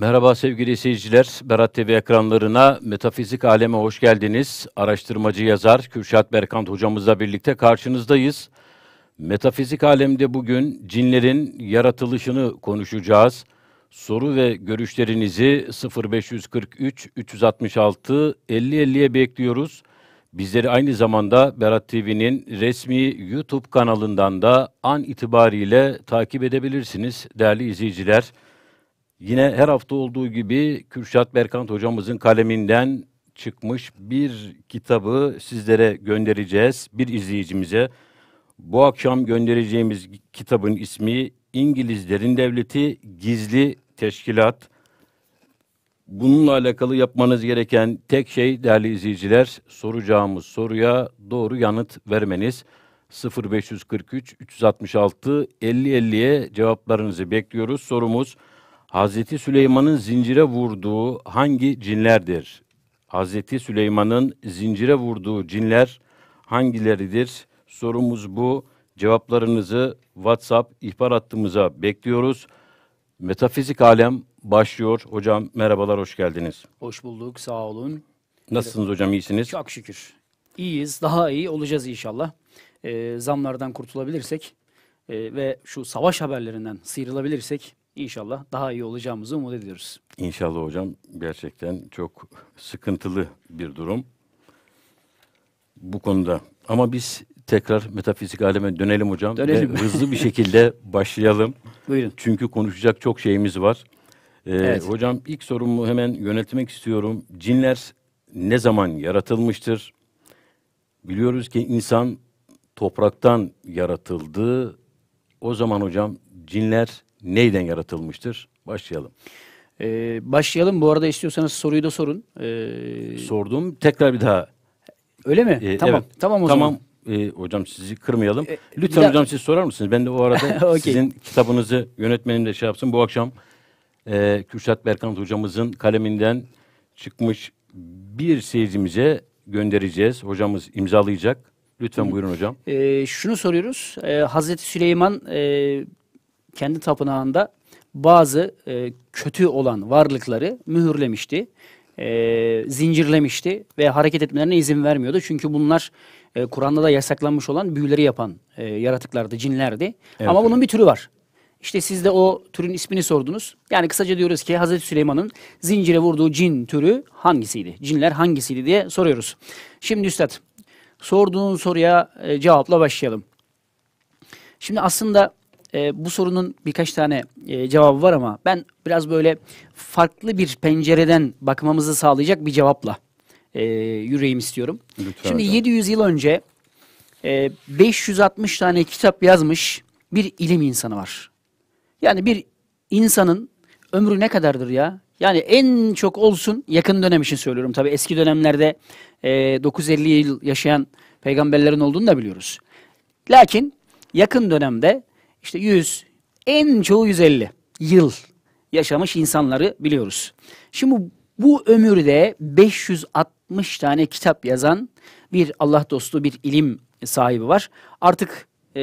Merhaba sevgili seyirciler. Berat TV ekranlarına Metafizik Aleme hoş geldiniz. Araştırmacı yazar Kürşat Berkant hocamızla birlikte karşınızdayız. Metafizik alemde bugün cinlerin yaratılışını konuşacağız. Soru ve görüşlerinizi 0543 366 5050'ye bekliyoruz. Bizleri aynı zamanda Berat TV'nin resmi YouTube kanalından da an itibariyle takip edebilirsiniz değerli izleyiciler. Yine her hafta olduğu gibi Kürşat Berkant hocamızın kaleminden çıkmış bir kitabı sizlere göndereceğiz bir izleyicimize. Bu akşam göndereceğimiz kitabın ismi İngilizlerin Devleti Gizli Teşkilat. Bununla alakalı yapmanız gereken tek şey değerli izleyiciler soracağımız soruya doğru yanıt vermeniz. 0543 366 5050'ye cevaplarınızı bekliyoruz. Sorumuz Hazreti Süleyman'ın zincire vurduğu hangi cinlerdir? Hazreti Süleyman'ın zincire vurduğu cinler hangileridir? Sorumuz bu. Cevaplarınızı WhatsApp ihbar hattımıza bekliyoruz. Metafizik Alem başlıyor. Hocam merhabalar, hoş geldiniz. Hoş bulduk, sağ olun. Nasılsınız hocam, iyisiniz? Çok şükür. İyiyiz, daha iyi olacağız inşallah. E, zamlardan kurtulabilirsek e, ve şu savaş haberlerinden sıyrılabilirsek İnşallah daha iyi olacağımızı umut ediyoruz. İnşallah hocam gerçekten çok sıkıntılı bir durum bu konuda. Ama biz tekrar metafizik aleme dönelim hocam. Dönelim. Ve hızlı bir şekilde başlayalım. Buyurun. Çünkü konuşacak çok şeyimiz var. Ee, evet. Hocam ilk sorumu hemen yönetmek istiyorum. Cinler ne zaman yaratılmıştır? Biliyoruz ki insan topraktan yaratıldı. O zaman hocam cinler neyden yaratılmıştır? Başlayalım. Ee, başlayalım. Bu arada istiyorsanız soruyu da sorun. Ee, Sordum. Tekrar bir daha. Öyle mi? Ee, tamam. Evet. Tamam o tamam. zaman. E, hocam sizi kırmayalım. E, Lütfen hocam siz sorar mısınız? Ben de o arada okay. sizin kitabınızı yönetmenimle şey yapsın. Bu akşam e, Kürşat Berkant hocamızın kaleminden çıkmış bir seyircimize göndereceğiz. Hocamız imzalayacak. Lütfen buyurun hocam. E, şunu soruyoruz. E, Hazreti Süleyman e, kendi tapınağında bazı e, kötü olan varlıkları mühürlemişti, e, zincirlemişti ve hareket etmelerine izin vermiyordu. Çünkü bunlar e, Kur'an'da da yasaklanmış olan büyüleri yapan e, yaratıklardı, cinlerdi. Evet. Ama bunun bir türü var. İşte siz de o türün ismini sordunuz. Yani kısaca diyoruz ki Hazreti Süleyman'ın zincire vurduğu cin türü hangisiydi? Cinler hangisiydi diye soruyoruz. Şimdi Üstad sorduğun soruya e, cevapla başlayalım. Şimdi aslında e, bu sorunun birkaç tane e, cevabı var ama ben biraz böyle farklı bir pencereden bakmamızı sağlayacak bir cevapla e, yürüyeyim istiyorum. Lütfen Şimdi hocam. 700 yıl önce e, 560 tane kitap yazmış bir ilim insanı var. Yani bir insanın ömrü ne kadardır ya? Yani en çok olsun yakın dönem için söylüyorum. Tabi eski dönemlerde e, 950 yıl yaşayan peygamberlerin olduğunu da biliyoruz. Lakin yakın dönemde işte 100, en çoğu 150 yıl yaşamış insanları biliyoruz. Şimdi bu ömürde 560 tane kitap yazan bir Allah dostu, bir ilim sahibi var. Artık e,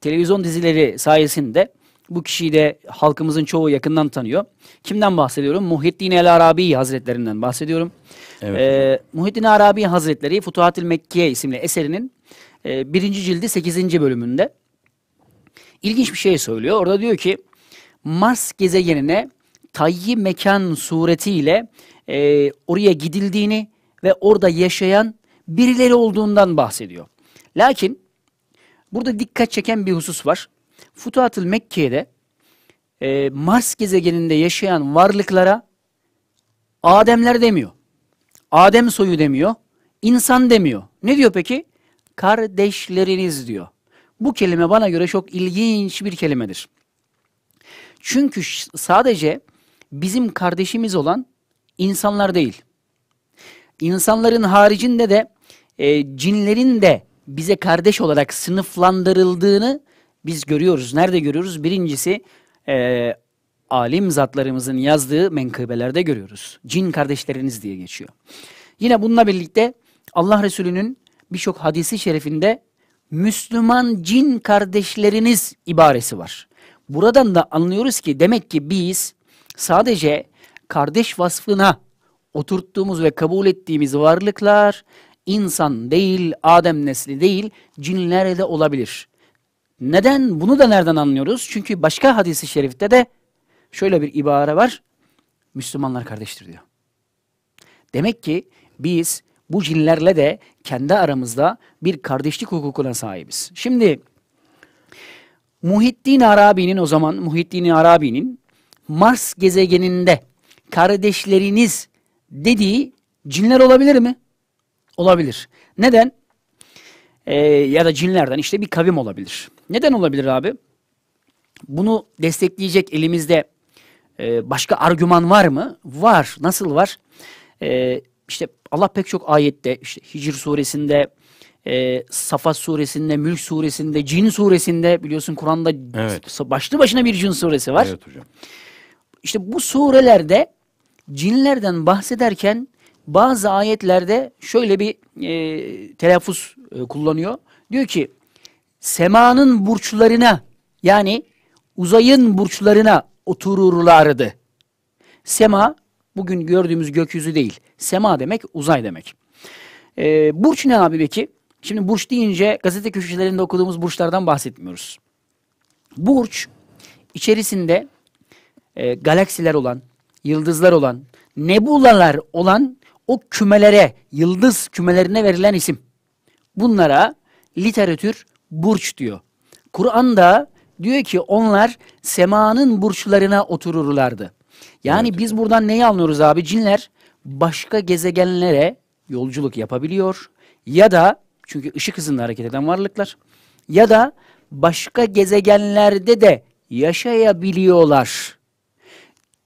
televizyon dizileri sayesinde bu kişiyi de halkımızın çoğu yakından tanıyor. Kimden bahsediyorum? Muhyiddin el Arabi Hazretlerinden bahsediyorum. Evet. Ee, Muhyiddin Arabi Hazretleri Futuhatil Mekkiye isimli eserinin e, birinci cildi 8. bölümünde ilginç bir şey söylüyor. Orada diyor ki Mars gezegenine tayyi mekan suretiyle e, oraya gidildiğini ve orada yaşayan birileri olduğundan bahsediyor. Lakin burada dikkat çeken bir husus var. Futuhatül Mekke'de e, Mars gezegeninde yaşayan varlıklara Ademler demiyor. Adem soyu demiyor. İnsan demiyor. Ne diyor peki? Kardeşleriniz diyor. Bu kelime bana göre çok ilginç bir kelimedir. Çünkü sadece bizim kardeşimiz olan insanlar değil. İnsanların haricinde de e, cinlerin de bize kardeş olarak sınıflandırıldığını biz görüyoruz. Nerede görüyoruz? Birincisi e, alim zatlarımızın yazdığı menkıbelerde görüyoruz. Cin kardeşleriniz diye geçiyor. Yine bununla birlikte Allah Resulü'nün birçok hadisi şerifinde Müslüman cin kardeşleriniz ibaresi var. Buradan da anlıyoruz ki demek ki biz sadece kardeş vasfına oturttuğumuz ve kabul ettiğimiz varlıklar insan değil, Adem nesli değil, cinler de olabilir. Neden? Bunu da nereden anlıyoruz? Çünkü başka hadisi şerifte de şöyle bir ibare var. Müslümanlar kardeştir diyor. Demek ki biz bu cinlerle de kendi aramızda bir kardeşlik hukukuna sahibiz. Şimdi Muhittin Arabi'nin o zaman Muhittin Arabi'nin Mars gezegeninde kardeşleriniz dediği cinler olabilir mi? Olabilir. Neden? Ee, ya da cinlerden işte bir kavim olabilir. Neden olabilir abi? Bunu destekleyecek elimizde e, başka argüman var mı? Var. Nasıl var? E, işte Allah pek çok ayette işte Hicr suresinde e, Safat suresinde, Mülk suresinde, Cin suresinde biliyorsun Kur'an'da evet. başlı başına bir cin suresi var. Evet hocam. İşte bu surelerde cinlerden bahsederken bazı ayetlerde şöyle bir e, telaffuz e, kullanıyor. Diyor ki semanın burçlarına yani uzayın burçlarına otururlardı. Sema Bugün gördüğümüz gökyüzü değil. Sema demek uzay demek. Ee, burç ne abi peki? Şimdi burç deyince gazete köşelerinde okuduğumuz burçlardan bahsetmiyoruz. Burç içerisinde e, galaksiler olan, yıldızlar olan, nebulalar olan o kümelere, yıldız kümelerine verilen isim. Bunlara literatür burç diyor. Kur'an'da diyor ki onlar semanın burçlarına otururlardı. Yani evet. biz buradan neyi anlıyoruz abi? Cinler başka gezegenlere yolculuk yapabiliyor ya da çünkü ışık hızında hareket eden varlıklar ya da başka gezegenlerde de yaşayabiliyorlar.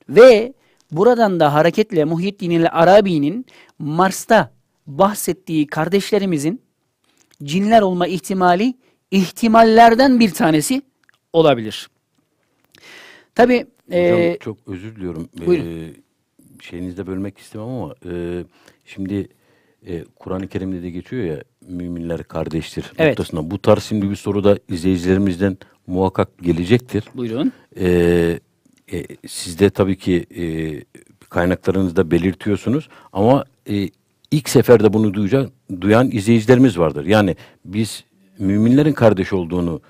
Ve buradan da hareketle Muhyiddin ile Arabi'nin Mars'ta bahsettiği kardeşlerimizin cinler olma ihtimali ihtimallerden bir tanesi olabilir. Tabi Hocam ee, çok özür diliyorum. Ee, buyurun. Ee, şeyinizde bölmek istemem ama e, şimdi e, Kur'an-ı Kerim'de de geçiyor ya müminler kardeştir evet. noktasına. Bu tarz şimdi bir soru da izleyicilerimizden muhakkak gelecektir. Buyurun. E, e, siz de tabii ki e, kaynaklarınızda belirtiyorsunuz ama e, ilk seferde bunu duyacak, duyan izleyicilerimiz vardır. Yani biz müminlerin kardeş olduğunu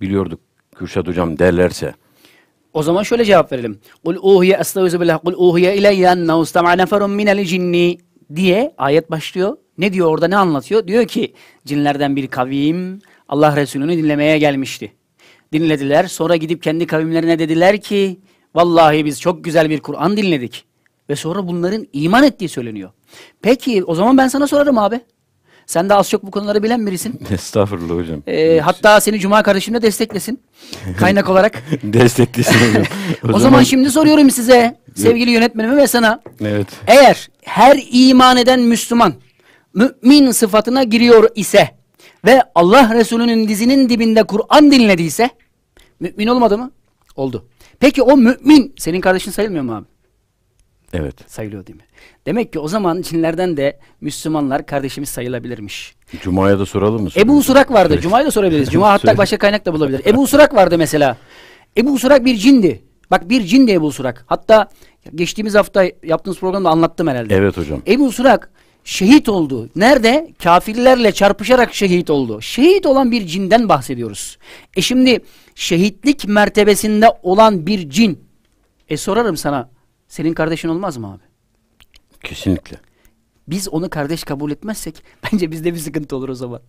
biliyorduk Kürşat Hocam derlerse. O zaman şöyle cevap verelim. Kul uhiye estağuzu billah kul uhiye ileyye ennehu istama'a neferun minel cinni diye ayet başlıyor. Ne diyor orada ne anlatıyor? Diyor ki cinlerden bir kavim Allah Resulü'nü dinlemeye gelmişti. Dinlediler sonra gidip kendi kavimlerine dediler ki vallahi biz çok güzel bir Kur'an dinledik. Ve sonra bunların iman ettiği söyleniyor. Peki o zaman ben sana sorarım abi. Sen de az çok bu konuları bilen birisin. Estağfurullah hocam. Ee, hatta seni Cuma kardeşim de desteklesin. Kaynak olarak. Desteklesin hocam. O, o zaman... zaman şimdi soruyorum size sevgili yönetmenime ve sana. Evet. Eğer her iman eden Müslüman mümin sıfatına giriyor ise ve Allah Resulü'nün dizinin dibinde Kur'an dinlediyse mümin olmadı mı? Oldu. Peki o mümin senin kardeşin sayılmıyor mu abi? Evet. Sayılıyor değil mi? Demek ki o zaman Çinlerden de Müslümanlar kardeşimiz sayılabilirmiş. Cuma'ya da soralım mı? Ebu Surak vardı. Sürekli. Cuma'ya da sorabiliriz. Cuma hatta başka kaynak da bulabilir. Ebu Surak vardı mesela. Ebu Surak bir cindi. Bak bir cindi Ebu Surak. Hatta geçtiğimiz hafta yaptığımız programda anlattım herhalde. Evet hocam. Ebu Surak şehit oldu. Nerede? Kafirlerle çarpışarak şehit oldu. Şehit olan bir cinden bahsediyoruz. E şimdi şehitlik mertebesinde olan bir cin. E sorarım sana senin kardeşin olmaz mı abi? Kesinlikle. Biz onu kardeş kabul etmezsek bence bizde bir sıkıntı olur o zaman.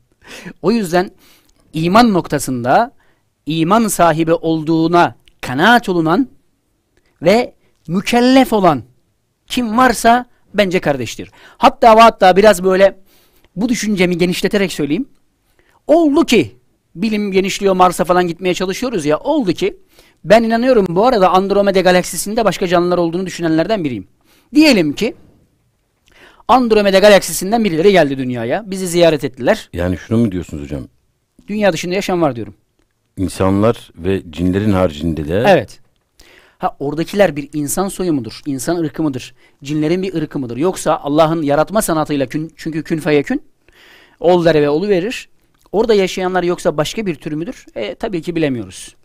O yüzden iman noktasında iman sahibi olduğuna kanaat olunan ve mükellef olan kim varsa bence kardeştir. Hatta ve hatta biraz böyle bu düşüncemi genişleterek söyleyeyim. Oldu ki bilim genişliyor Mars'a falan gitmeye çalışıyoruz ya oldu ki ben inanıyorum bu arada Andromeda galaksisinde başka canlılar olduğunu düşünenlerden biriyim. Diyelim ki Andromeda galaksisinden birileri geldi dünyaya. Bizi ziyaret ettiler. Yani şunu mu diyorsunuz hocam? Dünya dışında yaşam var diyorum. İnsanlar ve cinlerin haricinde de Evet. Ha oradakiler bir insan soyu mudur? İnsan ırkı mıdır? Cinlerin bir ırkı mıdır? Yoksa Allah'ın yaratma sanatıyla kün, çünkü kün feyekün ol der ve olu verir. Orada yaşayanlar yoksa başka bir tür müdür? E, tabii ki bilemiyoruz.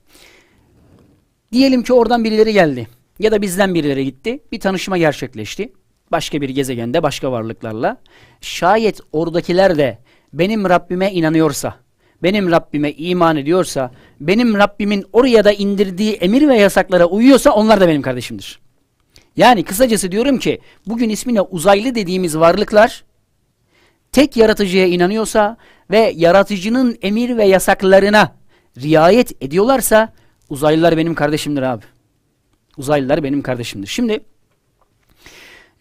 Diyelim ki oradan birileri geldi ya da bizden birileri gitti. Bir tanışma gerçekleşti. Başka bir gezegende başka varlıklarla. Şayet oradakiler de benim Rabbime inanıyorsa, benim Rabbime iman ediyorsa, benim Rabbimin oraya da indirdiği emir ve yasaklara uyuyorsa onlar da benim kardeşimdir. Yani kısacası diyorum ki bugün ismine uzaylı dediğimiz varlıklar tek yaratıcıya inanıyorsa ve yaratıcının emir ve yasaklarına riayet ediyorlarsa Uzaylılar benim kardeşimdir abi. Uzaylılar benim kardeşimdir. Şimdi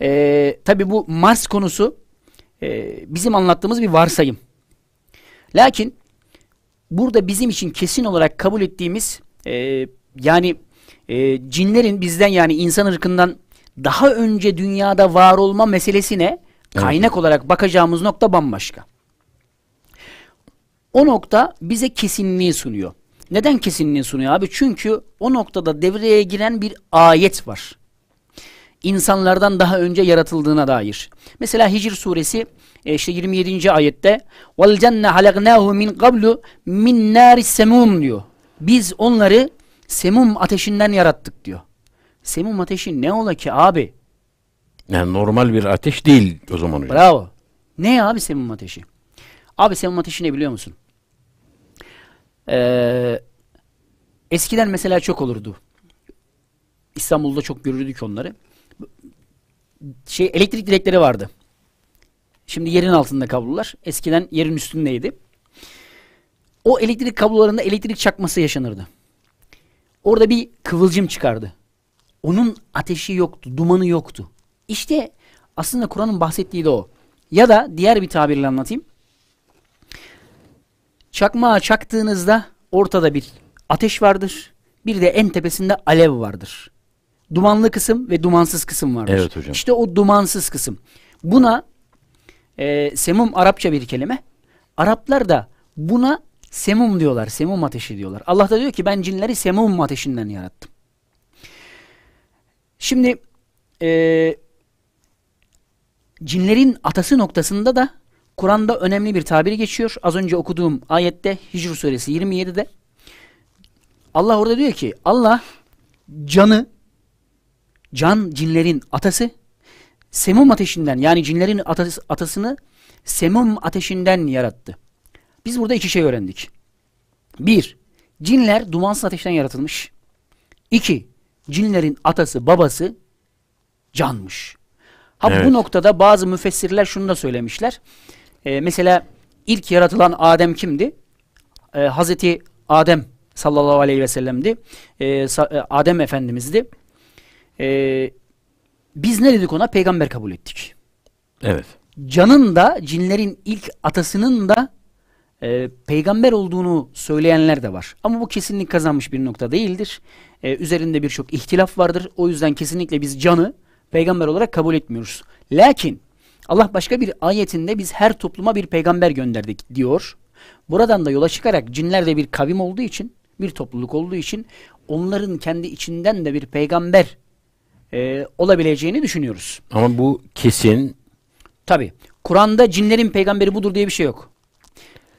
e, tabi bu Mars konusu e, bizim anlattığımız bir varsayım. Lakin burada bizim için kesin olarak kabul ettiğimiz e, yani e, cinlerin bizden yani insan ırkından daha önce dünyada var olma meselesine kaynak evet. olarak bakacağımız nokta bambaşka. O nokta bize kesinliği sunuyor. Neden kesinliği sunuyor abi? Çünkü o noktada devreye giren bir ayet var. İnsanlardan daha önce yaratıldığına dair. Mesela Hicr suresi e, işte 27. ayette "Vel cenne halaknahu min qablu min naris semum" diyor. Biz onları semum ateşinden yarattık diyor. Semum ateşi ne ola ki abi? Yani normal bir ateş değil o zaman Bravo. Ne abi semum ateşi? Abi semum ateşi ne biliyor musun? Ee, eskiden mesela çok olurdu. İstanbul'da çok görürdük onları. Şey elektrik direkleri vardı. Şimdi yerin altında kablolar. Eskiden yerin üstündeydi. O elektrik kablolarında elektrik çakması yaşanırdı. Orada bir kıvılcım çıkardı. Onun ateşi yoktu, dumanı yoktu. İşte aslında Kur'an'ın bahsettiği de o. Ya da diğer bir tabirle anlatayım. Çakmağa çaktığınızda ortada bir ateş vardır. Bir de en tepesinde alev vardır. Dumanlı kısım ve dumansız kısım vardır. Evet hocam. İşte o dumansız kısım. Buna e, semum Arapça bir kelime. Araplar da buna semum diyorlar. Semum ateşi diyorlar. Allah da diyor ki ben cinleri semum ateşinden yarattım. Şimdi e, cinlerin atası noktasında da Kur'an'da önemli bir tabiri geçiyor. Az önce okuduğum ayette Hicr suresi 27'de Allah orada diyor ki Allah canı can cinlerin atası semum ateşinden yani cinlerin atası, atasını semum ateşinden yarattı. Biz burada iki şey öğrendik. Bir, cinler dumansız ateşten yaratılmış. İki, cinlerin atası babası canmış. Ha evet. bu noktada bazı müfessirler şunu da söylemişler. E, mesela ilk yaratılan Adem kimdi? E, Hazreti Adem sallallahu aleyhi ve sellem'di. Ee, e, Adem Efendimiz'di. E, biz ne dedik ona? Peygamber kabul ettik. Evet. Canın da cinlerin ilk atasının da e, peygamber olduğunu söyleyenler de var. Ama bu kesinlik kazanmış bir nokta değildir. E, üzerinde birçok ihtilaf vardır. O yüzden kesinlikle biz canı peygamber olarak kabul etmiyoruz. Lakin Allah başka bir ayetinde biz her topluma bir peygamber gönderdik diyor. Buradan da yola çıkarak cinler de bir kavim olduğu için, bir topluluk olduğu için onların kendi içinden de bir peygamber e, olabileceğini düşünüyoruz. Ama bu kesin. Tabi. Kur'an'da cinlerin peygamberi budur diye bir şey yok.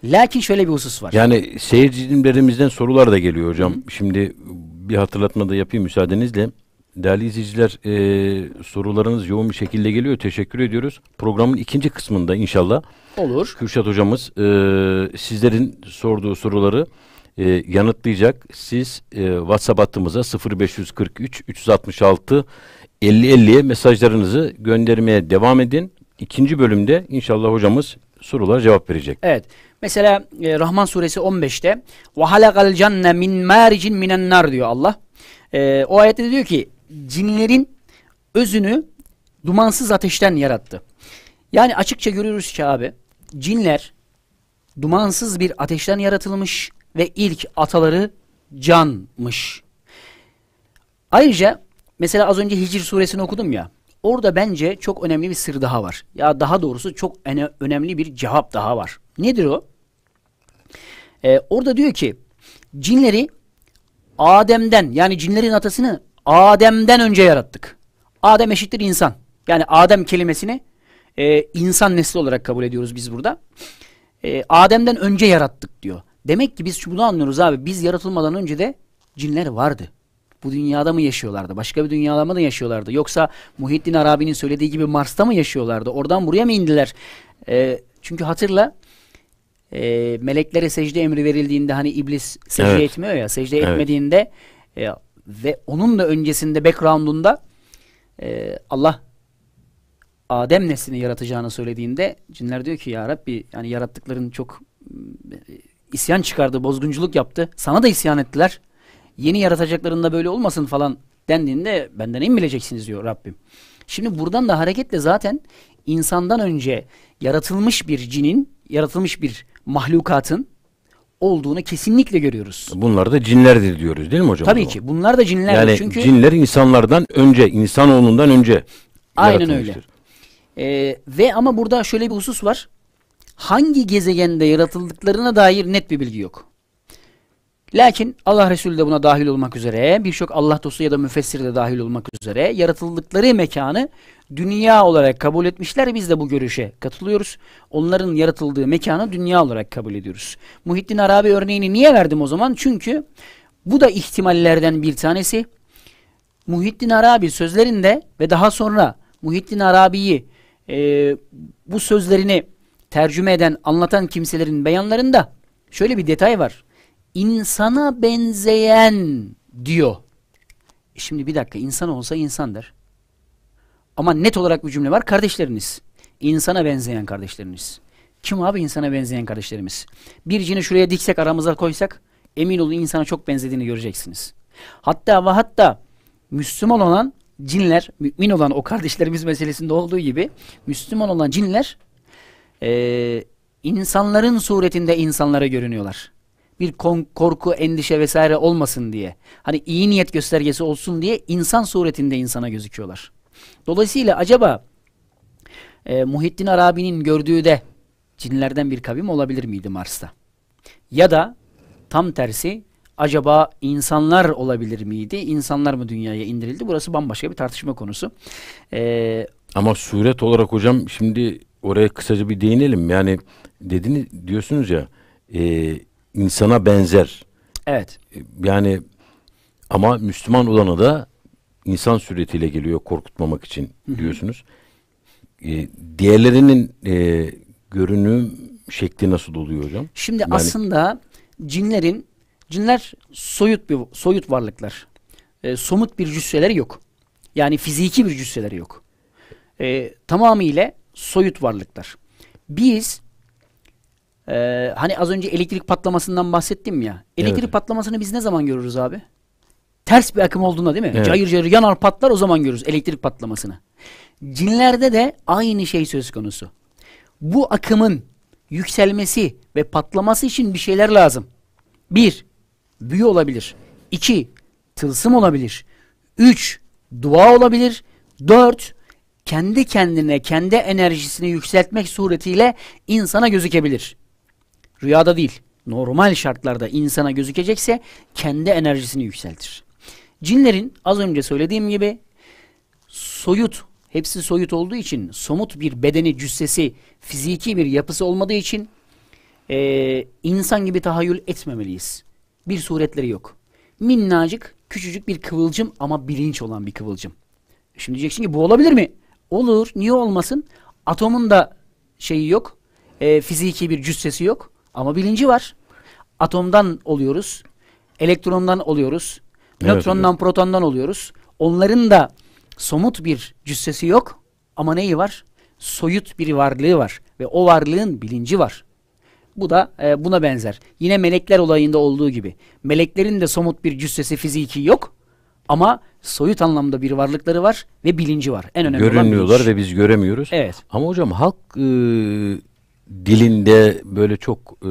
Lakin şöyle bir husus var. Yani seyircilerimizden sorular da geliyor hocam. Hı. Şimdi bir hatırlatma da yapayım müsaadenizle. Değerli izleyiciler e, sorularınız yoğun bir şekilde geliyor. Teşekkür ediyoruz. Programın ikinci kısmında inşallah. Olur. Kürşat hocamız e, sizlerin sorduğu soruları e, yanıtlayacak. Siz e, WhatsApp hattımıza 0543 366 50 mesajlarınızı göndermeye devam edin. İkinci bölümde inşallah hocamız sorulara cevap verecek. Evet. Mesela e, Rahman suresi 15'te ve halakal cenne min maricin minen nar diyor Allah. E, o ayette diyor ki cinlerin özünü dumansız ateşten yarattı. Yani açıkça görüyoruz ki abi cinler dumansız bir ateşten yaratılmış ve ilk ataları canmış. Ayrıca mesela az önce Hicr suresini okudum ya. Orada bence çok önemli bir sır daha var. Ya daha doğrusu çok önemli bir cevap daha var. Nedir o? Ee, orada diyor ki cinleri Adem'den yani cinlerin atasını Adem'den önce yarattık. Adem eşittir insan. Yani Adem kelimesini e, insan nesli olarak kabul ediyoruz biz burada. E, Adem'den önce yarattık diyor. Demek ki biz bunu anlıyoruz abi. Biz yaratılmadan önce de cinler vardı. Bu dünyada mı yaşıyorlardı? Başka bir dünyada mı da yaşıyorlardı? Yoksa Muhittin Arabi'nin söylediği gibi Mars'ta mı yaşıyorlardı? Oradan buraya mı indiler? E, çünkü hatırla e, meleklere secde emri verildiğinde hani iblis secde evet. etmiyor ya. Secde evet. etmediğinde e, ve onun da öncesinde background'unda e, Allah Adem neslini yaratacağını söylediğinde cinler diyor ki ya Rabbi yani yarattıkların çok e, isyan çıkardı, bozgunculuk yaptı. Sana da isyan ettiler. Yeni yaratacaklarında böyle olmasın falan dendiğinde benden in bileceksiniz diyor Rabbim. Şimdi buradan da hareketle zaten insandan önce yaratılmış bir cinin, yaratılmış bir mahlukatın olduğunu kesinlikle görüyoruz. Bunlar da cinlerdir diyoruz değil mi hocam? Tabii ki bunlar da cinler. Yani çünkü... cinler insanlardan önce, insanoğlundan önce Aynen öyle. Ee, ve ama burada şöyle bir husus var. Hangi gezegende yaratıldıklarına dair net bir bilgi yok. Lakin Allah Resulü de buna dahil olmak üzere, birçok Allah dostu ya da müfessir de dahil olmak üzere yaratıldıkları mekanı dünya olarak kabul etmişler. Biz de bu görüşe katılıyoruz. Onların yaratıldığı mekanı dünya olarak kabul ediyoruz. Muhittin Arabi örneğini niye verdim o zaman? Çünkü bu da ihtimallerden bir tanesi. Muhittin Arabi sözlerinde ve daha sonra Muhittin Arabi'yi e, bu sözlerini tercüme eden, anlatan kimselerin beyanlarında şöyle bir detay var. İnsana benzeyen diyor. E şimdi bir dakika insan olsa insandır. Ama net olarak bir cümle var. Kardeşleriniz. insana benzeyen kardeşleriniz. Kim abi insana benzeyen kardeşlerimiz? Bir cini şuraya diksek aramıza koysak emin olun insana çok benzediğini göreceksiniz. Hatta ve hatta Müslüman olan cinler, mümin olan o kardeşlerimiz meselesinde olduğu gibi Müslüman olan cinler e, insanların suretinde insanlara görünüyorlar. Bir korku, endişe vesaire olmasın diye. Hani iyi niyet göstergesi olsun diye insan suretinde insana gözüküyorlar. Dolayısıyla acaba e, Muhittin Arabi'nin gördüğü de cinlerden bir kavim olabilir miydi Mars'ta? Ya da tam tersi acaba insanlar olabilir miydi? İnsanlar mı dünyaya indirildi? Burası bambaşka bir tartışma konusu. Ee, Ama suret olarak hocam şimdi oraya kısaca bir değinelim. Yani dediniz diyorsunuz ya e, insana benzer. Evet. E, yani ama Müslüman olana da insan suretiyle geliyor korkutmamak için diyorsunuz. E, diğerlerinin e, görünüm şekli nasıl oluyor hocam? Şimdi yani, aslında cinlerin cinler soyut bir soyut varlıklar. E, somut bir cüsseleri yok. Yani fiziki bir cüsseleri yok. E, tamamıyla soyut varlıklar. Biz e, hani az önce elektrik patlamasından bahsettim ya. Elektrik evet. patlamasını biz ne zaman görürüz abi? ters bir akım olduğunda değil mi? Evet. Cayır cayır yanar patlar o zaman görürüz elektrik patlamasını. Cinlerde de aynı şey söz konusu. Bu akımın yükselmesi ve patlaması için bir şeyler lazım. Bir, büyü olabilir. İki, tılsım olabilir. Üç, dua olabilir. Dört, kendi kendine, kendi enerjisini yükseltmek suretiyle insana gözükebilir. Rüyada değil, normal şartlarda insana gözükecekse kendi enerjisini yükseltir. Cinlerin az önce söylediğim gibi soyut, hepsi soyut olduğu için somut bir bedeni, cüssesi, fiziki bir yapısı olmadığı için e, insan gibi tahayyül etmemeliyiz. Bir suretleri yok. Minnacık, küçücük bir kıvılcım ama bilinç olan bir kıvılcım. Şimdi diyeceksin ki bu olabilir mi? Olur, niye olmasın? Atomun da şeyi yok, e, fiziki bir cüssesi yok ama bilinci var. Atomdan oluyoruz, elektrondan oluyoruz, Nötrondan, evet, protondan oluyoruz. Onların da somut bir cüssesi yok ama neyi var? Soyut bir varlığı var ve o varlığın bilinci var. Bu da e, buna benzer. Yine melekler olayında olduğu gibi. Meleklerin de somut bir cüssesi fiziki yok ama soyut anlamda bir varlıkları var ve bilinci var. En önemli Görünmüyorlar olan ve biz göremiyoruz. Evet. Ama hocam halk e, dilinde böyle çok e,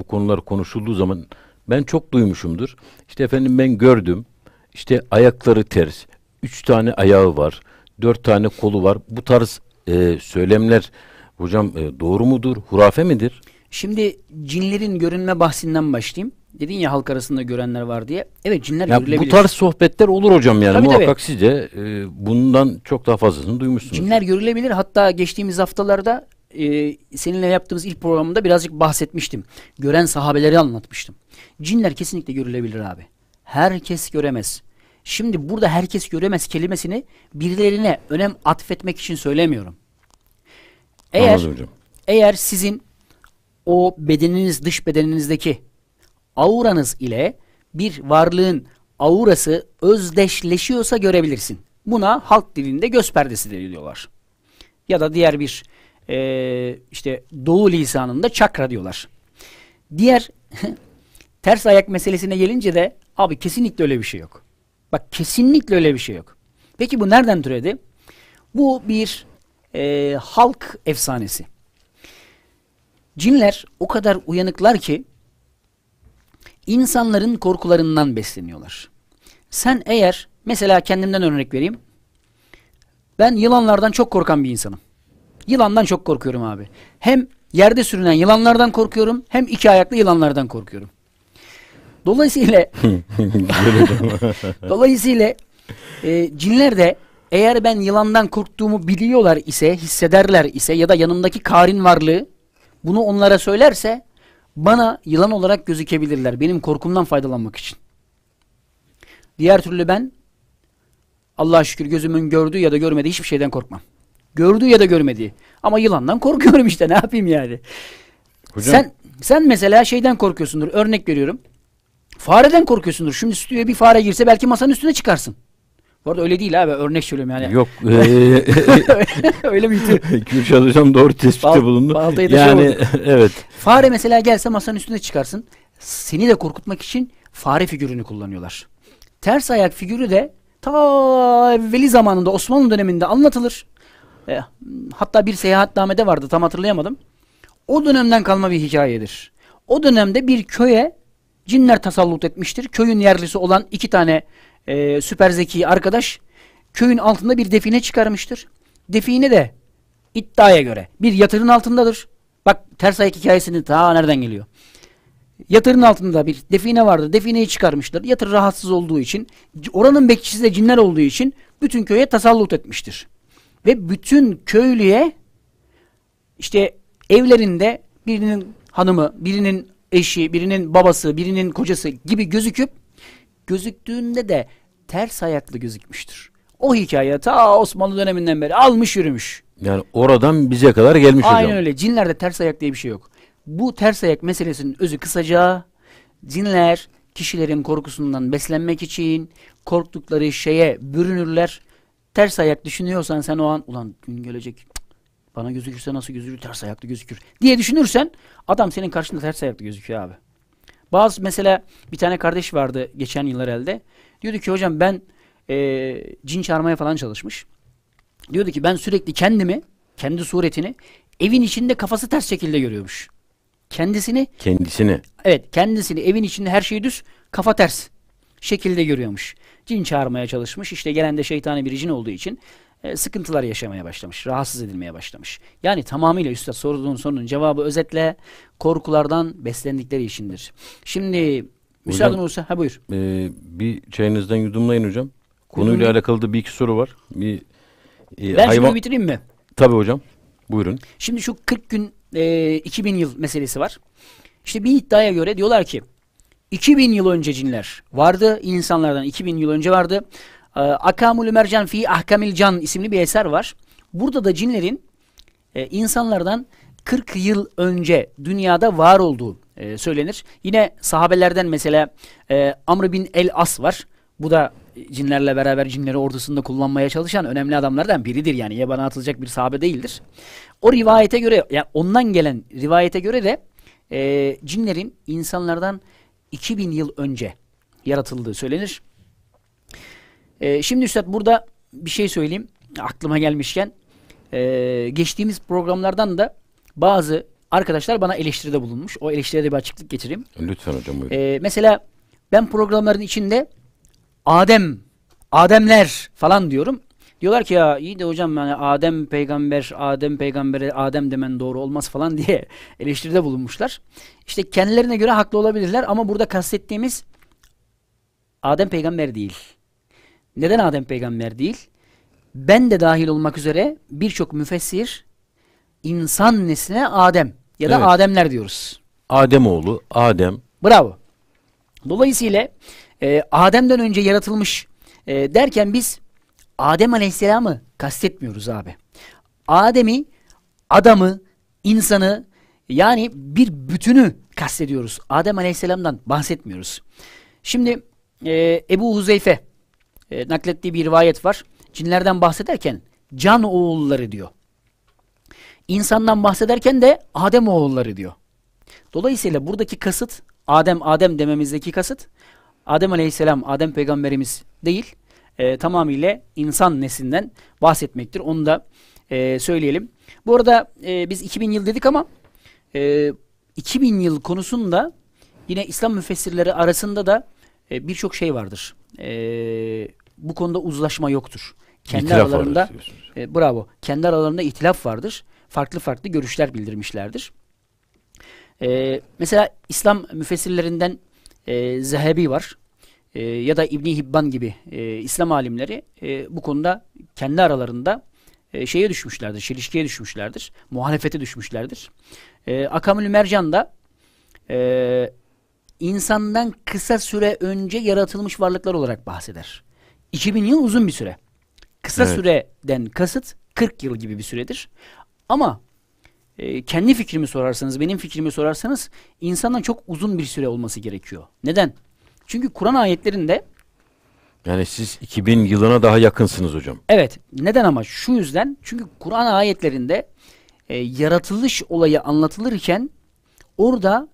bu konular konuşulduğu zaman ben çok duymuşumdur. İşte efendim ben gördüm. İşte ayakları ters. Üç tane ayağı var. Dört tane kolu var. Bu tarz e, söylemler hocam e, doğru mudur? Hurafe midir? Şimdi cinlerin görünme bahsinden başlayayım. Dedin ya halk arasında görenler var diye. Evet cinler ya görülebilir. Bu tarz sohbetler olur hocam yani. Tabii, Muhakkak tabii. siz de e, bundan çok daha fazlasını duymuşsunuz. Cinler görülebilir. Hatta geçtiğimiz haftalarda e, seninle yaptığımız ilk programda birazcık bahsetmiştim. Gören sahabeleri anlatmıştım. Cinler kesinlikle görülebilir abi. Herkes göremez. Şimdi burada herkes göremez kelimesini birilerine önem atfetmek için söylemiyorum. Eğer eğer sizin o bedeniniz dış bedeninizdeki auranız ile bir varlığın aurası özdeşleşiyorsa görebilirsin. Buna halk dilinde göz perdesi diyorlar. Ya da diğer bir e, işte doğu lisanında çakra diyorlar. Diğer ters ayak meselesine gelince de abi kesinlikle öyle bir şey yok. Bak kesinlikle öyle bir şey yok. Peki bu nereden türedi? Bu bir e, halk efsanesi. Cinler o kadar uyanıklar ki insanların korkularından besleniyorlar. Sen eğer mesela kendimden örnek vereyim. Ben yılanlardan çok korkan bir insanım. Yılandan çok korkuyorum abi. Hem yerde sürünen yılanlardan korkuyorum hem iki ayaklı yılanlardan korkuyorum. Dolayısıyla Dolayısıyla e, cinler de eğer ben yılandan korktuğumu biliyorlar ise, hissederler ise ya da yanımdaki karin varlığı bunu onlara söylerse bana yılan olarak gözükebilirler. Benim korkumdan faydalanmak için. Diğer türlü ben Allah'a şükür gözümün gördüğü ya da görmediği hiçbir şeyden korkmam. Gördü ya da görmedi. Ama yılandan korkuyorum işte ne yapayım yani. Hocam. Sen sen mesela şeyden korkuyorsundur. Örnek veriyorum. Fareden korkuyorsundur. Şimdi stüdyoya bir fare girse belki masanın üstüne çıkarsın. Bu arada öyle değil abi. Örnek söylüyorum yani. Yok. E, öyle mi? Kürşat Hocam doğru tespitte bulundu. Baltayı da şey yani şey evet. Fare mesela gelse masanın üstüne çıkarsın. Seni de korkutmak için fare figürünü kullanıyorlar. Ters ayak figürü de ta veli zamanında Osmanlı döneminde anlatılır. E, hatta bir Seyahatname de vardı tam hatırlayamadım. O dönemden kalma bir hikayedir. O dönemde bir köye cinler tasallut etmiştir. Köyün yerlisi olan iki tane e, süper zeki arkadaş köyün altında bir define çıkarmıştır. Define de iddiaya göre bir yatırın altındadır. Bak ters ayak hikayesini ta nereden geliyor? Yatırın altında bir define vardı. Defineyi çıkarmışlar. Yatır rahatsız olduğu için, oranın bekçisi de cinler olduğu için bütün köye tasallut etmiştir. Ve bütün köylüye işte evlerinde birinin hanımı, birinin eşi, birinin babası, birinin kocası gibi gözüküp gözüktüğünde de ters ayaklı gözükmüştür. O hikaye ta Osmanlı döneminden beri almış yürümüş. Yani oradan bize kadar gelmiş Aynen hocam. Aynen öyle. Cinlerde ters ayak diye bir şey yok. Bu ters ayak meselesinin özü kısaca cinler kişilerin korkusundan beslenmek için korktukları şeye bürünürler ters ayak düşünüyorsan sen o an ulan gün gelecek bana gözükürse nasıl gözükür ters ayaklı gözükür diye düşünürsen adam senin karşında ters ayaklı gözüküyor abi. Bazı mesela bir tane kardeş vardı geçen yıllar elde. Diyordu ki hocam ben e, cin çağırmaya falan çalışmış. Diyordu ki ben sürekli kendimi, kendi suretini evin içinde kafası ters şekilde görüyormuş. Kendisini. Kendisini. Evet kendisini evin içinde her şey düz kafa ters şekilde görüyormuş cin çağırmaya çalışmış. İşte gelen de şeytani bir cin olduğu için e, sıkıntılar yaşamaya başlamış. Rahatsız edilmeye başlamış. Yani tamamıyla üstad sorduğun sorunun cevabı özetle korkulardan beslendikleri içindir. Şimdi müsaaden olursa ha buyur. E, bir çayınızdan yudumlayın hocam. Konuyla Yudumlayın. alakalı da bir iki soru var. Bir e, ben hayvan... şunu bitireyim mi? Tabii hocam. Buyurun. Şimdi şu 40 gün e, 2000 yıl meselesi var. İşte bir iddiaya göre diyorlar ki 2000 yıl önce cinler vardı. insanlardan. 2000 yıl önce vardı. E, Akamul Mercan fi Ahkamil Can isimli bir eser var. Burada da cinlerin e, insanlardan 40 yıl önce dünyada var olduğu e, söylenir. Yine sahabelerden mesela e, Amr bin El As var. Bu da cinlerle beraber cinleri ordusunda kullanmaya çalışan önemli adamlardan biridir yani. Yabana atılacak bir sahabe değildir. O rivayete göre yani ondan gelen rivayete göre de e, cinlerin insanlardan 2000 yıl önce yaratıldığı söylenir. E, şimdi Üstad burada bir şey söyleyeyim aklıma gelmişken. E, geçtiğimiz programlardan da bazı arkadaşlar bana eleştiride bulunmuş. O eleştiride de bir açıklık getireyim. Lütfen hocam buyurun. E, mesela ben programların içinde Adem, Ademler falan diyorum. Diyorlar ki ya iyi de hocam yani Adem peygamber, Adem peygambere Adem demen doğru olmaz falan diye eleştiride bulunmuşlar. İşte kendilerine göre haklı olabilirler ama burada kastettiğimiz Adem peygamber değil. Neden Adem peygamber değil? Ben de dahil olmak üzere birçok müfessir insan nesline Adem ya da evet. Ademler diyoruz. Adem oğlu, Adem. Bravo. Dolayısıyla e, Adem'den önce yaratılmış e, derken biz Adem Aleyhisselam'ı kastetmiyoruz abi. Adem'i, adamı, insanı yani bir bütünü kastediyoruz. Adem Aleyhisselam'dan bahsetmiyoruz. Şimdi e, Ebu Huzeyfe e, naklettiği bir rivayet var. Cinlerden bahsederken can oğulları diyor. İnsandan bahsederken de Adem oğulları diyor. Dolayısıyla buradaki kasıt Adem Adem dememizdeki kasıt Adem Aleyhisselam Adem peygamberimiz değil e, tamamıyla insan neslinden bahsetmektir. Onu da e, söyleyelim. Bu arada e, biz 2000 yıl dedik ama e, 2000 yıl konusunda yine İslam müfessirleri arasında da e, birçok şey vardır. E, bu konuda uzlaşma yoktur. Kendi İtilaf aralarında e, bravo. Kendi aralarında itilaf vardır. Farklı farklı görüşler bildirmişlerdir. E, mesela İslam müfessirlerinden e, Zehebi var e, ya da İbni Hibban gibi e, İslam alimleri e, bu konuda kendi aralarında e, şeye düşmüşlerdir, çelişkiye düşmüşlerdir, muhalefete düşmüşlerdir. E, Akamül Mercan da e, insandan kısa süre önce yaratılmış varlıklar olarak bahseder. 2000 yıl uzun bir süre. Kısa evet. süreden kasıt 40 yıl gibi bir süredir. Ama e, kendi fikrimi sorarsanız, benim fikrimi sorarsanız insandan çok uzun bir süre olması gerekiyor. Neden? Çünkü Kur'an ayetlerinde yani siz 2000 yılına daha yakınsınız hocam. Evet. Neden ama? Şu yüzden. Çünkü Kur'an ayetlerinde e, yaratılış olayı anlatılırken orada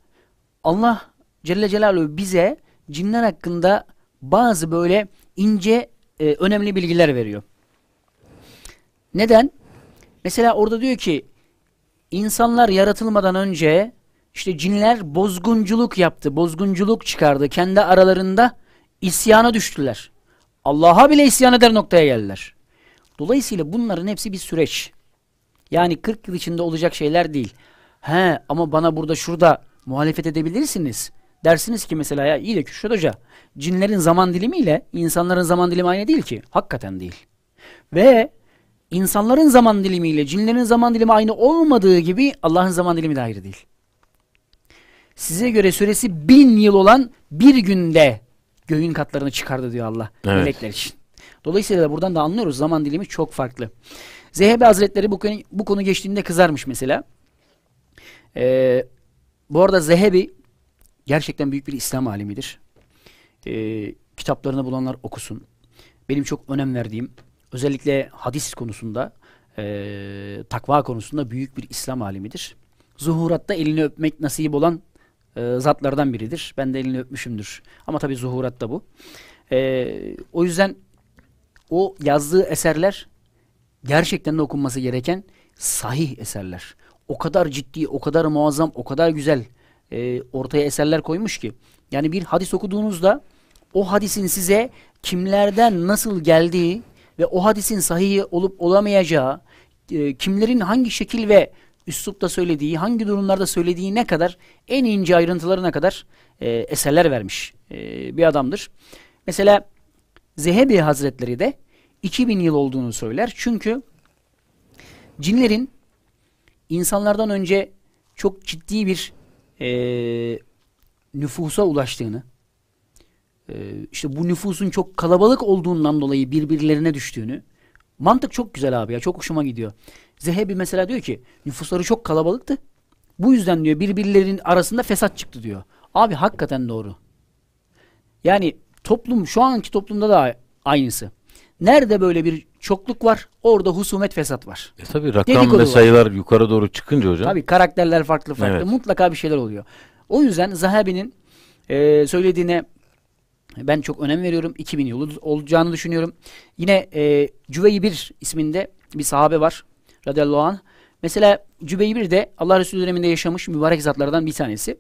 Allah Celle Celaluhu bize cinler hakkında bazı böyle ince e, önemli bilgiler veriyor. Neden? Mesela orada diyor ki insanlar yaratılmadan önce işte cinler bozgunculuk yaptı, bozgunculuk çıkardı. Kendi aralarında isyana düştüler. Allah'a bile isyan eder noktaya geldiler. Dolayısıyla bunların hepsi bir süreç. Yani 40 yıl içinde olacak şeyler değil. He ama bana burada şurada muhalefet edebilirsiniz. Dersiniz ki mesela ya iyi de Kürşat Hoca cinlerin zaman dilimiyle insanların zaman dilimi aynı değil ki. Hakikaten değil. Ve insanların zaman dilimiyle cinlerin zaman dilimi aynı olmadığı gibi Allah'ın zaman dilimi de ayrı değil size göre süresi bin yıl olan bir günde göğün katlarını çıkardı diyor Allah evet. melekler için. Dolayısıyla da buradan da anlıyoruz zaman dilimi çok farklı. Zehebi Hazretleri bu konu, bu konu geçtiğinde kızarmış mesela. Ee, bu arada Zehebi gerçekten büyük bir İslam alimidir. Ee, kitaplarını bulanlar okusun. Benim çok önem verdiğim özellikle hadis konusunda e, takva konusunda büyük bir İslam alimidir. Zuhuratta elini öpmek nasip olan e, zatlardan biridir. Ben de elini öpmüşümdür. Ama tabii zuhurat da bu. E, o yüzden o yazdığı eserler gerçekten de okunması gereken sahih eserler. O kadar ciddi, o kadar muazzam, o kadar güzel e, ortaya eserler koymuş ki. Yani bir hadis okuduğunuzda o hadisin size kimlerden nasıl geldiği ve o hadisin sahih olup olamayacağı, e, kimlerin hangi şekil ve üslupta söylediği, hangi durumlarda söylediği ne kadar, en ince ayrıntılarına kadar e, eserler vermiş e, bir adamdır. Mesela Zehebi Hazretleri de 2000 yıl olduğunu söyler. Çünkü cinlerin insanlardan önce çok ciddi bir e, nüfusa ulaştığını, e, işte bu nüfusun çok kalabalık olduğundan dolayı birbirlerine düştüğünü, mantık çok güzel abi ya çok hoşuma gidiyor. Zehebi mesela diyor ki nüfusları çok kalabalıktı. Bu yüzden diyor birbirlerinin arasında fesat çıktı diyor. Abi hakikaten doğru. Yani toplum şu anki toplumda da aynısı. Nerede böyle bir çokluk var orada husumet fesat var. E tabi rakam Dedikodu ve sayılar var. yukarı doğru çıkınca hocam. Tabi karakterler farklı farklı evet. mutlaka bir şeyler oluyor. O yüzden Zahabi'nin e, söylediğine ben çok önem veriyorum. 2000 yıl olacağını düşünüyorum. Yine e, Cüveyi bir isminde bir sahabe var radıyallahu anh. Mesela Cübeybir de Allah Resulü döneminde yaşamış mübarek zatlardan bir tanesi.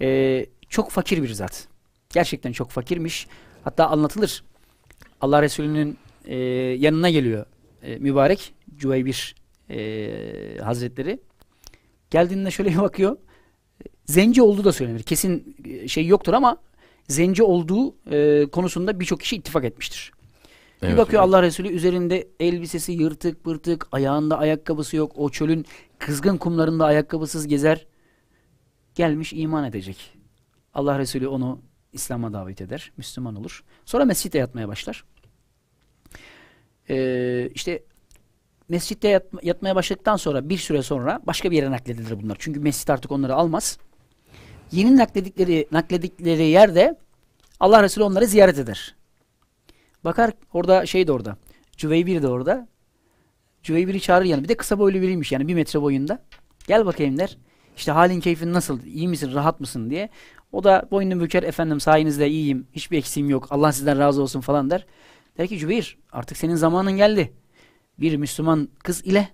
Ee, çok fakir bir zat. Gerçekten çok fakirmiş. Hatta anlatılır. Allah Resulü'nün e, yanına geliyor e, mübarek Cübeybir e, Hazretleri. Geldiğinde şöyle bir bakıyor. Zenci olduğu da söylenir. Kesin e, şey yoktur ama zenci olduğu e, konusunda birçok kişi ittifak etmiştir. Evet, bir bakıyor evet. Allah Resulü üzerinde elbisesi yırtık pırtık, ayağında ayakkabısı yok. O çölün kızgın kumlarında ayakkabısız gezer. Gelmiş iman edecek. Allah Resulü onu İslam'a davet eder. Müslüman olur. Sonra mescitte yatmaya başlar. Ee, işte mescitte yatma, yatmaya başladıktan sonra bir süre sonra başka bir yere nakledilir bunlar. Çünkü mescit artık onları almaz. Yeni nakledikleri nakledikleri yerde Allah Resulü onları ziyaret eder. Bakar orada şey de orada. Cüveybir de orada. Cüveybir'i çağırır yani. Bir de kısa boylu biriymiş yani bir metre boyunda. Gel bakayım der. İşte halin keyfin nasıl? İyi misin? Rahat mısın? diye. O da boynunu büker. Efendim sayenizde iyiyim. Hiçbir eksiğim yok. Allah sizden razı olsun falan der. Der ki Cübeyr artık senin zamanın geldi. Bir Müslüman kız ile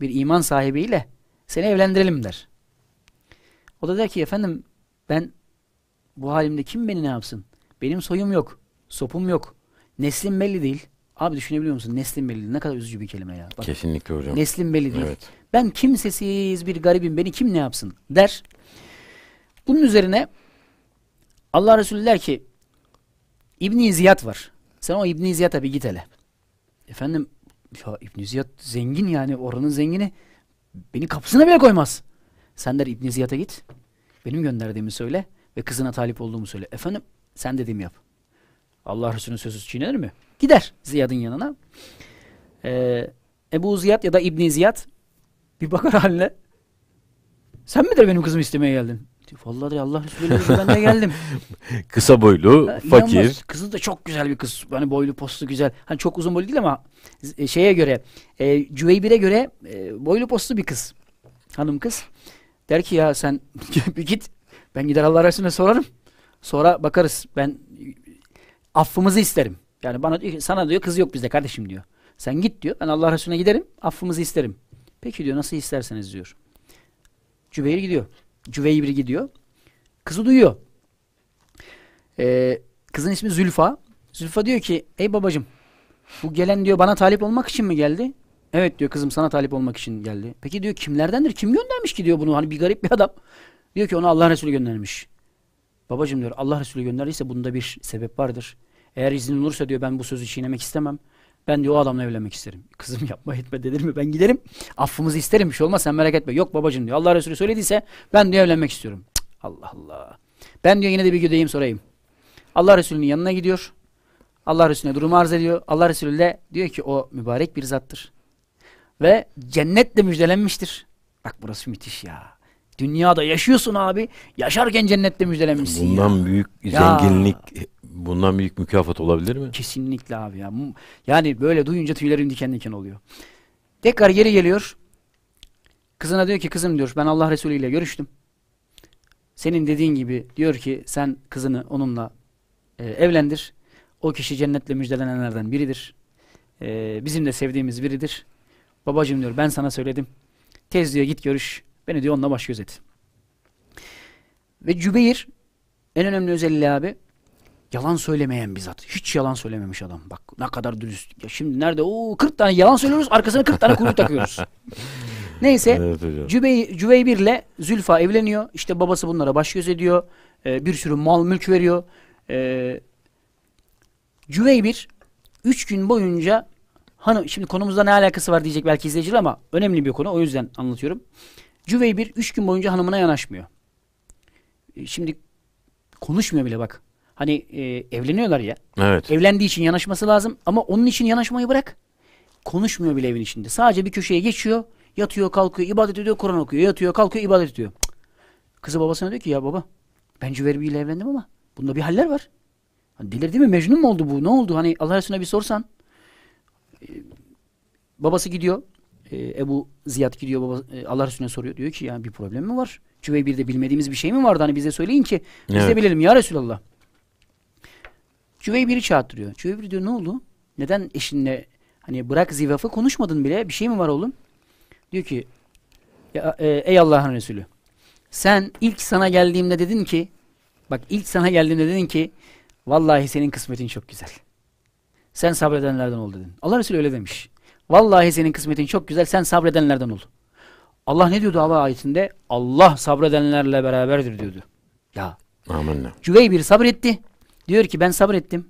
bir iman sahibi ile seni evlendirelim der. O da der ki efendim ben bu halimde kim beni ne yapsın? Benim soyum yok. Sopum yok. Neslin belli değil. Abi düşünebiliyor musun? Neslin belli değil. Ne kadar üzücü bir kelime ya. Bak, Kesinlikle hocam. Neslin belli değil. Evet. Ben kimsesiz bir garibim. Beni kim ne yapsın? Der. Bunun üzerine Allah Resulü der ki İbni Ziyad var. Sen o İbni Ziyad'a bir git hele. Efendim ya İbni Ziyad zengin yani oranın zengini. Beni kapısına bile koymaz. Sen der İbni Ziyad'a git. Benim gönderdiğimi söyle ve kızına talip olduğumu söyle. Efendim sen dediğimi yap. Allah Resulü'nün sözü çiğnenir mi? Gider Ziyad'ın yanına. Ee, Ebu Ziyad ya da İbni Ziyad bir bakar haline. Sen midir benim kızımı istemeye geldin? Diyor, Vallahi Allah Resulü ben de geldim. Kısa boylu, ha, fakir. Kızı da çok güzel bir kız. Hani boylu, postu güzel. Hani çok uzun boylu değil ama e, şeye göre, e, Cüveybir'e göre e, boylu postu bir kız. Hanım kız. Der ki ya sen bir git. Ben gider Allah Resulü'ne sorarım. Sonra bakarız. Ben affımızı isterim. Yani bana sana diyor kız yok bizde kardeşim diyor. Sen git diyor. Ben Allah Resulüne giderim. Affımızı isterim. Peki diyor nasıl isterseniz diyor. Cübeyr gidiyor. Cüveyr gidiyor. Kızı duyuyor. Ee, kızın ismi Zülfa. Zülfa diyor ki ey babacım bu gelen diyor bana talip olmak için mi geldi? Evet diyor kızım sana talip olmak için geldi. Peki diyor kimlerdendir? Kim göndermiş ki diyor bunu? Hani bir garip bir adam. Diyor ki onu Allah Resulü göndermiş. Babacım diyor Allah Resulü gönderdiyse bunda bir sebep vardır. Eğer izin olursa diyor ben bu sözü çiğnemek istemem. Ben diyor o adamla evlenmek isterim. Kızım yapma etme denir mi? Ben giderim. Affımızı isterim. Bir şey olmaz sen merak etme. Yok babacığım diyor. Allah Resulü söylediyse ben diyor evlenmek istiyorum. Cık, Allah Allah. Ben diyor yine de bir gideyim sorayım. Allah Resulü'nün yanına gidiyor. Allah Resulüne durumu arz ediyor. Allah Resulü de diyor ki o mübarek bir zattır. Ve cennetle müjdelenmiştir. Bak burası müthiş ya. Dünyada yaşıyorsun abi. Yaşarken cennette müjdelenmişsin Bundan ya. büyük ya. zenginlik, bundan büyük mükafat olabilir mi? Kesinlikle abi ya. Yani böyle duyunca tüylerim diken diken oluyor. Tekrar geri geliyor. Kızına diyor ki kızım diyor ben Allah Resulü ile görüştüm. Senin dediğin gibi diyor ki sen kızını onunla e, evlendir. O kişi cennetle müjdelenenlerden biridir. E, bizim de sevdiğimiz biridir. Babacım diyor ben sana söyledim. Tez diyor git görüş. Beni diyor onunla baş göz et. Ve Cübeyr en önemli özelliği abi yalan söylemeyen bir zat. Hiç yalan söylememiş adam. Bak ne kadar dürüst. Ya şimdi nerede? o 40 tane yalan söylüyoruz. Arkasına 40 tane kuyruk takıyoruz. Neyse evet, Cübey, Cübeybir'le Zülfa evleniyor. İşte babası bunlara baş göz ediyor. Ee, bir sürü mal mülk veriyor. Ee, Cübeybir 3 gün boyunca hanım şimdi konumuzda ne alakası var diyecek belki izleyiciler ama önemli bir konu o yüzden anlatıyorum. Cüveybir üç gün boyunca hanımına yanaşmıyor. E, şimdi konuşmuyor bile bak. Hani e, evleniyorlar ya. Evet. Evlendiği için yanaşması lazım ama onun için yanaşmayı bırak. Konuşmuyor bile evin içinde. Sadece bir köşeye geçiyor, yatıyor, kalkıyor, ibadet ediyor, Kur'an okuyor, yatıyor, kalkıyor, ibadet ediyor. Kızı babasına diyor ki ya baba ben Cüveyri ile evlendim ama bunda bir haller var. Hani delirdi mi? Mecnun mu oldu bu? Ne oldu? Hani Allah Resulüne bir sorsan. E, babası gidiyor e, Ebu Ziyad gidiyor baba, e, Allah Resulüne soruyor. Diyor ki yani bir problem mi var? Cüveybir'de bilmediğimiz bir şey mi vardı? Hani bize söyleyin ki biz evet. de bilelim ya Resulallah. Cüveybir'i çağırtırıyor. Cüveybir diyor ne oldu? Neden eşinle hani bırak zivafı konuşmadın bile bir şey mi var oğlum? Diyor ki ya, e, ey Allah'ın Resulü sen ilk sana geldiğimde dedin ki bak ilk sana geldiğimde dedin ki vallahi senin kısmetin çok güzel. Sen sabredenlerden ol dedin. Allah Resulü öyle demiş. Vallahi senin kısmetin çok güzel. Sen sabredenlerden ol. Allah ne diyordu Allah ayetinde? Allah sabredenlerle beraberdir diyordu. Ya. Amin. Cüveybir sabretti. Diyor ki ben sabrettim.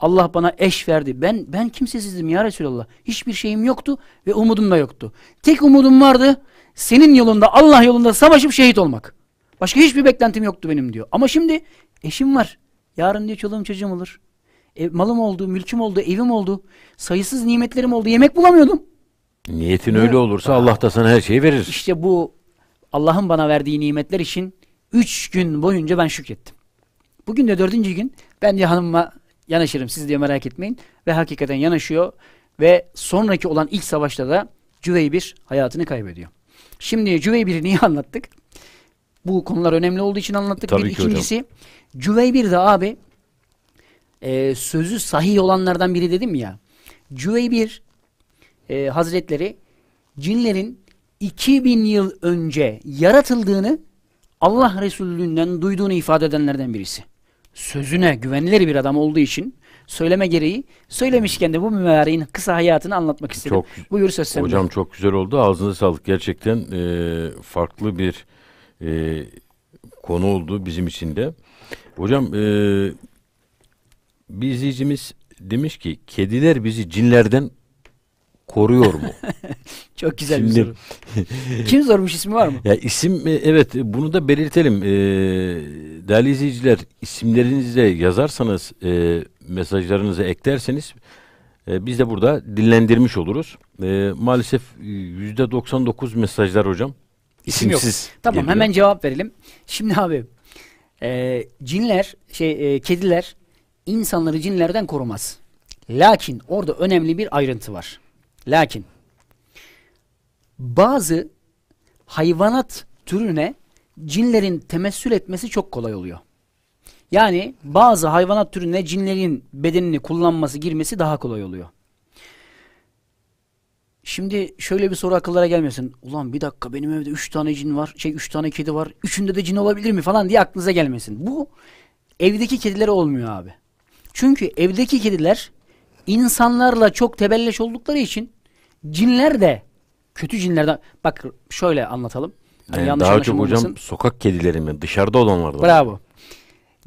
Allah bana eş verdi. Ben ben kimsesizdim ya Resulallah. Hiçbir şeyim yoktu ve umudum da yoktu. Tek umudum vardı. Senin yolunda, Allah yolunda savaşıp şehit olmak. Başka hiçbir beklentim yoktu benim diyor. Ama şimdi eşim var. Yarın diyor çoluğum çocuğum olur. E, malım oldu, mülküm oldu, evim oldu. Sayısız nimetlerim oldu. Yemek bulamıyordum. Niyetin öyle olursa Allah da sana her şeyi verir. İşte bu Allah'ın bana verdiği nimetler için üç gün boyunca ben şükrettim. Bugün de dördüncü gün ben de hanımıma yanaşırım siz diye merak etmeyin. Ve hakikaten yanaşıyor ve sonraki olan ilk savaşta da Cüveybir hayatını kaybediyor. Şimdi Cüveybir'i niye anlattık? Bu konular önemli olduğu için anlattık. Tabii bir ki ikincisi hocam. Cüveybir de abi e, sözü sahih olanlardan biri dedim ya. Cüveybir e, Hazretleri cinlerin 2000 yıl önce yaratıldığını Allah Resulü'nden duyduğunu ifade edenlerden birisi. Sözüne güvenilir bir adam olduğu için söyleme gereği söylemişken de bu mübareğin kısa hayatını anlatmak istedim. Çok, Buyur söz sende. Hocam çok güzel oldu. Ağzınıza sağlık. Gerçekten e, farklı bir e, konu oldu bizim için de. Hocam e, bir izleyicimiz demiş ki kediler bizi cinlerden koruyor mu? Çok güzel Şimdi, bir soru. Kim sormuş ismi var mı? Ya isim e, evet bunu da belirtelim. Ee, değerli izleyiciler isimlerinizi yazarsanız e, mesajlarınızı eklerseniz e, biz de burada dinlendirmiş oluruz. E, maalesef e, yüzde 99 mesajlar hocam. İsim İsimsiz. Yok. Tamam geliyor. hemen cevap verelim. Şimdi abi e, cinler şey e, kediler insanları cinlerden korumaz. Lakin orada önemli bir ayrıntı var. Lakin bazı hayvanat türüne cinlerin temessül etmesi çok kolay oluyor. Yani bazı hayvanat türüne cinlerin bedenini kullanması, girmesi daha kolay oluyor. Şimdi şöyle bir soru akıllara gelmesin. Ulan bir dakika benim evde üç tane cin var, şey üç tane kedi var, üçünde de cin olabilir mi falan diye aklınıza gelmesin. Bu evdeki kedilere olmuyor abi. Çünkü evdeki kediler insanlarla çok tebelleş oldukları için cinler de kötü cinlerden bak şöyle anlatalım. Hani yani daha çok hocam olmasın. sokak kedileri mi? Dışarıda olanlar da. Bravo.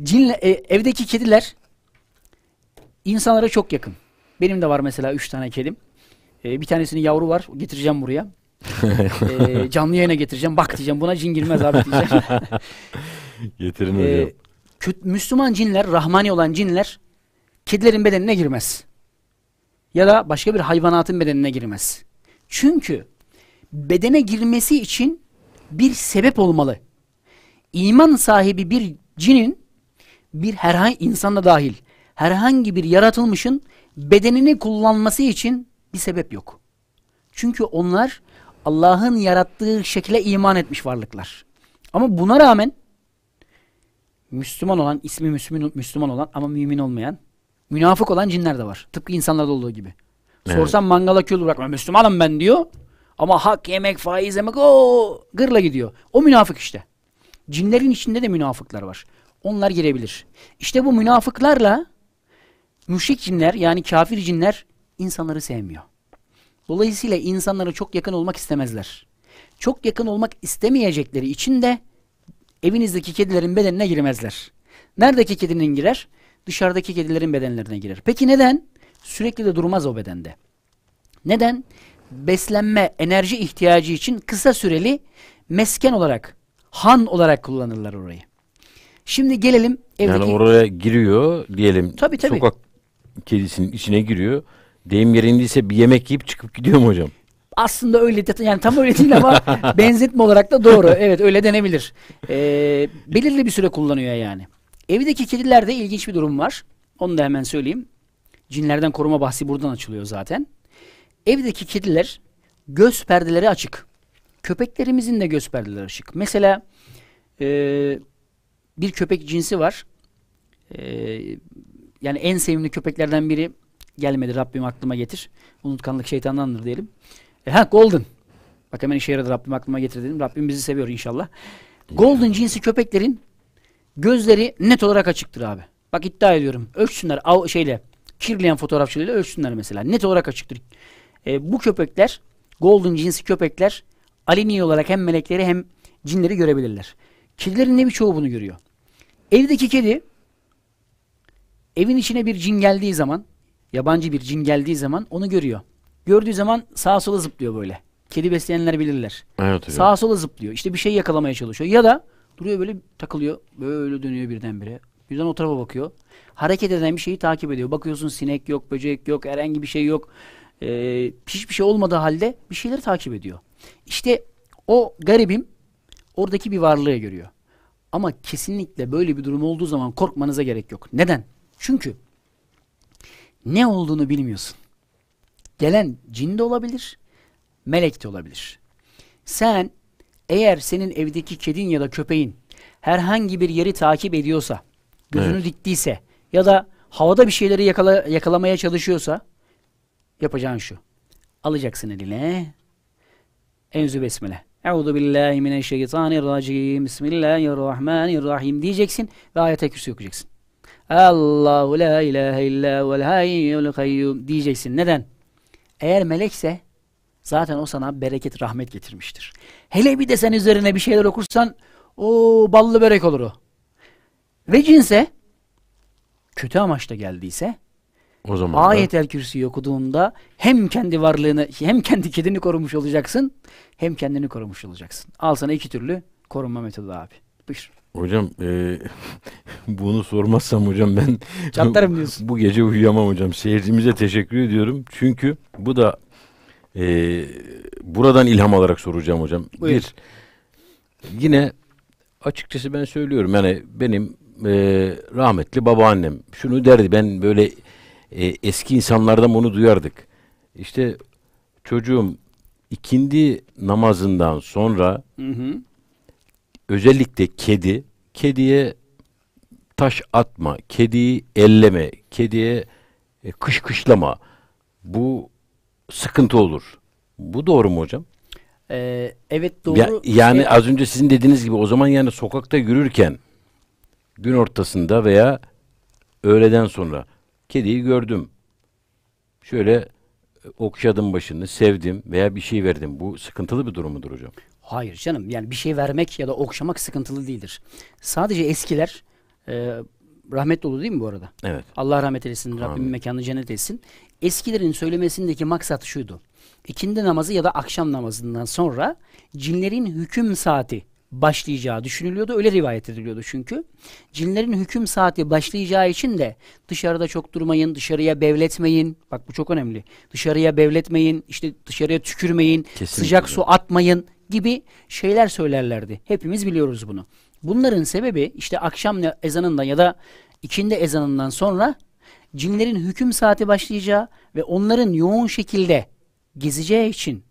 Cin e, evdeki kediler insanlara çok yakın. Benim de var mesela üç tane kedim. E, bir tanesinin yavru var. Getireceğim buraya. e, canlı yayına getireceğim. Bak diyeceğim buna cin girmez abi diyeceğim. Getirin e, Müslüman cinler, Rahmani olan cinler kedilerin bedenine girmez. Ya da başka bir hayvanatın bedenine girmez. Çünkü bedene girmesi için bir sebep olmalı. İman sahibi bir cinin bir herhangi insanla dahil herhangi bir yaratılmışın bedenini kullanması için bir sebep yok. Çünkü onlar Allah'ın yarattığı şekle iman etmiş varlıklar. Ama buna rağmen Müslüman olan, ismi Müslüman, Müslüman olan ama mümin olmayan Münafık olan cinler de var. Tıpkı insanlarda olduğu gibi. Evet. Sorsan mangala kül bırakma. Müslümanım ben diyor. Ama hak yemek, faiz yemek o gırla gidiyor. O münafık işte. Cinlerin içinde de münafıklar var. Onlar girebilir. İşte bu münafıklarla müşrik cinler yani kafir cinler insanları sevmiyor. Dolayısıyla insanlara çok yakın olmak istemezler. Çok yakın olmak istemeyecekleri için de evinizdeki kedilerin bedenine girmezler. Neredeki kedinin girer? dışarıdaki kedilerin bedenlerine girer. Peki neden? Sürekli de durmaz o bedende. Neden? Beslenme, enerji ihtiyacı için kısa süreli mesken olarak, han olarak kullanırlar orayı. Şimdi gelelim evdeki... Yani oraya giriyor diyelim. Tabii tabii. Sokak kedisinin içine giriyor. Deyim yerindeyse bir yemek yiyip çıkıp gidiyor mu hocam? Aslında öyle yani tam öyle değil ama benzetme olarak da doğru. Evet öyle denebilir. Ee, belirli bir süre kullanıyor yani. Evdeki kedilerde ilginç bir durum var. Onu da hemen söyleyeyim. Cinlerden koruma bahsi buradan açılıyor zaten. Evdeki kediler göz perdeleri açık. Köpeklerimizin de göz perdeleri açık. Mesela e, bir köpek cinsi var. E, yani en sevimli köpeklerden biri gelmedi Rabbim aklıma getir. Unutkanlık şeytandandır diyelim. E, ha Golden. Bak hemen işe yaradı Rabbim aklıma getir dedim. Rabbim bizi seviyor inşallah. Golden cinsi köpeklerin Gözleri net olarak açıktır abi. Bak iddia ediyorum. Ölçsünler av şeyle kirleyen fotoğrafçılarıyla ölçsünler mesela. Net olarak açıktır. E, bu köpekler golden cinsi köpekler aleni olarak hem melekleri hem cinleri görebilirler. Kedilerin ne birçoğu bunu görüyor. Evdeki kedi evin içine bir cin geldiği zaman yabancı bir cin geldiği zaman onu görüyor. Gördüğü zaman sağa sola zıplıyor böyle. Kedi besleyenler bilirler. Evet, evet. Sağa sola zıplıyor. İşte bir şey yakalamaya çalışıyor. Ya da Duruyor böyle takılıyor. Böyle dönüyor birdenbire. Birden o tarafa bakıyor. Hareket eden bir şeyi takip ediyor. Bakıyorsun sinek yok, böcek yok, herhangi bir şey yok. Ee, hiçbir şey olmadığı halde bir şeyleri takip ediyor. İşte o garibim oradaki bir varlığı görüyor. Ama kesinlikle böyle bir durum olduğu zaman korkmanıza gerek yok. Neden? Çünkü ne olduğunu bilmiyorsun. Gelen cin de olabilir, melek de olabilir. Sen eğer senin evdeki kedin ya da köpeğin herhangi bir yeri takip ediyorsa, gözünü evet. diktiyse ya da havada bir şeyleri yakala, yakalamaya çalışıyorsa yapacağın şu. Alacaksın eline. Enzü besmele. Euzu billahi mineşşeytanirracim. Bismillahirrahmanirrahim diyeceksin ve ayet-i kürsü okuyacaksın. Allahu la ilahe illa vel hayyul kayyum diyeceksin. Neden? Eğer melekse Zaten o sana bereket, rahmet getirmiştir. Hele bir de sen üzerine bir şeyler okursan o ballı börek olur o. Ve cinse kötü amaçla geldiyse o zaman ayet el kürsüyü okuduğunda hem kendi varlığını hem kendi kedini korumuş olacaksın hem kendini korumuş olacaksın. Al sana iki türlü korunma metodu abi. Buyur. Hocam e, bunu sormazsam hocam ben Çatlarım diyorsun. bu gece uyuyamam hocam. Seyircimize teşekkür ediyorum. Çünkü bu da ee, buradan ilham alarak soracağım hocam. Buyur. Bir, yine açıkçası ben söylüyorum yani benim e, rahmetli babaannem şunu derdi ben böyle e, eski insanlardan bunu duyardık. İşte çocuğum ikindi namazından sonra hı hı. özellikle kedi, kediye taş atma, kediyi elleme, kediye e, kışkışlama. Bu sıkıntı olur. Bu doğru mu hocam? Ee, evet doğru. Ya, yani şey... az önce sizin dediğiniz gibi o zaman yani sokakta yürürken gün ortasında veya öğleden sonra kediyi gördüm. Şöyle e, okşadım başını, sevdim veya bir şey verdim. Bu sıkıntılı bir durum mudur hocam? Hayır canım. Yani bir şey vermek ya da okşamak sıkıntılı değildir. Sadece eskiler e, rahmetli oldu değil mi bu arada? Evet. Allah rahmet eylesin. Amin. Rabbim mekanı cennet etsin. Eskilerin söylemesindeki maksat şuydu. İkindi namazı ya da akşam namazından sonra cinlerin hüküm saati başlayacağı düşünülüyordu. Öyle rivayet ediliyordu çünkü. Cinlerin hüküm saati başlayacağı için de dışarıda çok durmayın, dışarıya bevletmeyin. Bak bu çok önemli. Dışarıya bevletmeyin, işte dışarıya tükürmeyin, Kesinlikle. sıcak su atmayın gibi şeyler söylerlerdi. Hepimiz biliyoruz bunu. Bunların sebebi işte akşam ezanından ya da ikindi ezanından sonra cinlerin hüküm saati başlayacağı ve onların yoğun şekilde gezeceği için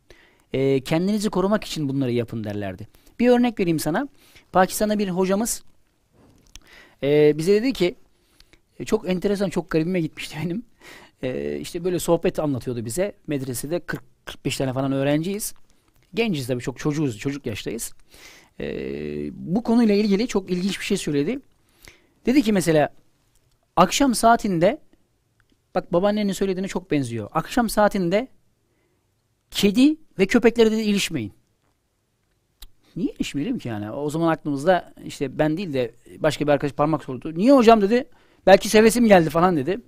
e, kendinizi korumak için bunları yapın derlerdi. Bir örnek vereyim sana. Pakistan'da bir hocamız e, bize dedi ki e, çok enteresan, çok garibime gitmişti benim. E, işte böyle sohbet anlatıyordu bize. Medresede 40 45 tane falan öğrenciyiz. Genciz tabii çok çocuğuz, çocuk yaştayız. E, bu konuyla ilgili çok ilginç bir şey söyledi. Dedi ki mesela akşam saatinde Bak babaannenin söylediğine çok benziyor. Akşam saatinde kedi ve köpeklere de ilişmeyin. Niye ilişmeyelim ki yani? O zaman aklımızda işte ben değil de başka bir arkadaş parmak sordu. Niye hocam dedi. Belki sevesim geldi falan dedi.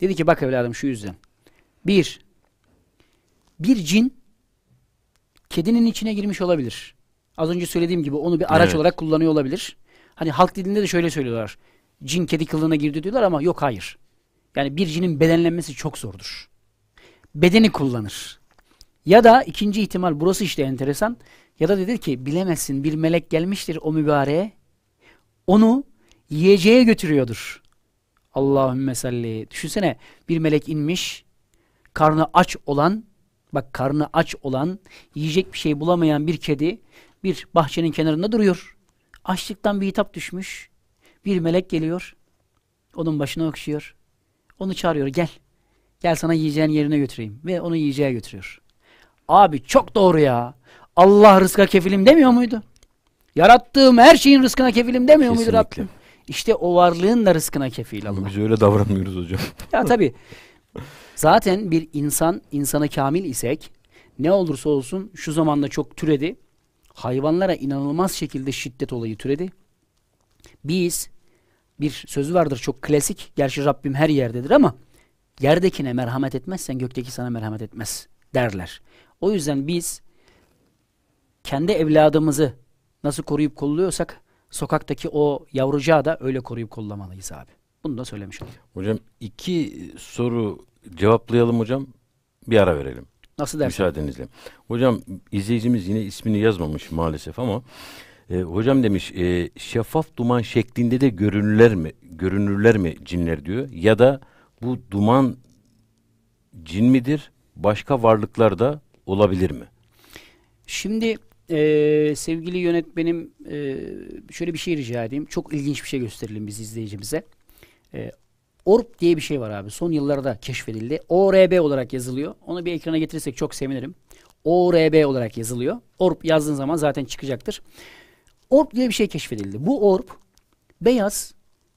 Dedi ki bak evladım şu yüzden. Bir, bir cin kedinin içine girmiş olabilir. Az önce söylediğim gibi onu bir araç evet. olarak kullanıyor olabilir. Hani halk dilinde de şöyle söylüyorlar. Cin kedi kılığına girdi diyorlar ama yok hayır. Yani bir cinin bedenlenmesi çok zordur. Bedeni kullanır. Ya da ikinci ihtimal burası işte enteresan. Ya da dedi ki bilemezsin bir melek gelmiştir o mübareğe. Onu yiyeceğe götürüyordur. Allahümme salli. Düşünsene bir melek inmiş. Karnı aç olan bak karnı aç olan yiyecek bir şey bulamayan bir kedi bir bahçenin kenarında duruyor. Açlıktan bir hitap düşmüş. Bir melek geliyor. Onun başına okşuyor. Onu çağırıyor gel. Gel sana yiyeceğin yerine götüreyim. Ve onu yiyeceğe götürüyor. Abi çok doğru ya. Allah rızka kefilim demiyor muydu? Yarattığım her şeyin rızkına kefilim demiyor Kesinlikle. muydu Rabbim? İşte o varlığın da rızkına kefil Allah. biz öyle davranmıyoruz hocam. ya tabi. Zaten bir insan, insana kamil isek ne olursa olsun şu zamanda çok türedi. Hayvanlara inanılmaz şekilde şiddet olayı türedi. Biz bir sözü vardır çok klasik. Gerçi Rabbim her yerdedir ama yerdekine merhamet etmezsen gökteki sana merhamet etmez derler. O yüzden biz kendi evladımızı nasıl koruyup kolluyorsak sokaktaki o yavrucağı da öyle koruyup kollamalıyız abi. Bunu da söylemiş oldum. Hocam iki soru cevaplayalım hocam. Bir ara verelim. Nasıl dersin? Müsaadenizle. Hocam izleyicimiz yine ismini yazmamış maalesef ama e, hocam demiş e, şeffaf duman şeklinde de görünürler mi? Görünürler mi cinler diyor. Ya da bu duman cin midir? Başka varlıklar da olabilir mi? Şimdi e, sevgili yönetmenim e, şöyle bir şey rica edeyim. Çok ilginç bir şey gösterelim biz izleyicimize. E, Orp diye bir şey var abi. Son yıllarda keşfedildi. ORB olarak yazılıyor. Onu bir ekrana getirirsek çok sevinirim. ORB olarak yazılıyor. Orb yazdığın zaman zaten çıkacaktır. Orp diye bir şey keşfedildi. Bu Orp beyaz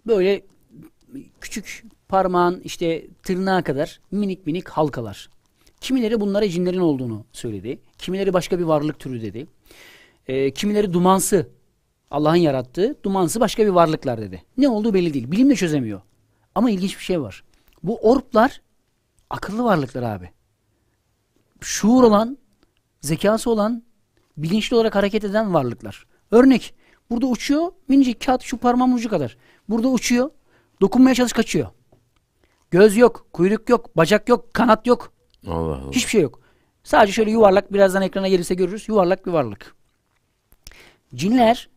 böyle küçük parmağın işte tırnağa kadar minik minik halkalar. Kimileri bunlara cinlerin olduğunu söyledi. Kimileri başka bir varlık türü dedi. E, kimileri dumansı Allah'ın yarattığı dumansı başka bir varlıklar dedi. Ne olduğu belli değil. Bilim de çözemiyor. Ama ilginç bir şey var. Bu orplar akıllı varlıklar abi. Şuur olan, zekası olan, bilinçli olarak hareket eden varlıklar. Örnek. Burada uçuyor. Minicik kağıt şu parmağım ucu kadar. Burada uçuyor. Dokunmaya çalış kaçıyor. Göz yok, kuyruk yok, bacak yok, kanat yok. Allah Allah. Hiçbir şey yok. Sadece şöyle yuvarlak birazdan ekrana gelirse görürüz. Yuvarlak yuvarlak. Cinler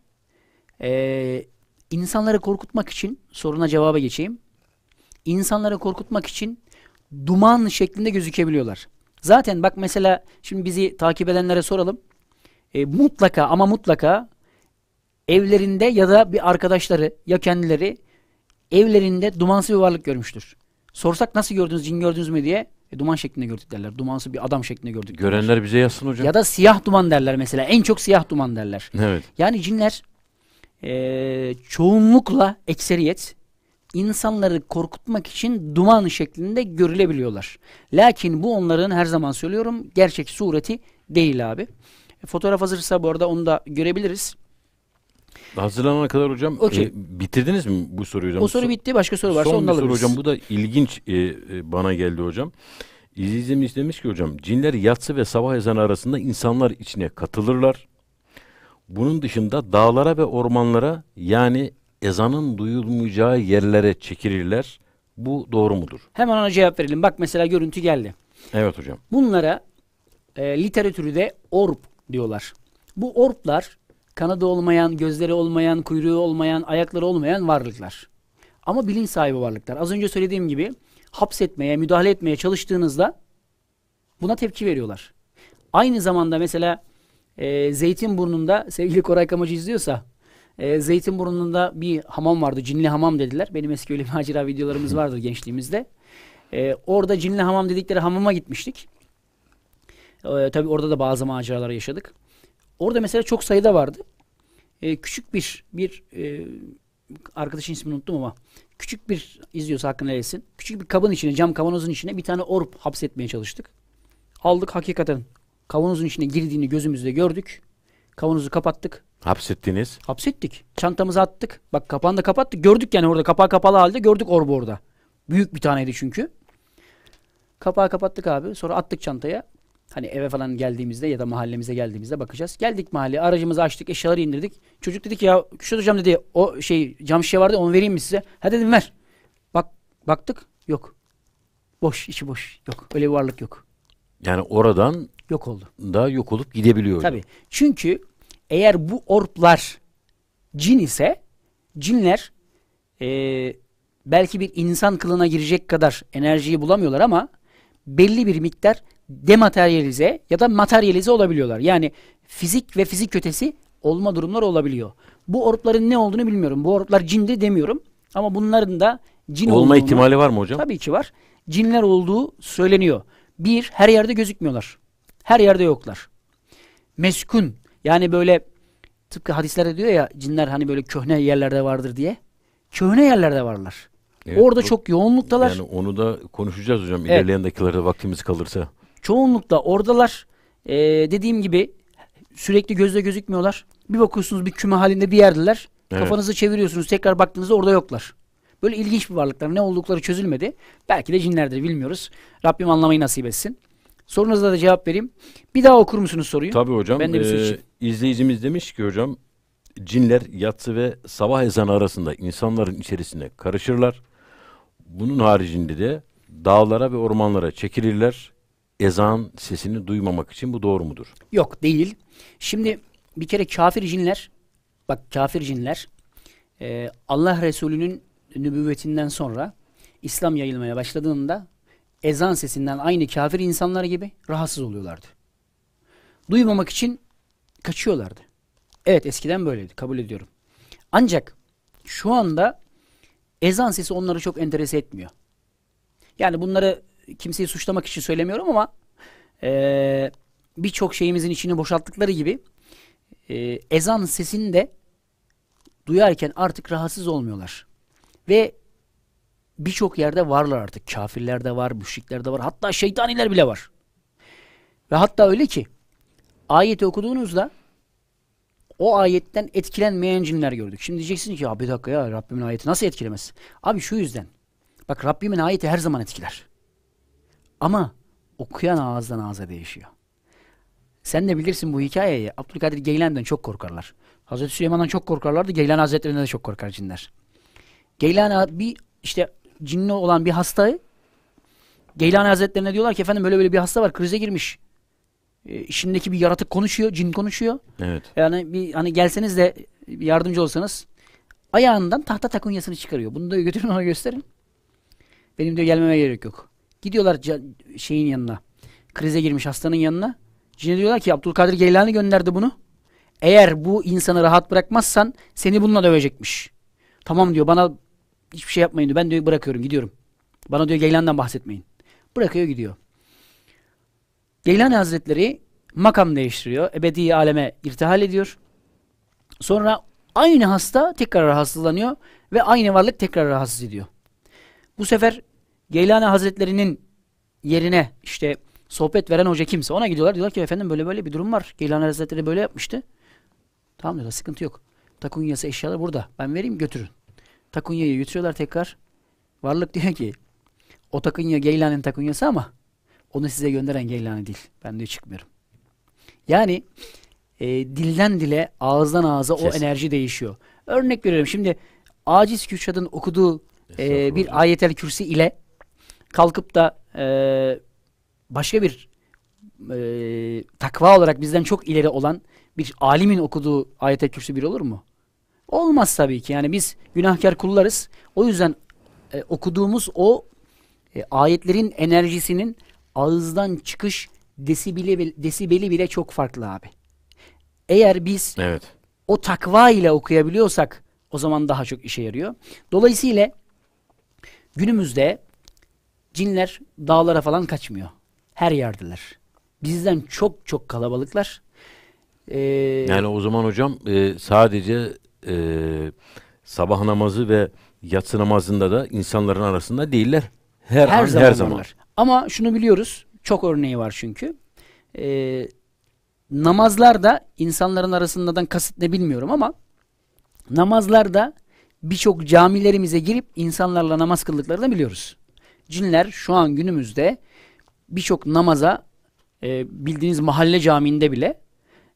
e, insanları korkutmak için soruna cevaba geçeyim. İnsanları korkutmak için duman şeklinde gözükebiliyorlar. Zaten bak mesela şimdi bizi takip edenlere soralım. E, mutlaka ama mutlaka evlerinde ya da bir arkadaşları ya kendileri evlerinde dumansı bir varlık görmüştür. Sorsak nasıl gördünüz, cin gördünüz mü diye e, duman şeklinde gördük derler. Dumansı bir adam şeklinde gördük. Görenler derler. bize yazsın hocam. Ya da siyah duman derler mesela. En çok siyah duman derler. Evet. Yani cinler e, çoğunlukla ekseriyet insanları korkutmak için duman şeklinde görülebiliyorlar. Lakin bu onların her zaman söylüyorum gerçek sureti değil abi. E, fotoğraf hazırsa bu arada onu da görebiliriz. Hazırlanana kadar hocam e, Okey. e, bitirdiniz mi bu soruyu hocam? O soru bitti. Başka soru varsa Son onu alırız. hocam bu da ilginç e, e, bana geldi hocam. İzleyicimiz demiş ki hocam cinler yatsı ve sabah ezanı arasında insanlar içine katılırlar. Bunun dışında dağlara ve ormanlara yani ezanın duyulmayacağı yerlere çekilirler. Bu doğru mudur? Hemen ona cevap verelim. Bak mesela görüntü geldi. Evet hocam. Bunlara e, literatürde orb diyorlar. Bu orplar kanadı olmayan, gözleri olmayan, kuyruğu olmayan, ayakları olmayan varlıklar. Ama bilinç sahibi varlıklar. Az önce söylediğim gibi hapsetmeye, müdahale etmeye çalıştığınızda buna tepki veriyorlar. Aynı zamanda mesela e, burnunda sevgili Koray Kamacı izliyorsa e, burnunda bir hamam vardı. Cinli hamam dediler. Benim eski öyle macera videolarımız vardır gençliğimizde. E, orada cinli hamam dedikleri hamama gitmiştik. E, tabii orada da bazı maceralar yaşadık. Orada mesela çok sayıda vardı. E, küçük bir bir e, arkadaşın ismini unuttum ama küçük bir izliyorsa hakkını eylesin. Küçük bir kabın içine, cam kavanozun içine bir tane orp hapsetmeye çalıştık. Aldık hakikaten kavanozun içine girdiğini gözümüzle gördük. Kavanozu kapattık. Hapsettiniz. Hapsettik. Çantamızı attık. Bak kapağını da kapattık. Gördük yani orada kapağı kapalı halde gördük orbu orada. Büyük bir taneydi çünkü. Kapağı kapattık abi. Sonra attık çantaya. Hani eve falan geldiğimizde ya da mahallemize geldiğimizde bakacağız. Geldik mahalleye aracımızı açtık eşyaları indirdik. Çocuk dedi ki ya Kürşat hocam dedi o şey cam şişe vardı onu vereyim mi size? Ha dedim ver. Bak baktık yok. Boş içi boş yok. Öyle bir varlık yok. Yani oradan yok oldu. Da yok olup gidebiliyor. Tabii. Çünkü eğer bu orplar cin ise cinler e, belki bir insan kılına girecek kadar enerjiyi bulamıyorlar ama belli bir miktar Dematerialize ya da materyalize olabiliyorlar. Yani fizik ve fizik ötesi olma durumlar olabiliyor. Bu orbların ne olduğunu bilmiyorum. Bu orblar cindi demiyorum. Ama bunların da cin olma olduğunu, ihtimali var mı hocam? Tabii ki var. Cinler olduğu söyleniyor. Bir, her yerde gözükmüyorlar. Her yerde yoklar. Meskun yani böyle tıpkı hadislerde diyor ya cinler hani böyle köhne yerlerde vardır diye. Köhne yerlerde varlar. Evet, Orada bu, çok yoğunluktalar. Yani onu da konuşacağız hocam evet. ilerleyen dakikalarda vaktimiz kalırsa. Çoğunlukla oradalar. Ee, dediğim gibi sürekli gözle gözükmüyorlar. Bir bakıyorsunuz bir küme halinde bir yerdiler. Evet. Kafanızı çeviriyorsunuz tekrar baktığınızda orada yoklar. Böyle ilginç bir varlıklar. Ne oldukları çözülmedi. Belki de cinlerdir bilmiyoruz. Rabbim anlamayı nasip etsin. Sorunuza da cevap vereyim. Bir daha okur musunuz soruyu? Tabii hocam. Ben de bir e, izleyicimiz demiş ki hocam cinler yatsı ve sabah ezanı arasında insanların içerisine karışırlar. Bunun haricinde de dağlara ve ormanlara çekilirler ezan sesini duymamak için bu doğru mudur? Yok değil. Şimdi bir kere kafir cinler bak kafir cinler e, Allah Resulü'nün nübüvvetinden sonra İslam yayılmaya başladığında ezan sesinden aynı kafir insanlar gibi rahatsız oluyorlardı. Duymamak için kaçıyorlardı. Evet eskiden böyleydi kabul ediyorum. Ancak şu anda ezan sesi onları çok enterese etmiyor. Yani bunları kimseyi suçlamak için söylemiyorum ama e, birçok şeyimizin içini boşalttıkları gibi e, ezan sesini de duyarken artık rahatsız olmuyorlar. Ve birçok yerde varlar artık. Kafirler de var, müşrikler de var. Hatta şeytaniler bile var. Ve hatta öyle ki ayeti okuduğunuzda o ayetten etkilenmeyen cinler gördük. Şimdi diyeceksin ki ya bir dakika ya Rabbimin ayeti nasıl etkilemez? Abi şu yüzden. Bak Rabbimin ayeti her zaman etkiler. Ama okuyan ağızdan ağza değişiyor. Sen de bilirsin bu hikayeyi. Abdülkadir Geylen'den çok korkarlar. Hazreti Süleyman'dan çok korkarlardı. geylan Hazretleri'nden de çok korkar cinler. Geylan bir işte cinli olan bir hastayı Geylan Hazretlerine diyorlar ki efendim böyle böyle bir hasta var krize girmiş. E, içindeki bir yaratık konuşuyor, cin konuşuyor. Evet. Yani e, bir hani gelseniz de yardımcı olsanız ayağından tahta takunyasını çıkarıyor. Bunu da götürün ona gösterin. Benim diyor gelmeme gerek yok. Gidiyorlar şeyin yanına. Krize girmiş hastanın yanına. Cine diyorlar ki Abdülkadir Geylani gönderdi bunu. Eğer bu insanı rahat bırakmazsan seni bununla dövecekmiş. Tamam diyor bana hiçbir şey yapmayın diyor. Ben diyor bırakıyorum gidiyorum. Bana diyor Geylan'dan bahsetmeyin. Bırakıyor gidiyor. Geylani Hazretleri makam değiştiriyor. Ebedi aleme irtihal ediyor. Sonra aynı hasta tekrar rahatsızlanıyor ve aynı varlık tekrar rahatsız ediyor. Bu sefer Geylani Hazretleri'nin yerine işte sohbet veren hoca kimse ona gidiyorlar. Diyorlar ki efendim böyle böyle bir durum var. Geylani Hazretleri böyle yapmıştı. Tamam diyorlar sıkıntı yok. Takunyası eşyalar burada. Ben vereyim götürün. Takunyayı götürüyorlar tekrar. Varlık diyor ki o takunya Geylani'nin takunyası ama onu size gönderen Geylani değil. Ben diyor çıkmıyorum. Yani e, dilden dile ağızdan ağza Kesin. o enerji değişiyor. Örnek veriyorum şimdi Aciz Kürşad'ın okuduğu e, bir ayetel kürsi ile kalkıp da e, başka bir e, takva olarak bizden çok ileri olan bir alimin okuduğu ayet-i kürsü bir olur mu? Olmaz tabii ki. Yani biz günahkar kullarız. O yüzden e, okuduğumuz o e, ayetlerin enerjisinin ağızdan çıkış desibeli, desibeli bile çok farklı abi. Eğer biz evet. o takva ile okuyabiliyorsak o zaman daha çok işe yarıyor. Dolayısıyla günümüzde Cinler dağlara falan kaçmıyor. Her yerdeler. Bizden çok çok kalabalıklar. Ee, yani o zaman hocam e, sadece e, sabah namazı ve yatsı namazında da insanların arasında değiller. Her, her an, zaman her zaman. Ama şunu biliyoruz. Çok örneği var çünkü. Ee, namazlarda insanların arasındadan kasıt ne bilmiyorum ama namazlarda birçok camilerimize girip insanlarla namaz kıldıklarını biliyoruz. Cinler şu an günümüzde birçok namaza e, bildiğiniz mahalle camiinde bile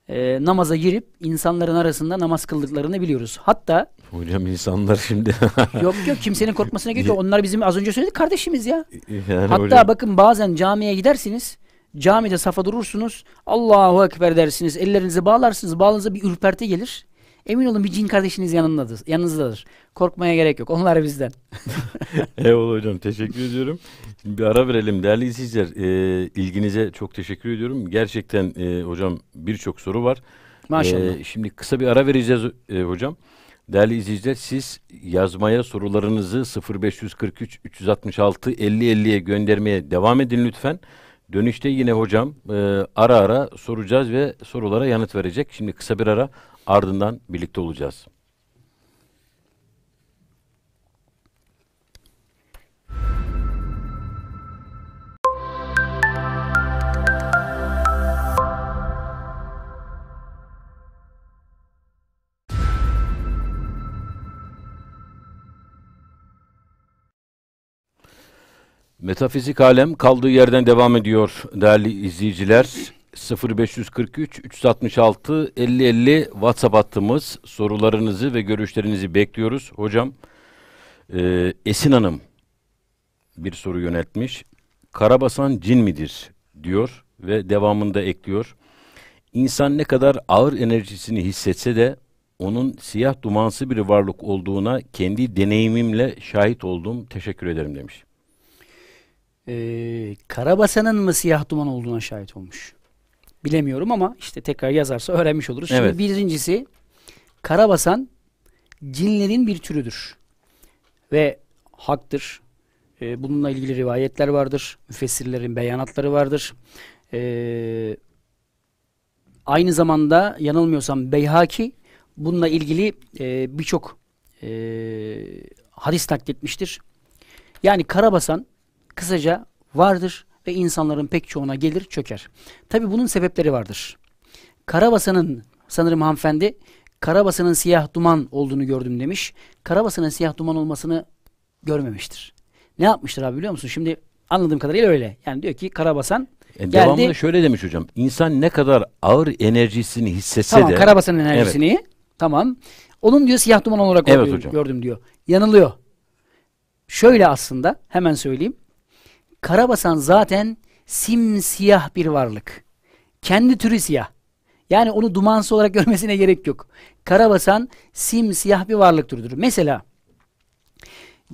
e, namaza girip insanların arasında namaz kıldıklarını biliyoruz. Hatta hocam insanlar şimdi yok yok kimsenin korkmasına gerek yok. Onlar bizim az önce söyledik kardeşimiz ya. Yani Hatta hocam... bakın bazen camiye gidersiniz. Camide safa durursunuz. Allahu Ekber dersiniz. Ellerinizi bağlarsınız. Bağlanıza bir ürperti gelir. Emin olun bir cin kardeşiniz yanındadır, yanınızdadır. Korkmaya gerek yok. Onlar bizden. Eyvallah hocam. Teşekkür ediyorum. Şimdi bir ara verelim. Değerli izleyiciler e, ilginize çok teşekkür ediyorum. Gerçekten e, hocam birçok soru var. Maşallah. E, şimdi kısa bir ara vereceğiz e, hocam. Değerli izleyiciler siz yazmaya sorularınızı 0543 366 50 50'ye göndermeye devam edin lütfen. Dönüşte yine hocam e, ara ara soracağız ve sorulara yanıt verecek. Şimdi kısa bir ara Ardından birlikte olacağız. Metafizik alem kaldığı yerden devam ediyor değerli izleyiciler. 0543 366 50 50 WhatsApp hattımız. Sorularınızı ve görüşlerinizi bekliyoruz. Hocam e, Esin Hanım bir soru yöneltmiş. Karabasan cin midir diyor ve devamında ekliyor. İnsan ne kadar ağır enerjisini hissetse de onun siyah dumansı bir varlık olduğuna kendi deneyimimle şahit oldum. Teşekkür ederim demiş. Ee, Karabasan'ın mı siyah duman olduğuna şahit olmuş? Bilemiyorum ama işte tekrar yazarsa öğrenmiş oluruz. Evet. Şimdi birincisi karabasan cinlerin bir türüdür. Ve haktır. Ee, bununla ilgili rivayetler vardır. Müfessirlerin beyanatları vardır. Ee, aynı zamanda yanılmıyorsam Beyhaki bununla ilgili e, birçok e, hadis nakletmiştir. Yani karabasan kısaca vardır ve insanların pek çoğuna gelir çöker. Tabi bunun sebepleri vardır. Karabasa'nın sanırım hanımefendi Karabasa'nın siyah duman olduğunu gördüm demiş. Karabasa'nın siyah duman olmasını görmemiştir. Ne yapmıştır abi biliyor musun? Şimdi anladığım kadarıyla öyle. Yani diyor ki Karabasan e, geldi. Devamında şöyle demiş hocam. İnsan ne kadar ağır enerjisini hissetse tamam, de. Tamam Karabasan'ın enerjisini. Evet. Tamam. Onun diyor siyah duman olarak evet, oluyor, hocam. gördüm diyor. Yanılıyor. Şöyle aslında hemen söyleyeyim. Karabasan zaten simsiyah bir varlık. Kendi türü siyah. Yani onu dumansı olarak görmesine gerek yok. Karabasan simsiyah bir varlık türüdür. Mesela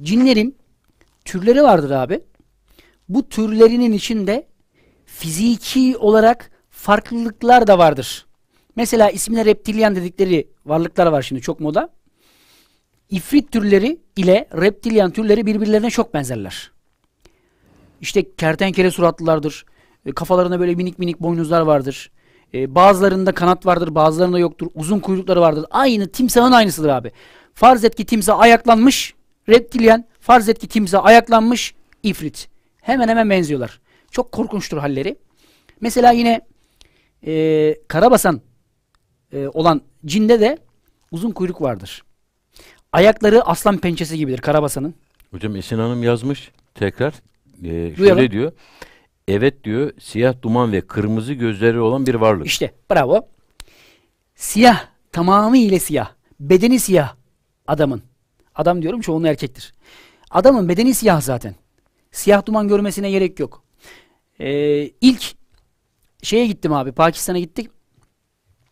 cinlerin türleri vardır abi. Bu türlerinin içinde fiziki olarak farklılıklar da vardır. Mesela ismine reptilyan dedikleri varlıklar var şimdi çok moda. İfrit türleri ile reptilyan türleri birbirlerine çok benzerler işte kertenkele suratlılardır. E, kafalarında böyle minik minik boynuzlar vardır. E, bazılarında kanat vardır, bazılarında yoktur. Uzun kuyrukları vardır. Aynı timsahın aynısıdır abi. Farz et ki timsah ayaklanmış, reptilyen. Farz et ki timsah ayaklanmış, ifrit. Hemen hemen benziyorlar. Çok korkunçtur halleri. Mesela yine e, karabasan e, olan cinde de uzun kuyruk vardır. Ayakları aslan pençesi gibidir karabasanın. Hocam Esin Hanım yazmış tekrar e, şöyle Duyalım. diyor. Evet diyor siyah duman ve kırmızı gözleri olan bir varlık. İşte bravo. Siyah tamamıyla siyah. Bedeni siyah adamın. Adam diyorum çoğunluğu erkektir. Adamın bedeni siyah zaten. Siyah duman görmesine gerek yok. Ee, ilk şeye gittim abi Pakistan'a gittik.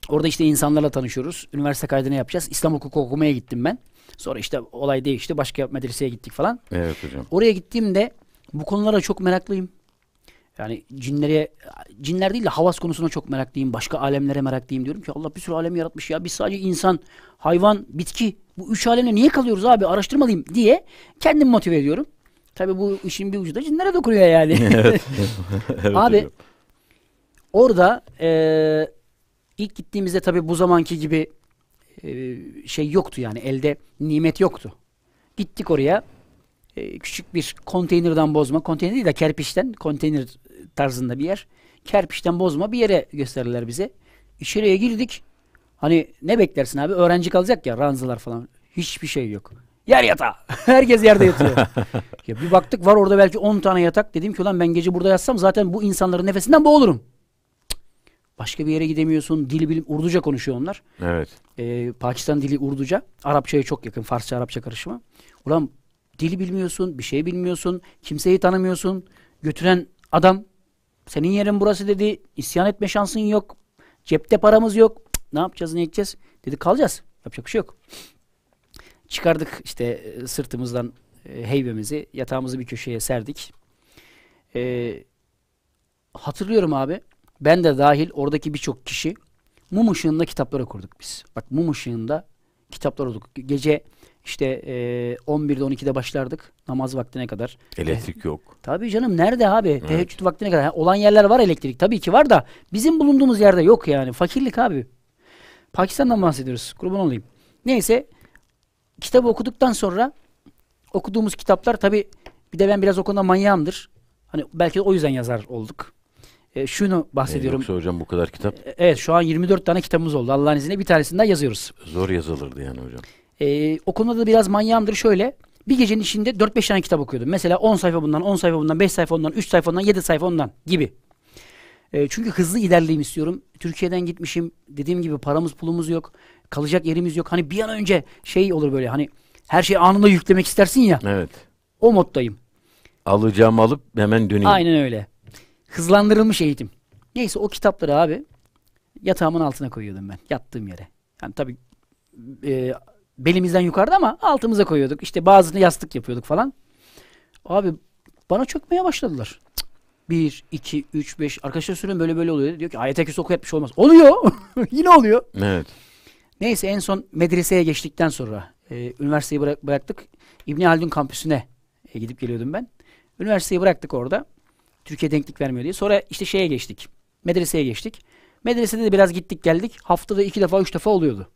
Orada işte insanlarla tanışıyoruz. Üniversite kaydını yapacağız. İslam hukuku okumaya gittim ben. Sonra işte olay değişti. Başka medreseye gittik falan. Evet hocam. Oraya gittiğimde bu konulara çok meraklıyım. Yani cinlere, cinler değil de havas konusuna çok meraklıyım. Başka alemlere meraklıyım diyorum ki Allah bir sürü alem yaratmış ya. Biz sadece insan, hayvan, bitki bu üç alemle niye kalıyoruz abi araştırmalıyım diye kendimi motive ediyorum. Tabii bu işin bir ucu da cinlere dokunuyor yani. evet. abi orada e, ilk gittiğimizde tabii bu zamanki gibi e, şey yoktu yani elde nimet yoktu. Gittik oraya e, küçük bir konteynerden bozma. Konteyner değil de kerpiçten konteyner tarzında bir yer. Kerpiçten bozma bir yere gösterirler bize. İçeriye girdik. Hani ne beklersin abi? Öğrenci kalacak ya ranzalar falan. Hiçbir şey yok. Yer yatağı. Herkes yerde yatıyor. ya bir baktık var orada belki 10 tane yatak. Dedim ki ulan ben gece burada yatsam zaten bu insanların nefesinden boğulurum. Başka bir yere gidemiyorsun. Dil bilim Urduca konuşuyor onlar. Evet. Ee, Pakistan dili Urduca. Arapçaya çok yakın. Farsça Arapça karışımı. Ulan dil bilmiyorsun, bir şey bilmiyorsun, kimseyi tanımıyorsun. Götüren adam senin yerin burası dedi, isyan etme şansın yok, cepte paramız yok, ne yapacağız, ne edeceğiz? Dedi kalacağız, yapacak bir şey yok. Çıkardık işte e, sırtımızdan e, heybemizi, yatağımızı bir köşeye serdik. Ee, hatırlıyorum abi, ben de dahil oradaki birçok kişi mum ışığında kitaplar okurduk biz. Bak mum ışığında kitaplar okuduk. Gece işte e, 11'de 12'de başlardık namaz vaktine kadar. Elektrik eh, yok. Tabii canım nerede abi? Evet. Teheccüd vaktine kadar. Ha, olan yerler var elektrik tabii ki var da bizim bulunduğumuz yerde yok yani. Fakirlik abi. Pakistan'dan bahsediyoruz. Kurban olayım. Neyse kitabı okuduktan sonra okuduğumuz kitaplar tabii bir de ben biraz o konuda manyağımdır. Hani belki o yüzden yazar olduk. E, şunu bahsediyorum. E, yoksa hocam bu kadar kitap. E, evet şu an 24 tane kitabımız oldu. Allah'ın izniyle bir tanesinden yazıyoruz. Zor yazılırdı yani hocam. E, o konuda da biraz manyağımdır şöyle. Bir gecenin içinde 4-5 tane kitap okuyordum. Mesela 10 sayfa bundan, 10 sayfa bundan, 5 sayfa ondan, 3 sayfa ondan, 7 sayfa ondan gibi. E, çünkü hızlı ilerleyeyim istiyorum. Türkiye'den gitmişim. Dediğim gibi paramız pulumuz yok. Kalacak yerimiz yok. Hani bir an önce şey olur böyle hani her şeyi anında yüklemek istersin ya. Evet. O moddayım. Alacağım alıp hemen döneyim. Aynen öyle. Hızlandırılmış eğitim. Neyse o kitapları abi yatağımın altına koyuyordum ben. Yattığım yere. Yani tabii e, belimizden yukarıda ama altımıza koyuyorduk. İşte bazını yastık yapıyorduk falan. Abi bana çökmeye başladılar. 1, 2, 3, 5 arkadaşlar söylüyorum böyle böyle oluyor. Diyor ki ayete küs oku yatmış olmaz. Oluyor. Yine oluyor. Evet. Neyse en son medreseye geçtikten sonra e, üniversiteyi bırak, bıraktık. İbni Haldun kampüsüne e, gidip geliyordum ben. Üniversiteyi bıraktık orada. Türkiye denklik vermiyor diye. Sonra işte şeye geçtik. Medreseye geçtik. Medresede de biraz gittik geldik. Haftada iki defa üç defa oluyordu.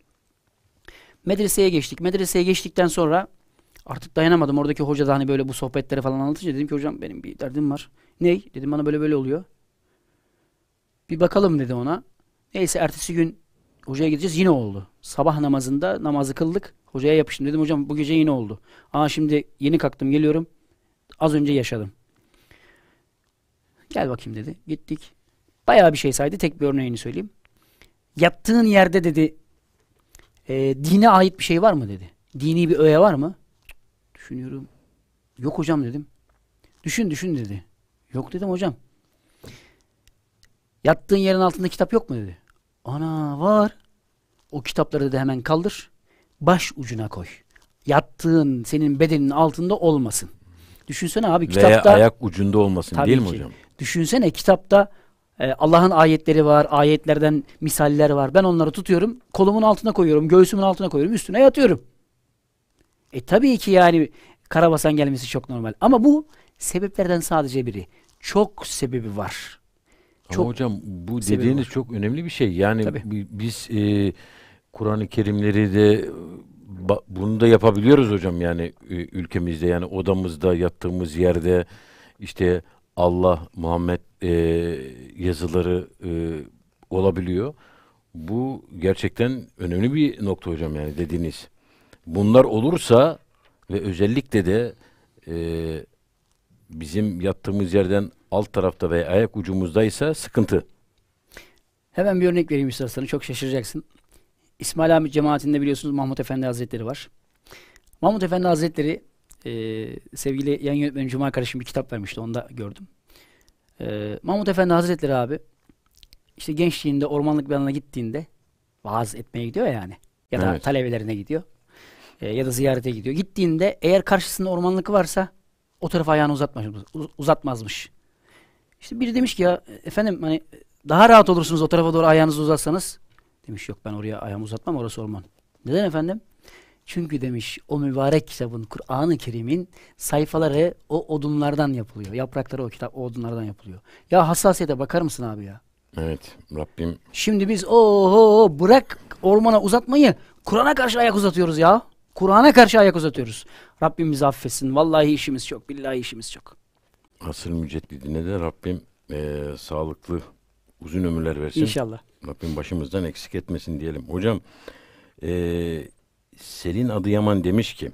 Medreseye geçtik. Medreseye geçtikten sonra artık dayanamadım. Oradaki hoca da hani böyle bu sohbetleri falan anlatınca dedim ki hocam benim bir derdim var. Ney? Dedim bana böyle böyle oluyor. Bir bakalım dedi ona. Neyse ertesi gün hocaya gideceğiz yine oldu. Sabah namazında namazı kıldık. Hocaya yapıştım dedim hocam bu gece yine oldu. Aa şimdi yeni kalktım geliyorum. Az önce yaşadım. Gel bakayım dedi. Gittik. Bayağı bir şey saydı. Tek bir örneğini söyleyeyim. Yattığın yerde dedi e, dine ait bir şey var mı dedi. Dini bir öğe var mı? Düşünüyorum. Yok hocam dedim. Düşün düşün dedi. Yok dedim hocam. Yattığın yerin altında kitap yok mu dedi. Ana var. O kitapları da hemen kaldır. Baş ucuna koy. Yattığın senin bedenin altında olmasın. Düşünsene abi kitapta... Veya ayak ucunda olmasın değil ki. mi hocam? Düşünsene kitapta e, Allah'ın ayetleri var, ayetlerden misaller var. Ben onları tutuyorum, kolumun altına koyuyorum, göğsümün altına koyuyorum, üstüne yatıyorum. E tabii ki yani karabasan gelmesi çok normal. Ama bu sebeplerden sadece biri. Çok sebebi var. Ama hocam bu dediğiniz var. çok önemli bir şey. Yani tabii. biz e, Kur'an-ı Kerimleri de bunu da yapabiliyoruz hocam yani e, ülkemizde yani odamızda yattığımız yerde işte Allah Muhammed e, yazıları e, olabiliyor. Bu gerçekten önemli bir nokta hocam yani dediğiniz. Bunlar olursa ve özellikle de e, bizim yattığımız yerden alt tarafta veya ayak ucumuzdaysa sıkıntı. Hemen bir örnek vereyim istersen çok şaşıracaksın. İsmail Hamit cemaatinde biliyorsunuz Mahmut Efendi Hazretleri var. Mahmut Efendi Hazretleri e, sevgili yan yönetmen Cuma kardeşim bir kitap vermişti. Onda gördüm. Ee, Mahmut Efendi Hazretleri abi işte gençliğinde ormanlık bir alana gittiğinde vaaz etmeye gidiyor yani. Ya da evet. talebelerine gidiyor. E, ya da ziyarete gidiyor. Gittiğinde eğer karşısında ormanlık varsa o tarafa ayağını uzatmaz, uzatmazmış. İşte biri demiş ki ya efendim hani daha rahat olursunuz o tarafa doğru ayağınızı uzatsanız. Demiş yok ben oraya ayağımı uzatmam orası orman. Neden efendim? Çünkü demiş o mübarek kitabın Kur'an-ı Kerim'in sayfaları o odunlardan yapılıyor. Yaprakları o kitap o odunlardan yapılıyor. Ya hassasiyete bakar mısın abi ya? Evet Rabbim. Şimdi biz o bırak ormana uzatmayı Kur'an'a karşı ayak uzatıyoruz ya. Kur'an'a karşı ayak uzatıyoruz. Rabbim bizi affetsin. Vallahi işimiz çok. Billahi işimiz çok. Asır müceddidine de Rabbim e, sağlıklı uzun ömürler versin. İnşallah. Rabbim başımızdan eksik etmesin diyelim. Hocam e, Selin Adıyaman demiş ki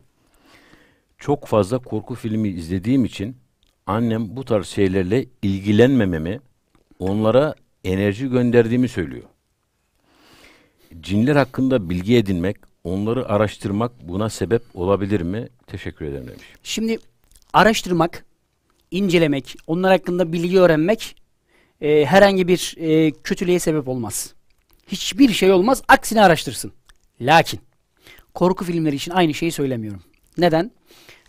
çok fazla korku filmi izlediğim için annem bu tarz şeylerle ilgilenmememi, onlara enerji gönderdiğimi söylüyor. Cinler hakkında bilgi edinmek, onları araştırmak buna sebep olabilir mi? Teşekkür ederim demiş. Şimdi araştırmak, incelemek, onlar hakkında bilgi öğrenmek e, herhangi bir e, kötülüğe sebep olmaz. Hiçbir şey olmaz, aksine araştırsın. Lakin korku filmleri için aynı şeyi söylemiyorum. Neden?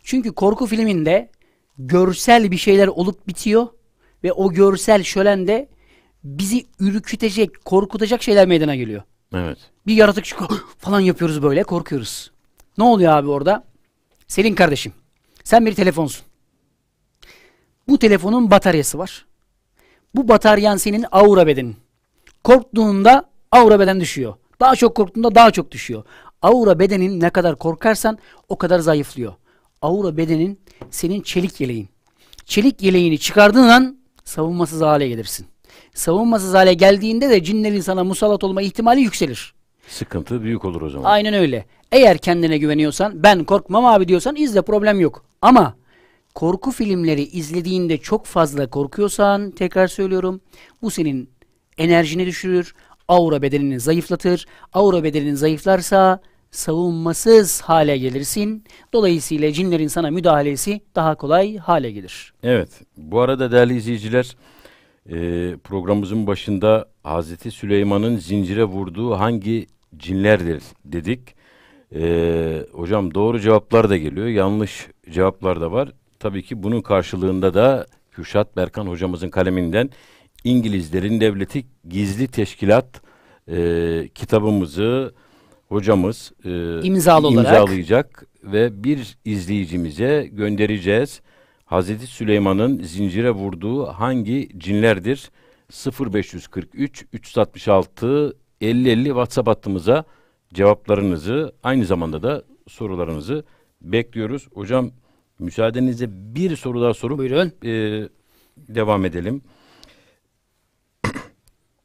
Çünkü korku filminde görsel bir şeyler olup bitiyor ve o görsel şölende bizi ürkütecek, korkutacak şeyler meydana geliyor. Evet. Bir yaratık çıkıyor falan yapıyoruz böyle korkuyoruz. Ne oluyor abi orada? Selin kardeşim sen bir telefonsun. Bu telefonun bataryası var. Bu bataryan senin aura bedenin. Korktuğunda aura beden düşüyor. Daha çok korktuğunda daha çok düşüyor. Aura bedenin ne kadar korkarsan o kadar zayıflıyor. Aura bedenin senin çelik yeleğin. Çelik yeleğini çıkardığın an savunmasız hale gelirsin. Savunmasız hale geldiğinde de cinlerin sana musallat olma ihtimali yükselir. Sıkıntı büyük olur o zaman. Aynen öyle. Eğer kendine güveniyorsan ben korkmam abi diyorsan izle problem yok. Ama korku filmleri izlediğinde çok fazla korkuyorsan tekrar söylüyorum bu senin enerjini düşürür. Aura bedenini zayıflatır. Aura bedenini zayıflarsa savunmasız hale gelirsin. Dolayısıyla cinlerin sana müdahalesi daha kolay hale gelir. Evet. Bu arada değerli izleyiciler e, programımızın başında Hazreti Süleyman'ın zincire vurduğu hangi cinlerdir dedik. E, hocam doğru cevaplar da geliyor. Yanlış cevaplar da var. Tabii ki bunun karşılığında da Kürşat Berkan hocamızın kaleminden İngilizlerin Devleti Gizli Teşkilat e, kitabımızı hocamız e, İmzalı imzalayacak olarak. ve bir izleyicimize göndereceğiz. Hazreti Süleyman'ın zincire vurduğu hangi cinlerdir? 0543 366 5050 WhatsApp hattımıza cevaplarınızı aynı zamanda da sorularınızı bekliyoruz. Hocam müsaadenizle bir soru daha sorup Buyurun. E, devam edelim.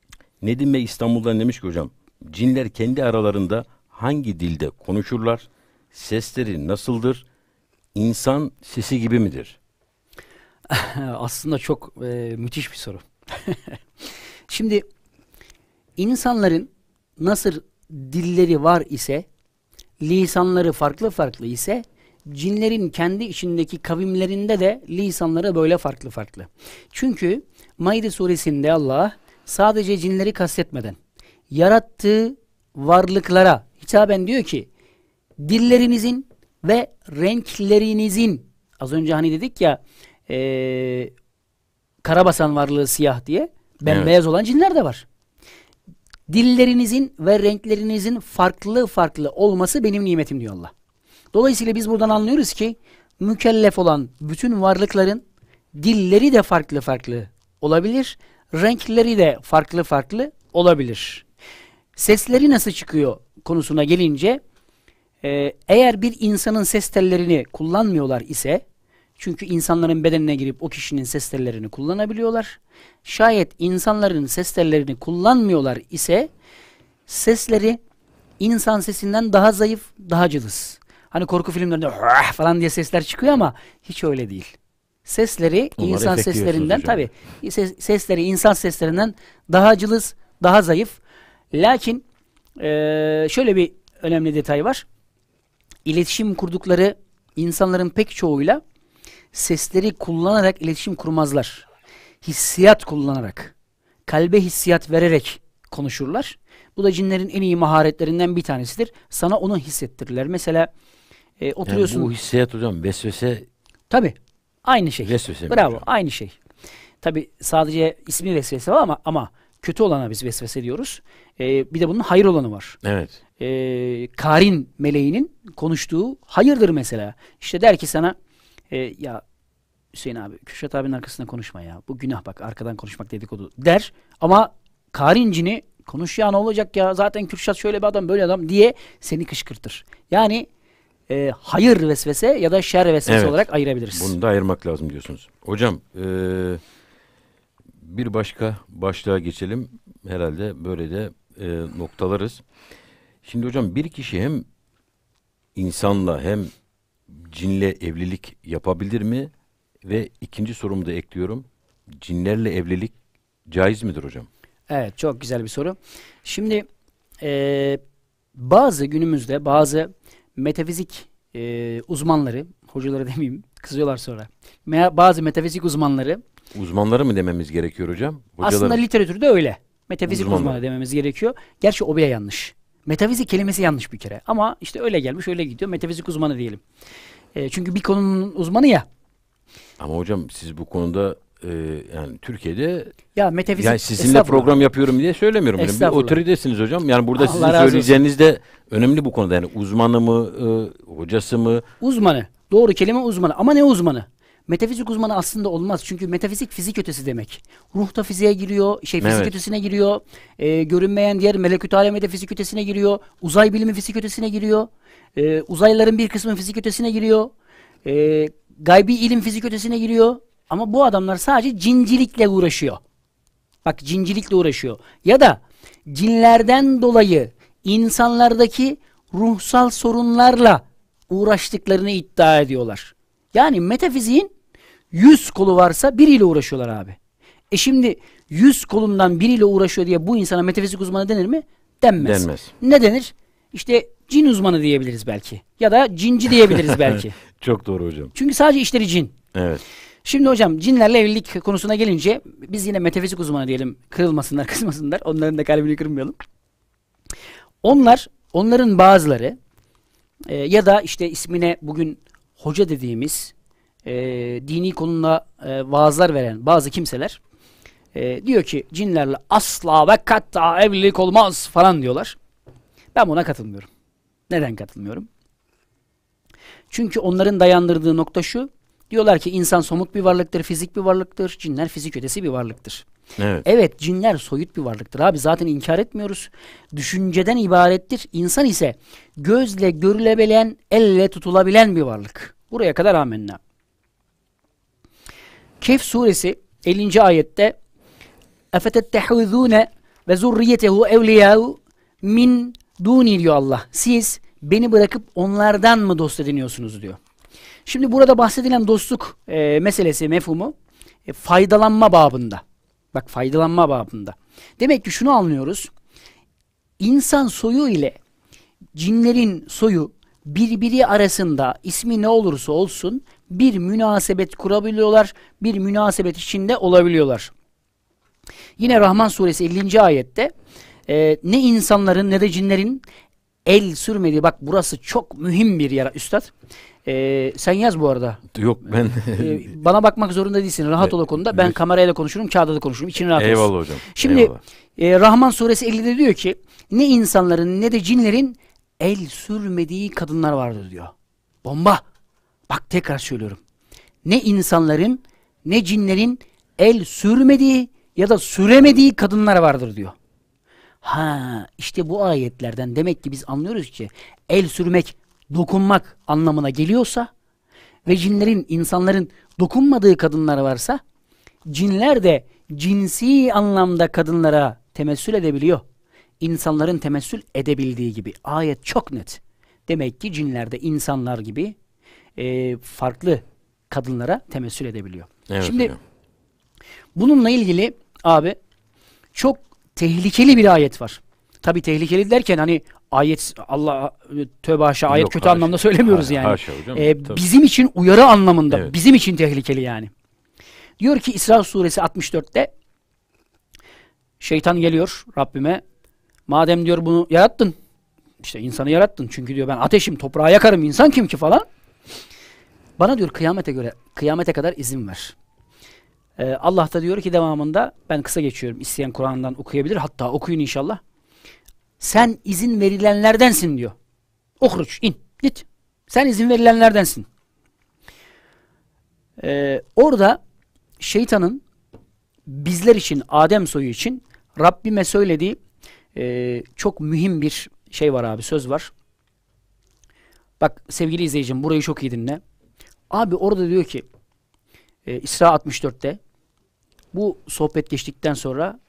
Nedim Bey İstanbul'dan demiş ki hocam Cinler kendi aralarında hangi dilde konuşurlar? Sesleri nasıldır? İnsan sesi gibi midir? Aslında çok e, müthiş bir soru. Şimdi insanların nasıl dilleri var ise, lisanları farklı farklı ise, cinlerin kendi içindeki kavimlerinde de lisanları böyle farklı farklı. Çünkü Maide suresinde Allah sadece cinleri kastetmeden yarattığı varlıklara hitaben diyor ki dillerinizin ve renklerinizin az önce hani dedik ya e, karabasan varlığı siyah diye bembeyaz evet. olan cinler de var. Dillerinizin ve renklerinizin farklı farklı olması benim nimetim diyor Allah. Dolayısıyla biz buradan anlıyoruz ki mükellef olan bütün varlıkların dilleri de farklı farklı olabilir, renkleri de farklı farklı olabilir sesleri nasıl çıkıyor konusuna gelince e, eğer bir insanın ses tellerini kullanmıyorlar ise çünkü insanların bedenine girip o kişinin ses tellerini kullanabiliyorlar. Şayet insanların ses tellerini kullanmıyorlar ise sesleri insan sesinden daha zayıf, daha cılız. Hani korku filmlerinde falan diye sesler çıkıyor ama hiç öyle değil. Sesleri Onlar insan seslerinden tabi ses, sesleri insan seslerinden daha cılız, daha zayıf. Lakin e, şöyle bir önemli detay var. İletişim kurdukları insanların pek çoğuyla sesleri kullanarak iletişim kurmazlar. Hissiyat kullanarak, kalbe hissiyat vererek konuşurlar. Bu da cinlerin en iyi maharetlerinden bir tanesidir. Sana onu hissettirirler. Mesela e, oturuyorsun. Yani bu hissiyat hocam vesvese. Tabi. Aynı şey. Vesvese Bravo. Hocam. Aynı şey. Tabi sadece ismi vesvese var ama ama kötü olana biz vesvese diyoruz. E, ee, bir de bunun hayır olanı var. Evet. E, Karin meleğinin konuştuğu hayırdır mesela. İşte der ki sana e, ya Hüseyin abi Kürşat abinin arkasında konuşma ya. Bu günah bak arkadan konuşmak dedikodu der. Ama Karincini konuş ya ne olacak ya zaten Kürşat şöyle bir adam böyle adam diye seni kışkırtır. Yani e, hayır vesvese ya da şer vesvese evet. olarak ayırabiliriz. Bunu da ayırmak lazım diyorsunuz. Hocam eee bir başka başlığa geçelim. Herhalde böyle de e, noktalarız. Şimdi hocam bir kişi hem insanla hem cinle evlilik yapabilir mi? Ve ikinci sorumu da ekliyorum. Cinlerle evlilik caiz midir hocam? Evet çok güzel bir soru. Şimdi e, bazı günümüzde bazı metafizik e, uzmanları, hocaları demeyeyim kızıyorlar sonra. Bazı metafizik uzmanları Uzmanları mı dememiz gerekiyor hocam? Hocaları... Aslında literatürde öyle. Metafizik uzmanı. uzmanı dememiz gerekiyor. Gerçi o bile yanlış. Metafizik kelimesi yanlış bir kere. Ama işte öyle gelmiş öyle gidiyor. Metafizik uzmanı diyelim. E, çünkü bir konunun uzmanı ya. Ama hocam siz bu konuda e, yani Türkiye'de ya metafizik yani sizinle program yapıyorum diye söylemiyorum. Yani bir otoritesiniz hocam. Yani burada Allah sizin söyleyeceğiniz de önemli bu konuda. Yani uzmanı mı, e, hocası mı? Uzmanı. Doğru kelime uzmanı. Ama ne uzmanı? Metafizik uzmanı aslında olmaz. Çünkü metafizik fizik ötesi demek. Ruh da fiziğe giriyor, şey fizik evet. ötesine giriyor. E, görünmeyen diğer melekut alemi de fizik ötesine giriyor. Uzay bilimi fizik ötesine giriyor. E, ee, uzayların bir kısmı fizik ötesine giriyor. E, gaybi ilim fizik ötesine giriyor. Ama bu adamlar sadece cincilikle uğraşıyor. Bak cincilikle uğraşıyor. Ya da cinlerden dolayı insanlardaki ruhsal sorunlarla uğraştıklarını iddia ediyorlar. Yani metafiziğin 100 kolu varsa biriyle uğraşıyorlar abi. E şimdi 100 kolundan biriyle uğraşıyor diye bu insana metafizik uzmanı denir mi? Denmez. Denmez. Ne denir? İşte cin uzmanı diyebiliriz belki. Ya da cinci diyebiliriz belki. Çok doğru hocam. Çünkü sadece işleri cin. Evet. Şimdi hocam cinlerle evlilik konusuna gelince biz yine metafizik uzmanı diyelim. Kırılmasınlar, kızmasınlar. Onların da kalbini kırmayalım. Onlar, onların bazıları e, ya da işte ismine bugün hoca dediğimiz e, dini konuda e, vaazlar veren bazı kimseler e, diyor ki cinlerle asla ve katta evlilik olmaz falan diyorlar. Ben buna katılmıyorum. Neden katılmıyorum? Çünkü onların dayandırdığı nokta şu. Diyorlar ki insan somut bir varlıktır, fizik bir varlıktır. Cinler fizik ötesi bir varlıktır. Evet. evet cinler soyut bir varlıktır abi zaten inkar etmiyoruz. Düşünceden ibarettir. İnsan ise gözle görülebilen, elle tutulabilen bir varlık. Buraya kadar amenna. Kehf suresi 50. ayette Efetettehuzune ve zurriyetehu evliyahu min duni diyor Allah. Siz beni bırakıp onlardan mı dost ediniyorsunuz diyor. Şimdi burada bahsedilen dostluk e, meselesi mefhumu e, faydalanma babında. Bak faydalanma babında. Demek ki şunu anlıyoruz. İnsan soyu ile cinlerin soyu birbiri arasında ismi ne olursa olsun bir münasebet kurabiliyorlar, bir münasebet içinde olabiliyorlar. Yine Rahman suresi 50. ayette e, ne insanların ne de cinlerin el sürmediği, bak burası çok mühim bir yer üstad. E, sen yaz bu arada. Yok ben. e, bana bakmak zorunda değilsin. Rahat ol o konuda. Ben kamerayla konuşurum, kağıda da konuşurum. İçin rahat Eyvallah olsun. hocam. Şimdi Eyvallah. E, Rahman suresi 50'de diyor ki ne insanların ne de cinlerin el sürmediği kadınlar vardır diyor. Bomba. Bak tekrar söylüyorum. Ne insanların ne cinlerin el sürmediği ya da süremediği kadınlar vardır diyor. Ha işte bu ayetlerden demek ki biz anlıyoruz ki el sürmek, dokunmak anlamına geliyorsa ve cinlerin, insanların dokunmadığı kadınlar varsa cinler de cinsi anlamda kadınlara temessül edebiliyor. İnsanların temessül edebildiği gibi. Ayet çok net. Demek ki cinler de insanlar gibi e, farklı kadınlara temessül edebiliyor. Evet, Şimdi hocam. bununla ilgili abi çok tehlikeli bir ayet var. Tabi tehlikeli derken hani ayet Allah tövbe haşa ayet Yok, kötü haşa. anlamda söylemiyoruz yani. Haşa hocam. Ee, bizim için uyarı anlamında evet. bizim için tehlikeli yani. Diyor ki İsra suresi 64'te şeytan geliyor Rabbime madem diyor bunu yarattın işte insanı yarattın çünkü diyor ben ateşim toprağa yakarım insan kim ki falan. Bana diyor kıyamete göre kıyamete kadar izin ver. Ee, Allah da diyor ki devamında ben kısa geçiyorum. İsteyen Kur'an'dan okuyabilir. Hatta okuyun inşallah. Sen izin verilenlerdensin diyor. Okruç in git. Sen izin verilenlerdensin. Ee, orada şeytanın bizler için Adem soyu için Rabbime söylediği e, çok mühim bir şey var abi söz var. Bak sevgili izleyicim burayı çok iyi dinle. Abi orada diyor ki e, İsra 64'te bu sohbet geçtikten sonra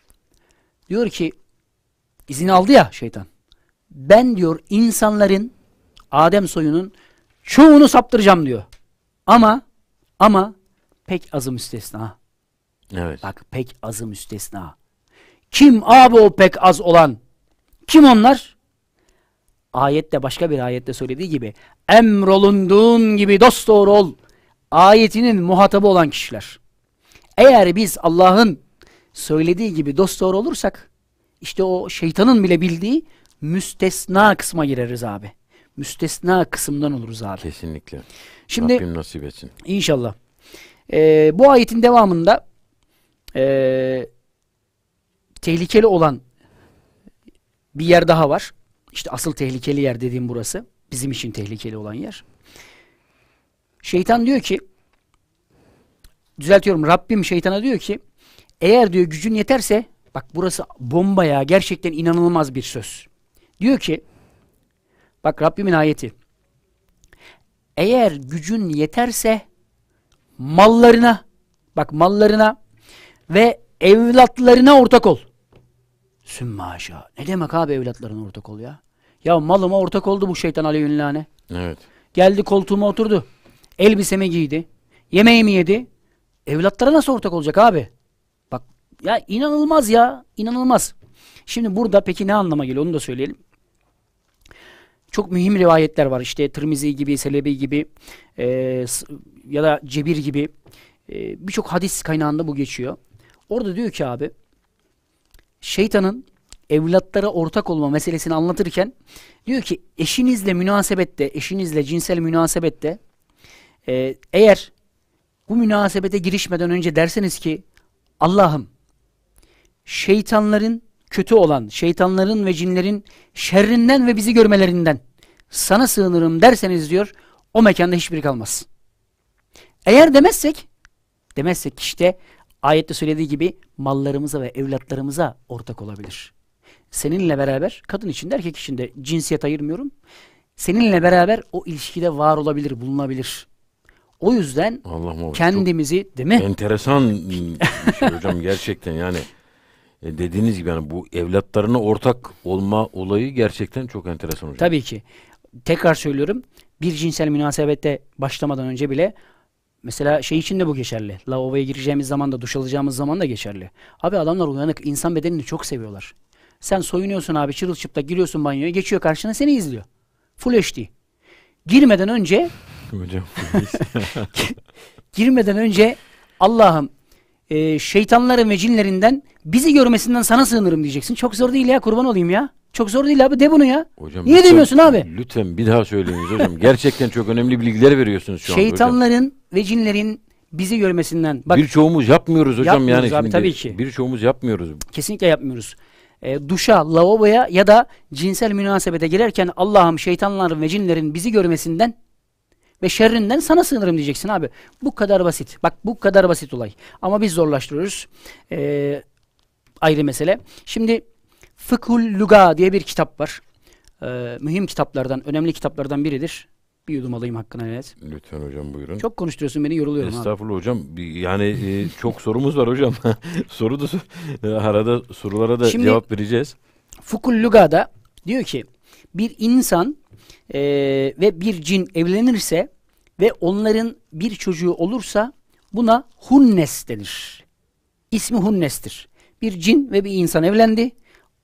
diyor ki izin aldı ya şeytan. Ben diyor insanların Adem soyunun çoğunu saptıracağım diyor. Ama ama pek azı müstesna. Evet. Bak pek azı müstesna. Kim abi o pek az olan? Kim onlar? ayette başka bir ayette söylediği gibi emrolunduğun gibi dosdoğru ol ayetinin muhatabı olan kişiler. Eğer biz Allah'ın söylediği gibi dosdoğru olursak işte o şeytanın bile bildiği müstesna kısma gireriz abi. Müstesna kısımdan oluruz abi. Kesinlikle. Şimdi, Rabbim nasip etsin. İnşallah. Ee, bu ayetin devamında e, tehlikeli olan bir yer daha var. İşte asıl tehlikeli yer dediğim burası. Bizim için tehlikeli olan yer. Şeytan diyor ki düzeltiyorum Rabbim şeytana diyor ki eğer diyor gücün yeterse bak burası bomba ya gerçekten inanılmaz bir söz. Diyor ki bak Rabbimin ayeti eğer gücün yeterse mallarına bak mallarına ve evlatlarına ortak ol. Sümme aşağı. Ne demek abi evlatların ortak ol ya? Ya malıma ortak oldu bu şeytan Ali aleyhünlâne. Evet. Geldi koltuğuma oturdu. Elbisemi giydi. Yemeğimi yedi. Evlatlara nasıl ortak olacak abi? Bak ya inanılmaz ya. inanılmaz. Şimdi burada peki ne anlama geliyor onu da söyleyelim. Çok mühim rivayetler var işte Tirmizi gibi, Selebi gibi e, ya da Cebir gibi e, birçok hadis kaynağında bu geçiyor. Orada diyor ki abi şeytanın evlatlara ortak olma meselesini anlatırken diyor ki eşinizle münasebette, eşinizle cinsel münasebette e, eğer bu münasebete girişmeden önce derseniz ki Allah'ım şeytanların kötü olan, şeytanların ve cinlerin şerrinden ve bizi görmelerinden sana sığınırım derseniz diyor o mekanda hiçbiri kalmaz. Eğer demezsek demezsek işte Ayette söylediği gibi mallarımıza ve evlatlarımıza ortak olabilir. Seninle beraber kadın için de erkek için de cinsiyet ayırmıyorum. Seninle beraber o ilişkide var olabilir, bulunabilir. O yüzden Allah kendimizi değil mi? Enteresan şey hocam gerçekten yani e, dediğiniz gibi yani bu evlatlarına ortak olma olayı gerçekten çok enteresan hocam. Tabii ki. Tekrar söylüyorum. Bir cinsel münasebette başlamadan önce bile Mesela şey için de bu geçerli. Lavaboya gireceğimiz zaman da duş alacağımız zaman da geçerli. Abi adamlar uyanık insan bedenini çok seviyorlar. Sen soyunuyorsun abi çırılçıplak giriyorsun banyoya geçiyor karşına seni izliyor. Full HD. Girmeden önce Hocam girmeden önce Allah'ım e, şeytanların ve cinlerinden bizi görmesinden sana sığınırım diyeceksin. Çok zor değil ya kurban olayım ya. Çok zor değil abi de bunu ya. Hocam, Niye lütfen, demiyorsun abi? Lütfen bir daha söyleyiniz hocam. Gerçekten çok önemli bilgiler veriyorsunuz şu an. Şeytanların hocam. ve cinlerin bizi görmesinden. Bak, birçoğumuz yapmıyoruz hocam yapmıyoruz yani. Abi, şimdi tabii ki. Birçoğumuz yapmıyoruz. Kesinlikle yapmıyoruz. E, duşa, lavaboya ya da cinsel münasebete girerken Allah'ım şeytanların ve cinlerin bizi görmesinden ve şerrinden sana sığınırım diyeceksin abi. Bu kadar basit. Bak bu kadar basit olay. Ama biz zorlaştırıyoruz. Ee, ayrı mesele. Şimdi Fıkhul Luga diye bir kitap var. Ee, mühim kitaplardan, önemli kitaplardan biridir. Bir yudum alayım hakkına evet. Lütfen hocam buyurun. Çok konuşturuyorsun beni yoruluyorum Estağfurullah abi. hocam. Yani e, çok sorumuz var hocam. Soru da arada sorulara da Şimdi, cevap vereceğiz. Fukul Luga'da diyor ki bir insan e, ve bir cin evlenirse ve onların bir çocuğu olursa buna hunnes denir. İsmi hunnestir. Bir cin ve bir insan evlendi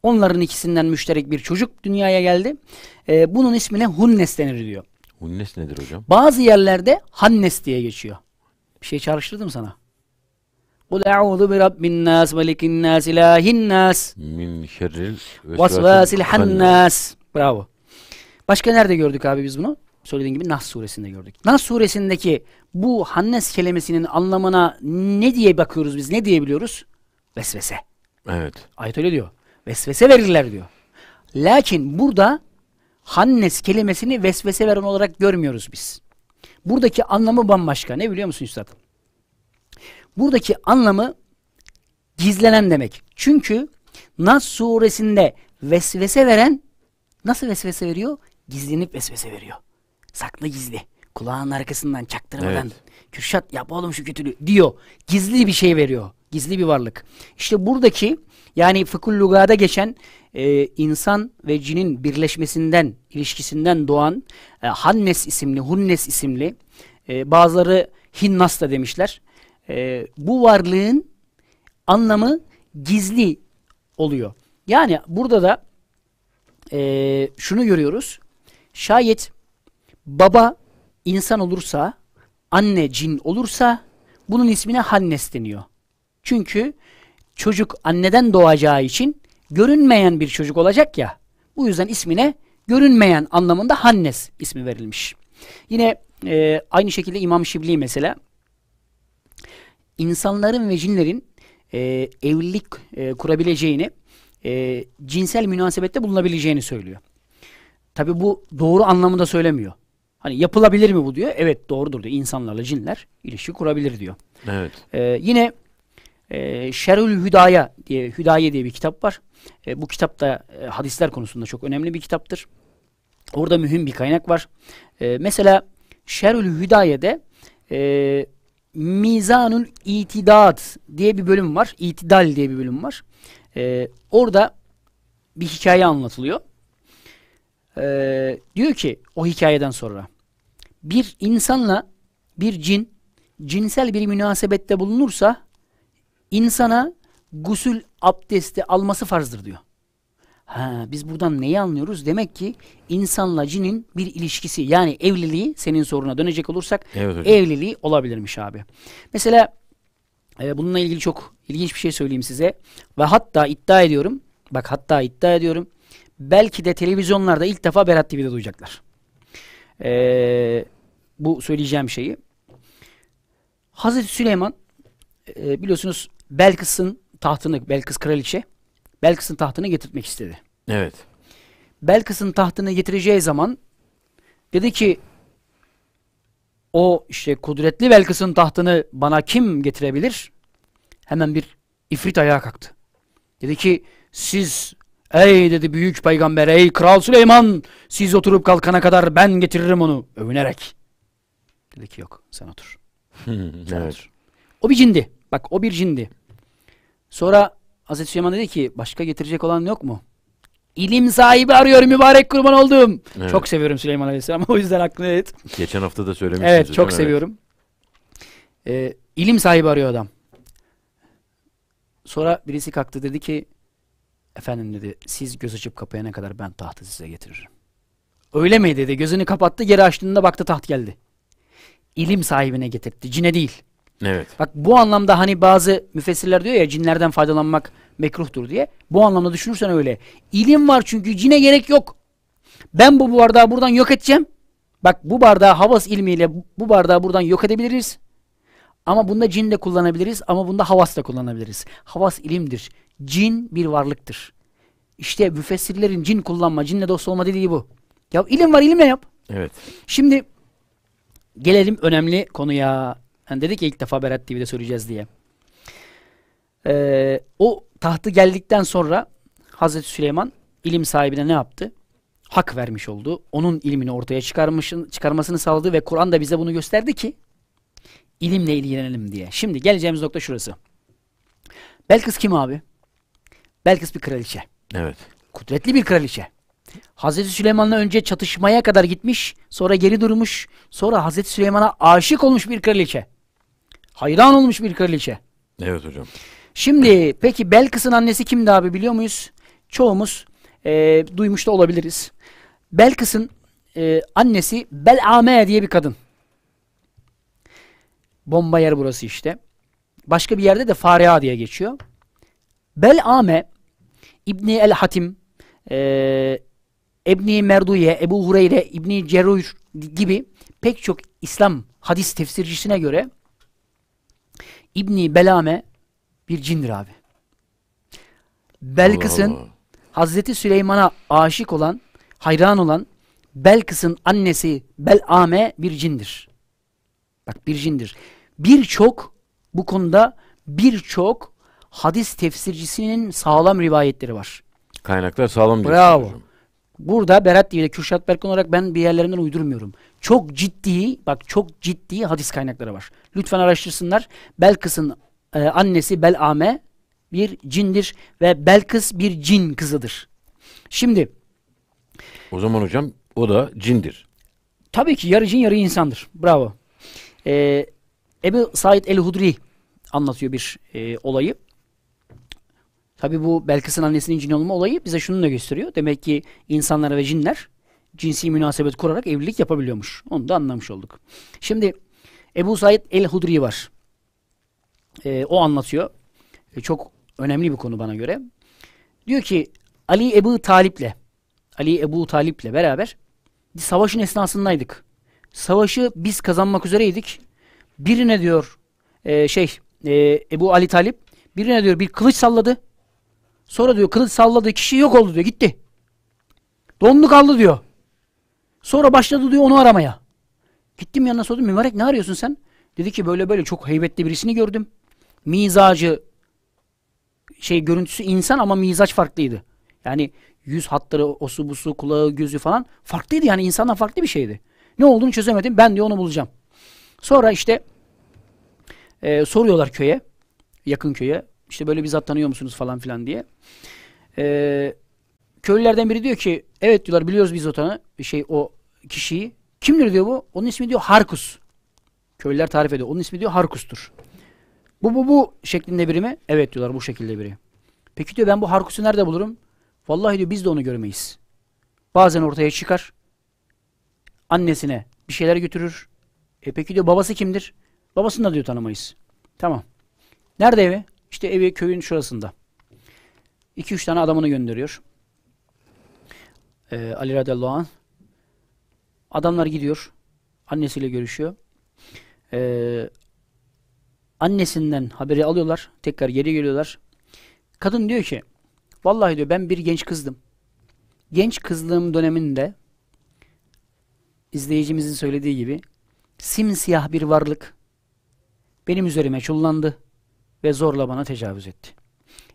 Onların ikisinden müşterek bir çocuk dünyaya geldi. E, bunun ismine Hunnes denir diyor. Hunnes nedir hocam? Bazı yerlerde Hannes diye geçiyor. Bir şey çağrıştırdım sana. Kul e'udhu bi rabbin nas, melikin nas, ilahin nas. Min şerril vesvasil hannas. Bravo. Başka nerede gördük abi biz bunu? Söylediğin gibi Nas suresinde gördük. Nas suresindeki bu Hannes kelimesinin anlamına ne diye bakıyoruz biz? Ne diyebiliyoruz? Vesvese. Evet. Ayet öyle diyor. Vesvese verirler diyor. Lakin burada Hannes kelimesini vesvese veren olarak görmüyoruz biz. Buradaki anlamı bambaşka. Ne biliyor musun üstad? Buradaki anlamı gizlenen demek. Çünkü Nas suresinde vesvese veren nasıl vesvese veriyor? Gizlenip vesvese veriyor. Saklı gizli. Kulağın arkasından çaktırmadan. Evet. Kürşat yap oğlum şu kötülüğü diyor. Gizli bir şey veriyor. Gizli bir varlık. İşte buradaki yani fıkul lugada geçen e, insan ve cinin birleşmesinden, ilişkisinden doğan e, Hannes isimli, Hunnes isimli e, bazıları Hinnas da demişler. E, bu varlığın anlamı gizli oluyor. Yani burada da e, şunu görüyoruz. Şayet baba insan olursa, anne cin olursa bunun ismine Hannes deniyor. Çünkü çocuk anneden doğacağı için görünmeyen bir çocuk olacak ya. Bu yüzden ismine görünmeyen anlamında Hannes ismi verilmiş. Yine e, aynı şekilde İmam Şibli mesela insanların ve cinlerin e, evlilik e, kurabileceğini, e, cinsel münasebette bulunabileceğini söylüyor. Tabi bu doğru anlamında söylemiyor. Hani yapılabilir mi bu diyor. Evet doğrudur diyor. İnsanlarla cinler ilişki kurabilir diyor. Evet. E, yine e, ee, Şerül Hüdaya diye Hüdaye diye bir kitap var. E, bu kitap da e, hadisler konusunda çok önemli bir kitaptır. Orada mühim bir kaynak var. E, mesela Şerül Hüdaye'de e, Mizanül İtidat diye bir bölüm var. İtidal diye bir bölüm var. E, orada bir hikaye anlatılıyor. E, diyor ki o hikayeden sonra bir insanla bir cin cinsel bir münasebette bulunursa insana gusül abdesti alması farzdır diyor. Ha, biz buradan neyi anlıyoruz? Demek ki insanla cinin bir ilişkisi yani evliliği senin soruna dönecek olursak evet evliliği olabilirmiş abi. Mesela e, bununla ilgili çok ilginç bir şey söyleyeyim size ve hatta iddia ediyorum bak hatta iddia ediyorum belki de televizyonlarda ilk defa Berat TV'de duyacaklar. E, bu söyleyeceğim şeyi. Hazreti Süleyman e, biliyorsunuz Belkıs'ın tahtını, Belkıs kraliçe, Belkıs'ın tahtını getirtmek istedi. Evet. Belkıs'ın tahtını getireceği zaman dedi ki o işte kudretli Belkıs'ın tahtını bana kim getirebilir? Hemen bir ifrit ayağa kalktı. Dedi ki siz ey dedi büyük peygamber ey kral Süleyman siz oturup kalkana kadar ben getiririm onu övünerek. Dedi ki yok sen otur. sen evet. otur. O bir cindi. Bak o bir cindi. Sonra Hazreti Süleyman dedi ki başka getirecek olan yok mu? İlim sahibi arıyorum mübarek kurban oldum. Evet. Çok seviyorum Süleyman Aleyhisselam o yüzden aklına et. Geçen hafta da söylemiştiniz. Evet çok seviyorum. Evet. Ee, ilim sahibi arıyor adam. Sonra birisi kalktı dedi ki efendim dedi siz göz açıp kapayana kadar ben tahtı size getiririm. Öyle mi dedi gözünü kapattı geri açtığında baktı taht geldi. İlim sahibine getirtti cine değil. Evet. Bak bu anlamda hani bazı müfessirler diyor ya cinlerden faydalanmak mekruhtur diye. Bu anlamda düşünürsen öyle. İlim var çünkü cine gerek yok. Ben bu bardağı buradan yok edeceğim. Bak bu bardağı havas ilmiyle bu bardağı buradan yok edebiliriz. Ama bunda cin de kullanabiliriz ama bunda havas da kullanabiliriz. Havas ilimdir. Cin bir varlıktır. İşte müfessirlerin cin kullanma, cinle dost olma dediği bu. Ya ilim var ilimle yap. Evet. Şimdi gelelim önemli konuya. Hani dedik ya ilk defa Berat TV'de söyleyeceğiz diye. Ee, o tahtı geldikten sonra Hazreti Süleyman ilim sahibine ne yaptı? Hak vermiş oldu. Onun ilmini ortaya çıkarmış çıkarmasını sağladı ve Kur'an da bize bunu gösterdi ki ilimle ilgilenelim diye. Şimdi geleceğimiz nokta şurası. Belkıs kim abi? Belkıs bir kraliçe. Evet. Kudretli bir kraliçe. Hazreti Süleyman'la önce çatışmaya kadar gitmiş, sonra geri durmuş, sonra Hazreti Süleyman'a aşık olmuş bir kraliçe. Hayran olmuş bir kraliçe. Evet hocam. Şimdi peki Belkıs'ın annesi kimdi abi biliyor muyuz? Çoğumuz e, duymuş da olabiliriz. Belkıs'ın e, annesi Belame diye bir kadın. Bomba yer burası işte. Başka bir yerde de Faria diye geçiyor. Belame İbni El Hatim e, Ebni Merduye, Ebu Hureyre, İbni Cerur gibi pek çok İslam hadis tefsircisine göre İbni Belame bir cindir abi. Belkıs'ın Hazreti Süleyman'a aşık olan, hayran olan Belkıs'ın annesi Belame bir cindir. Bak bir cindir. Birçok bu konuda birçok hadis tefsircisinin sağlam rivayetleri var. Kaynaklar sağlam. Bravo. Hocam. Burada Berat ile Kürşat Berkan olarak ben bir yerlerinden uydurmuyorum. Çok ciddi, bak çok ciddi hadis kaynakları var. Lütfen araştırsınlar. Belkıs'ın e, annesi Belame bir cindir ve Belkıs bir cin kızıdır. Şimdi o zaman hocam o da cindir. Tabii ki yarı cin yarı insandır. Bravo. Ee, Ebu Said el-Hudri anlatıyor bir e, olayı. Tabi bu Belkıs'ın annesinin cin olma olayı bize şunu da gösteriyor. Demek ki insanlar ve cinler cinsi münasebet kurarak evlilik yapabiliyormuş. Onu da anlamış olduk. Şimdi Ebu Said el-Hudri var. Ee, o anlatıyor. Ee, çok önemli bir konu bana göre. Diyor ki Ali Ebu Talip'le Ali Ebu Talip'le beraber savaşın esnasındaydık. Savaşı biz kazanmak üzereydik. Birine diyor e, şey e, Ebu Ali Talip birine diyor bir kılıç salladı. Sonra diyor kılıç salladı kişi yok oldu diyor gitti. Donlu aldı diyor. Sonra başladı diyor onu aramaya. Gittim yanına sordum mübarek ne arıyorsun sen? Dedi ki böyle böyle çok heybetli birisini gördüm. Mizacı şey görüntüsü insan ama mizaç farklıydı. Yani yüz hatları, osu busu, kulağı, gözü falan farklıydı yani insandan farklı bir şeydi. Ne olduğunu çözemedim ben diyor onu bulacağım. Sonra işte e, soruyorlar köye, yakın köye. İşte böyle bizzat tanıyor musunuz falan filan diye. Ee, köylülerden biri diyor ki evet diyorlar biliyoruz biz o tanı, şey o kişiyi. Kimdir diyor bu? Onun ismi diyor Harkus. Köylüler tarif ediyor. Onun ismi diyor Harkus'tur. Bu bu bu şeklinde biri mi? Evet diyorlar bu şekilde biri. Peki diyor ben bu Harkus'u nerede bulurum? Vallahi diyor biz de onu görmeyiz. Bazen ortaya çıkar. Annesine bir şeyler götürür. E peki diyor babası kimdir? Babasını da diyor tanımayız. Tamam. Nerede evi? İşte evi köyün şurasında. 2-3 tane adamını gönderiyor. Ee, Ali radıyallahu anh. Adamlar gidiyor. Annesiyle görüşüyor. Ee, annesinden haberi alıyorlar. Tekrar geri geliyorlar. Kadın diyor ki vallahi diyor ben bir genç kızdım. Genç kızlığım döneminde izleyicimizin söylediği gibi simsiyah bir varlık benim üzerime çullandı ve zorla bana tecavüz etti.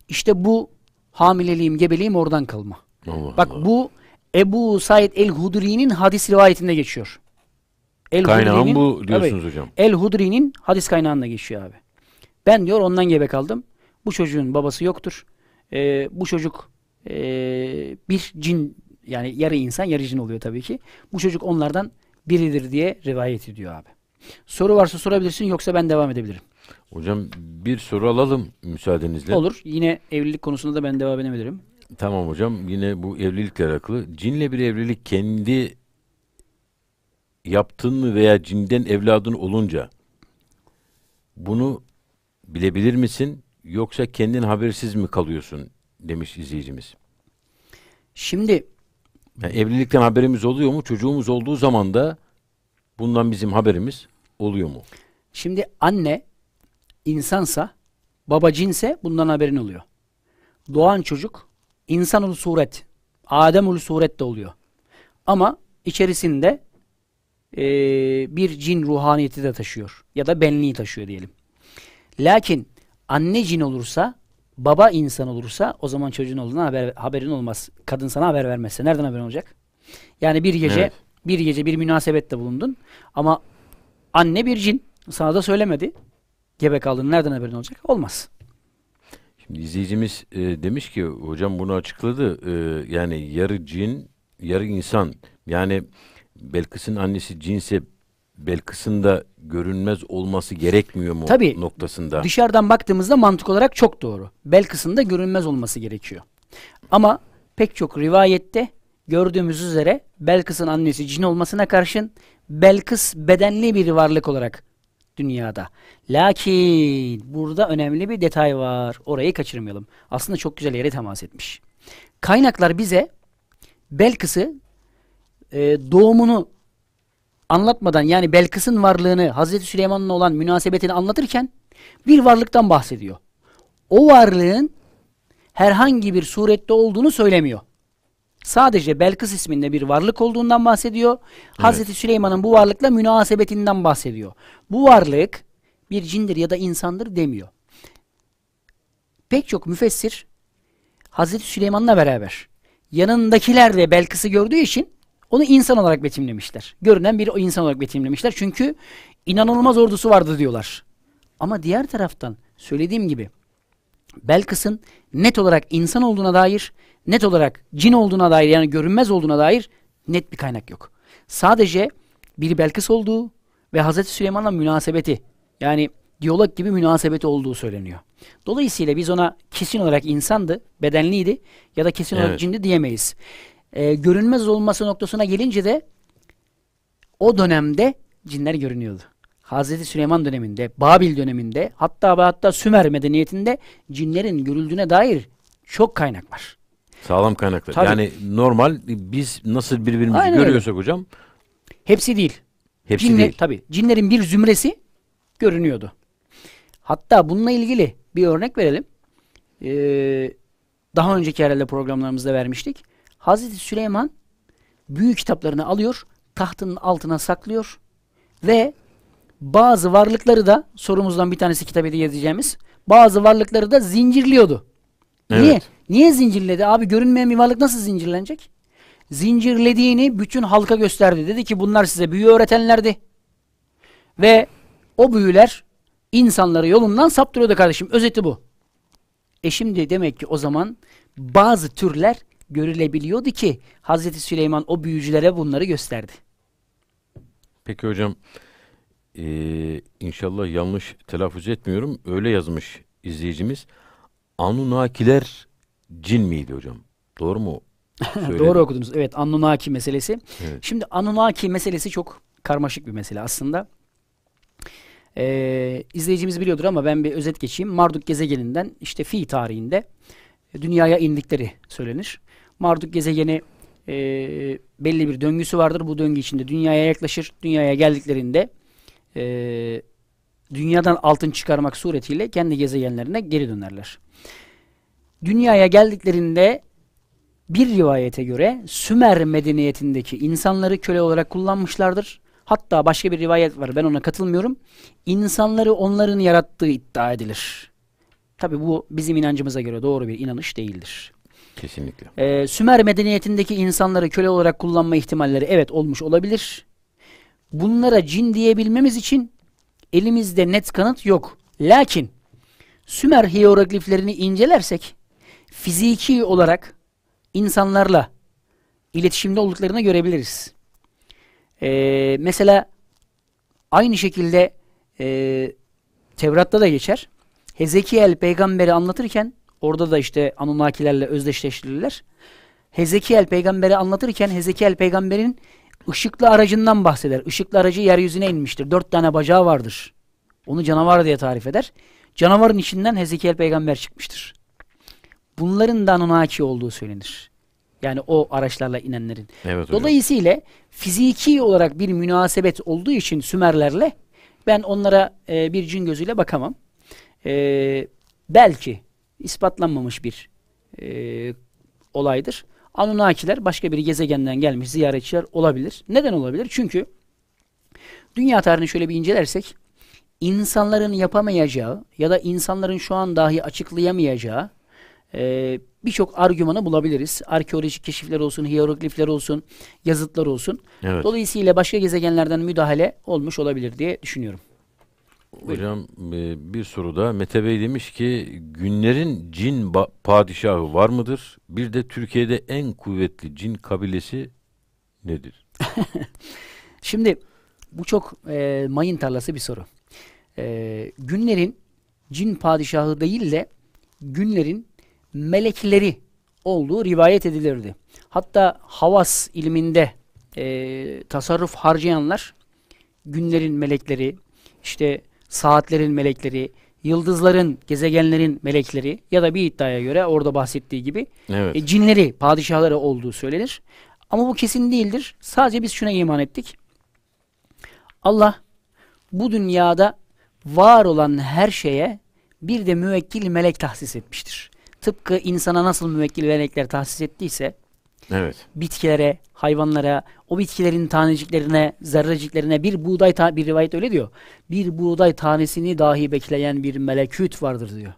İşte bu hamileliğim, gebeliğim oradan kalma. Allah Bak Allah. bu Ebu Said el-Hudri'nin hadis rivayetinde geçiyor. El Kaynağın bu diyorsunuz abi, hocam. El-Hudri'nin hadis kaynağında geçiyor abi. Ben diyor ondan gebe kaldım. Bu çocuğun babası yoktur. Ee, bu çocuk e, bir cin yani yarı insan yarı cin oluyor tabii ki. Bu çocuk onlardan biridir diye rivayet ediyor abi. Soru varsa sorabilirsin yoksa ben devam edebilirim. Hocam bir soru alalım müsaadenizle. Olur. Yine evlilik konusunda da ben devam edebilirim. Tamam hocam. Yine bu evlilikle alakalı. Cinle bir evlilik kendi yaptın mı veya cinden evladın olunca bunu bilebilir misin yoksa kendin habersiz mi kalıyorsun demiş izleyicimiz. Şimdi yani evlilikten haberimiz oluyor mu? Çocuğumuz olduğu zaman da bundan bizim haberimiz oluyor mu? Şimdi anne insansa, baba cinse bundan haberin oluyor. Doğan çocuk insan ulu suret, Adem ulu suret de oluyor. Ama içerisinde e, bir cin ruhaniyeti de taşıyor. Ya da benliği taşıyor diyelim. Lakin anne cin olursa, baba insan olursa o zaman çocuğun olduğuna haber, haberin olmaz. Kadın sana haber vermezse nereden haberin olacak? Yani bir gece evet. bir gece bir münasebette bulundun ama anne bir cin sana da söylemedi gebe kaldığını nereden haberin olacak? Olmaz. Şimdi izleyicimiz e, demiş ki hocam bunu açıkladı. E, yani yarı cin, yarı insan. Yani Belkıs'ın annesi cinse Belkıs'ın da görünmez olması gerekmiyor mu Tabii, noktasında? Dışarıdan baktığımızda mantık olarak çok doğru. Belkıs'ın da görünmez olması gerekiyor. Ama pek çok rivayette gördüğümüz üzere Belkıs'ın annesi cin olmasına karşın Belkıs bedenli bir varlık olarak dünyada. Lakin burada önemli bir detay var. Orayı kaçırmayalım. Aslında çok güzel yere temas etmiş. Kaynaklar bize Belkıs'ı e, doğumunu anlatmadan yani Belkıs'ın varlığını Hazreti Süleyman'la olan münasebetini anlatırken bir varlıktan bahsediyor. O varlığın herhangi bir surette olduğunu söylemiyor sadece Belkıs isminde bir varlık olduğundan bahsediyor. Evet. Hazreti Süleyman'ın bu varlıkla münasebetinden bahsediyor. Bu varlık bir cindir ya da insandır demiyor. Pek çok müfessir Hazreti Süleyman'la beraber yanındakiler de Belkıs'ı gördüğü için onu insan olarak betimlemişler. Görünen bir insan olarak betimlemişler. Çünkü inanılmaz ordusu vardı diyorlar. Ama diğer taraftan söylediğim gibi Belkıs'ın net olarak insan olduğuna dair, net olarak cin olduğuna dair yani görünmez olduğuna dair net bir kaynak yok. Sadece bir Belkıs olduğu ve Hazreti Süleyman'la münasebeti yani diyalog gibi münasebeti olduğu söyleniyor. Dolayısıyla biz ona kesin olarak insandı, bedenliydi ya da kesin evet. olarak cindi diyemeyiz. Ee, görünmez olması noktasına gelince de o dönemde cinler görünüyordu. Hazreti Süleyman döneminde, Babil döneminde hatta hatta Sümer medeniyetinde cinlerin görüldüğüne dair çok kaynak var. Sağlam kaynaklar. Tabii. Yani normal biz nasıl birbirimizi Aynen görüyorsak öyle. hocam. Hepsi değil. Hepsi Cinler, değil. Tabii. Cinlerin bir zümresi görünüyordu. Hatta bununla ilgili bir örnek verelim. Ee, daha önceki herhalde programlarımızda vermiştik. Hazreti Süleyman büyük kitaplarını alıyor, tahtının altına saklıyor ve bazı varlıkları da sorumuzdan bir tanesi kitap hediye edeceğimiz bazı varlıkları da zincirliyordu. Evet. Niye? Niye zincirledi? Abi görünmeyen bir varlık nasıl zincirlenecek? Zincirlediğini bütün halka gösterdi. Dedi ki bunlar size büyü öğretenlerdi. Ve o büyüler insanları yolundan saptırıyordu kardeşim. Özeti bu. E şimdi demek ki o zaman bazı türler görülebiliyordu ki Hazreti Süleyman o büyücülere bunları gösterdi. Peki hocam e, inşallah yanlış telaffuz etmiyorum. Öyle yazmış izleyicimiz. Anunnakiler cin miydi hocam? Doğru mu? Doğru okudunuz. Evet Anunnaki meselesi. Evet. Şimdi Anunnaki meselesi çok karmaşık bir mesele aslında. Ee, izleyicimiz biliyordur ama ben bir özet geçeyim. Marduk gezegeninden işte Fi tarihinde e, dünyaya indikleri söylenir. Marduk gezegeni e, belli bir döngüsü vardır. Bu döngü içinde dünyaya yaklaşır. Dünyaya geldiklerinde e, dünyadan altın çıkarmak suretiyle kendi gezegenlerine geri dönerler. Dünyaya geldiklerinde bir rivayete göre Sümer medeniyetindeki insanları köle olarak kullanmışlardır. Hatta başka bir rivayet var ben ona katılmıyorum. İnsanları onların yarattığı iddia edilir. Tabi bu bizim inancımıza göre doğru bir inanış değildir. Kesinlikle. Ee, Sümer medeniyetindeki insanları köle olarak kullanma ihtimalleri evet olmuş olabilir bunlara cin diyebilmemiz için elimizde net kanıt yok. Lakin Sümer hierogliflerini incelersek fiziki olarak insanlarla iletişimde olduklarını görebiliriz. Ee, mesela aynı şekilde e, Tevrat'ta da geçer. Hezekiel peygamberi anlatırken orada da işte Anunnakilerle özdeşleştirirler. Hezekiel peygamberi anlatırken Hezekiel peygamberin Işıklı aracından bahseder. Işıklı aracı yeryüzüne inmiştir. Dört tane bacağı vardır. Onu canavar diye tarif eder. Canavarın içinden Hezekiel peygamber çıkmıştır. Bunların da Anunnaki olduğu söylenir. Yani o araçlarla inenlerin. Evet, hocam. Dolayısıyla fiziki olarak bir münasebet olduğu için Sümerlerle ben onlara e, bir cin gözüyle bakamam. E, belki ispatlanmamış bir e, olaydır. Anunnakiler başka bir gezegenden gelmiş ziyaretçiler olabilir. Neden olabilir? Çünkü dünya tarihini şöyle bir incelersek insanların yapamayacağı ya da insanların şu an dahi açıklayamayacağı e, birçok argümanı bulabiliriz. Arkeolojik keşifler olsun, hieroglifler olsun, yazıtlar olsun. Evet. Dolayısıyla başka gezegenlerden müdahale olmuş olabilir diye düşünüyorum. Hocam e, bir soru da Mete Bey demiş ki günlerin cin padişahı var mıdır? Bir de Türkiye'de en kuvvetli cin kabilesi nedir? Şimdi bu çok e, mayın tarlası bir soru. E, günlerin cin padişahı değil de günlerin melekleri olduğu rivayet edilirdi. Hatta Havas ilminde e, tasarruf harcayanlar günlerin melekleri işte saatlerin melekleri, yıldızların, gezegenlerin melekleri ya da bir iddiaya göre orada bahsettiği gibi evet. e, cinleri, padişahları olduğu söylenir. Ama bu kesin değildir. Sadece biz şuna iman ettik. Allah bu dünyada var olan her şeye bir de müvekkil melek tahsis etmiştir. Tıpkı insana nasıl müvekkil melekler tahsis ettiyse Evet. Bitkilere, hayvanlara, o bitkilerin taneciklerine, zerreciklerine bir buğday ta bir rivayet öyle diyor. Bir buğday tanesini dahi bekleyen bir meleküt vardır diyor.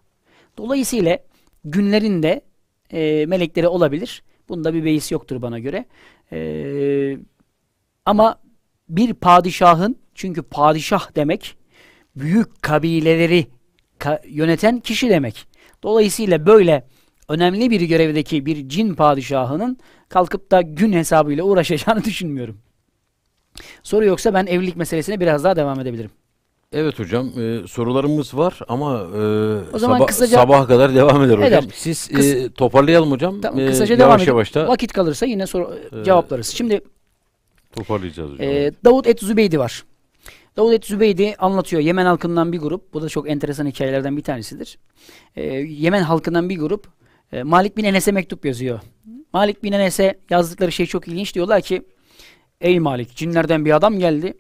Dolayısıyla günlerinde e, melekleri olabilir. Bunda bir beis yoktur bana göre. E, ama bir padişahın çünkü padişah demek büyük kabileleri ka yöneten kişi demek. Dolayısıyla böyle önemli bir görevdeki bir cin padişahının kalkıp da gün hesabıyla uğraşacağını düşünmüyorum. Soru yoksa ben evlilik meselesine biraz daha devam edebilirim. Evet hocam e, sorularımız var ama e, o zaman sabah, kısaca, sabah kadar devam eder hocam. Eder. Siz e, Kıs, e, toparlayalım hocam. Tamam, e, kısaca e, devam yavaş yavaş da. Vakit kalırsa yine soru, e, cevaplarız. Şimdi toparlayacağız hocam. E, Davut Et Zübeydi var. Davud et Zübeydi anlatıyor. Yemen halkından bir grup. Bu da çok enteresan hikayelerden bir tanesidir. E, Yemen halkından bir grup e, Malik bin Enes'e mektup yazıyor. Malik bin Enes'e yazdıkları şey çok ilginç. Diyorlar ki ey Malik cinlerden bir adam geldi.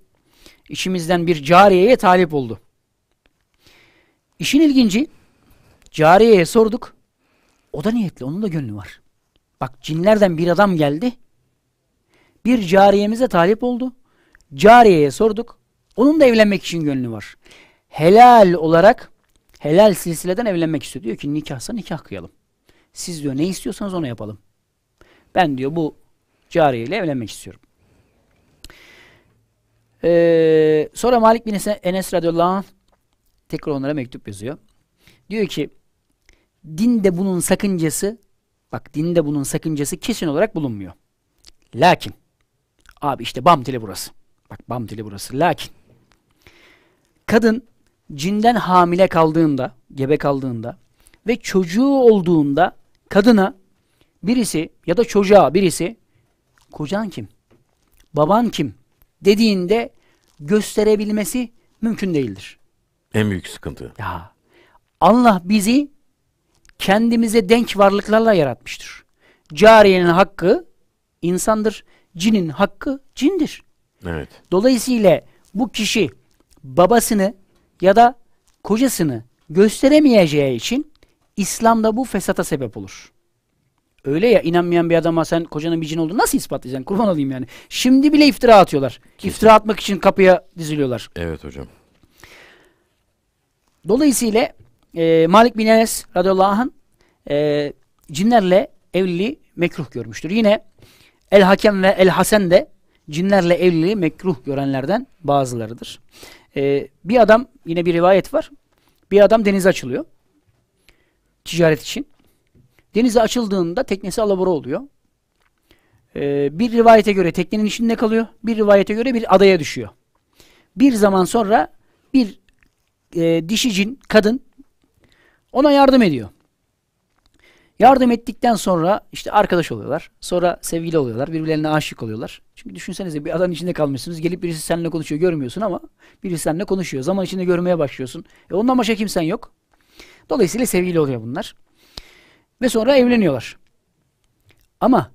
İçimizden bir cariyeye talip oldu. İşin ilginci cariyeye sorduk. O da niyetli. Onun da gönlü var. Bak cinlerden bir adam geldi. Bir cariyemize talip oldu. Cariyeye sorduk. Onun da evlenmek için gönlü var. Helal olarak helal silsileden evlenmek istiyor. Diyor ki nikahsa nikah kıyalım. Siz diyor ne istiyorsanız onu yapalım. Ben diyor bu cariyeyle evlenmek istiyorum. Ee, sonra Malik bin Enes radıyallahu anh tekrar onlara mektup yazıyor. Diyor ki dinde bunun sakıncası bak dinde bunun sakıncası kesin olarak bulunmuyor. Lakin abi işte bam dili burası. Bak bam dili burası. Lakin kadın cinden hamile kaldığında, gebe kaldığında ve çocuğu olduğunda kadına birisi ya da çocuğa birisi kocan kim? Baban kim? dediğinde gösterebilmesi mümkün değildir. En büyük sıkıntı. Ya Allah bizi kendimize denk varlıklarla yaratmıştır. Cariyenin hakkı insandır. Cinin hakkı cindir. Evet. Dolayısıyla bu kişi babasını ya da kocasını gösteremeyeceği için İslam'da bu fesata sebep olur. Öyle ya inanmayan bir adama sen kocanın bir cin olduğunu nasıl ispatlayacaksın? Kurban olayım yani. Şimdi bile iftira atıyorlar. Kesin. İftira atmak için kapıya diziliyorlar. Evet hocam. Dolayısıyla e, Malik bin Enes radıyallahu anh e, cinlerle evliliği mekruh görmüştür. Yine El Hakem ve El Hasen de cinlerle evliliği mekruh görenlerden bazılarıdır. E, bir adam yine bir rivayet var. Bir adam denize açılıyor ticaret için. Denize açıldığında teknesi alabora oluyor. Ee, bir rivayete göre teknenin içinde kalıyor. Bir rivayete göre bir adaya düşüyor. Bir zaman sonra bir e, dişi cin, kadın ona yardım ediyor. Yardım ettikten sonra işte arkadaş oluyorlar. Sonra sevgili oluyorlar. Birbirlerine aşık oluyorlar. Çünkü düşünsenize bir adanın içinde kalmışsınız. Gelip birisi seninle konuşuyor görmüyorsun ama birisi seninle konuşuyor. Zaman içinde görmeye başlıyorsun. E ondan başka kimsen yok. Dolayısıyla sevgili oluyor bunlar. Ve sonra evleniyorlar. Ama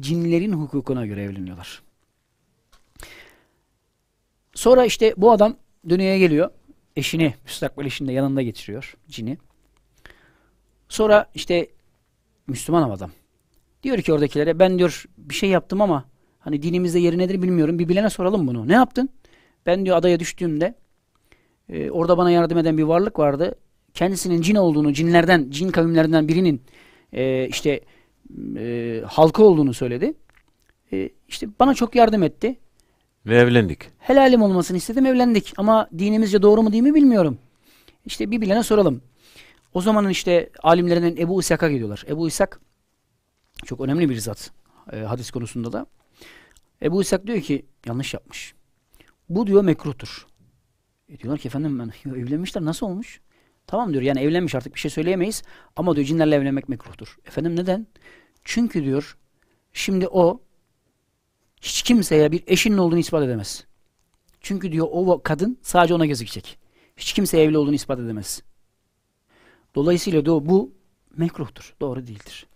cinlerin hukukuna göre evleniyorlar. Sonra işte bu adam dünyaya geliyor. Eşini, müstakbel eşini de yanında getiriyor cini. Sonra işte Müslüman adam. Diyor ki oradakilere ben diyor bir şey yaptım ama hani dinimizde yeri nedir bilmiyorum. Bir bilene soralım bunu. Ne yaptın? Ben diyor adaya düştüğümde e, orada bana yardım eden bir varlık vardı kendisinin cin olduğunu, cinlerden, cin kavimlerinden birinin e, işte e, halkı olduğunu söyledi. E, işte bana çok yardım etti. Ve evlendik. Helalim olmasını istedim, evlendik. Ama dinimizce doğru mu değil mi bilmiyorum. İşte bir bilene soralım. O zamanın işte alimlerinden Ebu İshak'a gidiyorlar. Ebu İshak çok önemli bir zat e, hadis konusunda da. Ebu İshak diyor ki yanlış yapmış. Bu diyor mekruhtur. E diyorlar ki efendim ben evlenmişler nasıl olmuş? Tamam diyor yani evlenmiş artık bir şey söyleyemeyiz ama diyor cinlerle evlenmek mekruhtur. Efendim neden? Çünkü diyor şimdi o hiç kimseye bir eşinin olduğunu ispat edemez. Çünkü diyor o kadın sadece ona gözükecek. Hiç kimseye evli olduğunu ispat edemez. Dolayısıyla diyor bu mekruhtur. Doğru değildir.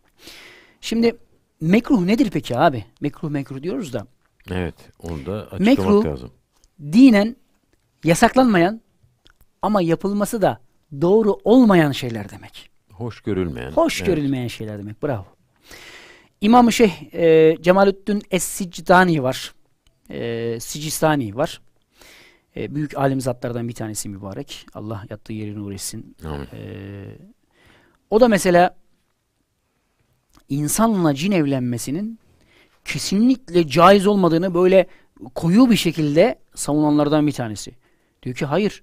Şimdi mekruh nedir peki abi? Mekruh mekruh diyoruz da. Evet. Onu da açıklamak mekruh, lazım. Dinen yasaklanmayan ama yapılması da doğru olmayan şeyler demek. Hoş görülmeyen. Hoş evet. görülmeyen şeyler demek. Bravo. İmam-ı Şeyh e, Cemalüddin Es-Sicdani var. E, Sicistani var. E, büyük alim zatlardan bir tanesi mübarek. Allah yattığı yeri nur etsin. E, o da mesela insanla cin evlenmesinin kesinlikle caiz olmadığını böyle koyu bir şekilde savunanlardan bir tanesi. Diyor ki hayır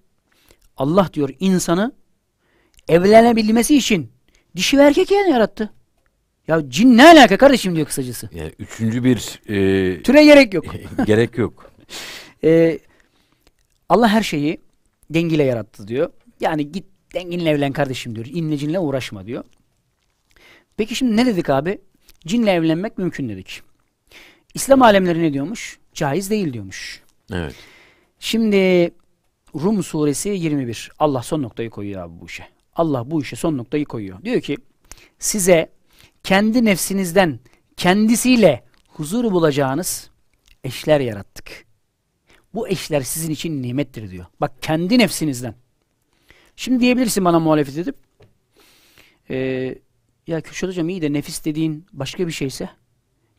Allah diyor insanı evlenebilmesi için dişi ve erkek yani yarattı. Ya cin ne alaka kardeşim diyor kısacası. Yani üçüncü bir... E, Türe gerek yok. E, gerek yok. e, Allah her şeyi dengiyle yarattı diyor. Yani git denginle evlen kardeşim diyor. İnle cinle uğraşma diyor. Peki şimdi ne dedik abi? Cinle evlenmek mümkün dedik. İslam alemleri ne diyormuş? Caiz değil diyormuş. Evet. Şimdi Rum suresi 21. Allah son noktayı koyuyor abi bu işe. Allah bu işe son noktayı koyuyor. Diyor ki size kendi nefsinizden kendisiyle huzur bulacağınız eşler yarattık. Bu eşler sizin için nimettir diyor. Bak kendi nefsinizden. Şimdi diyebilirsin bana muhalefet edip e, ya Kürşat hocam iyi de nefis dediğin başka bir şeyse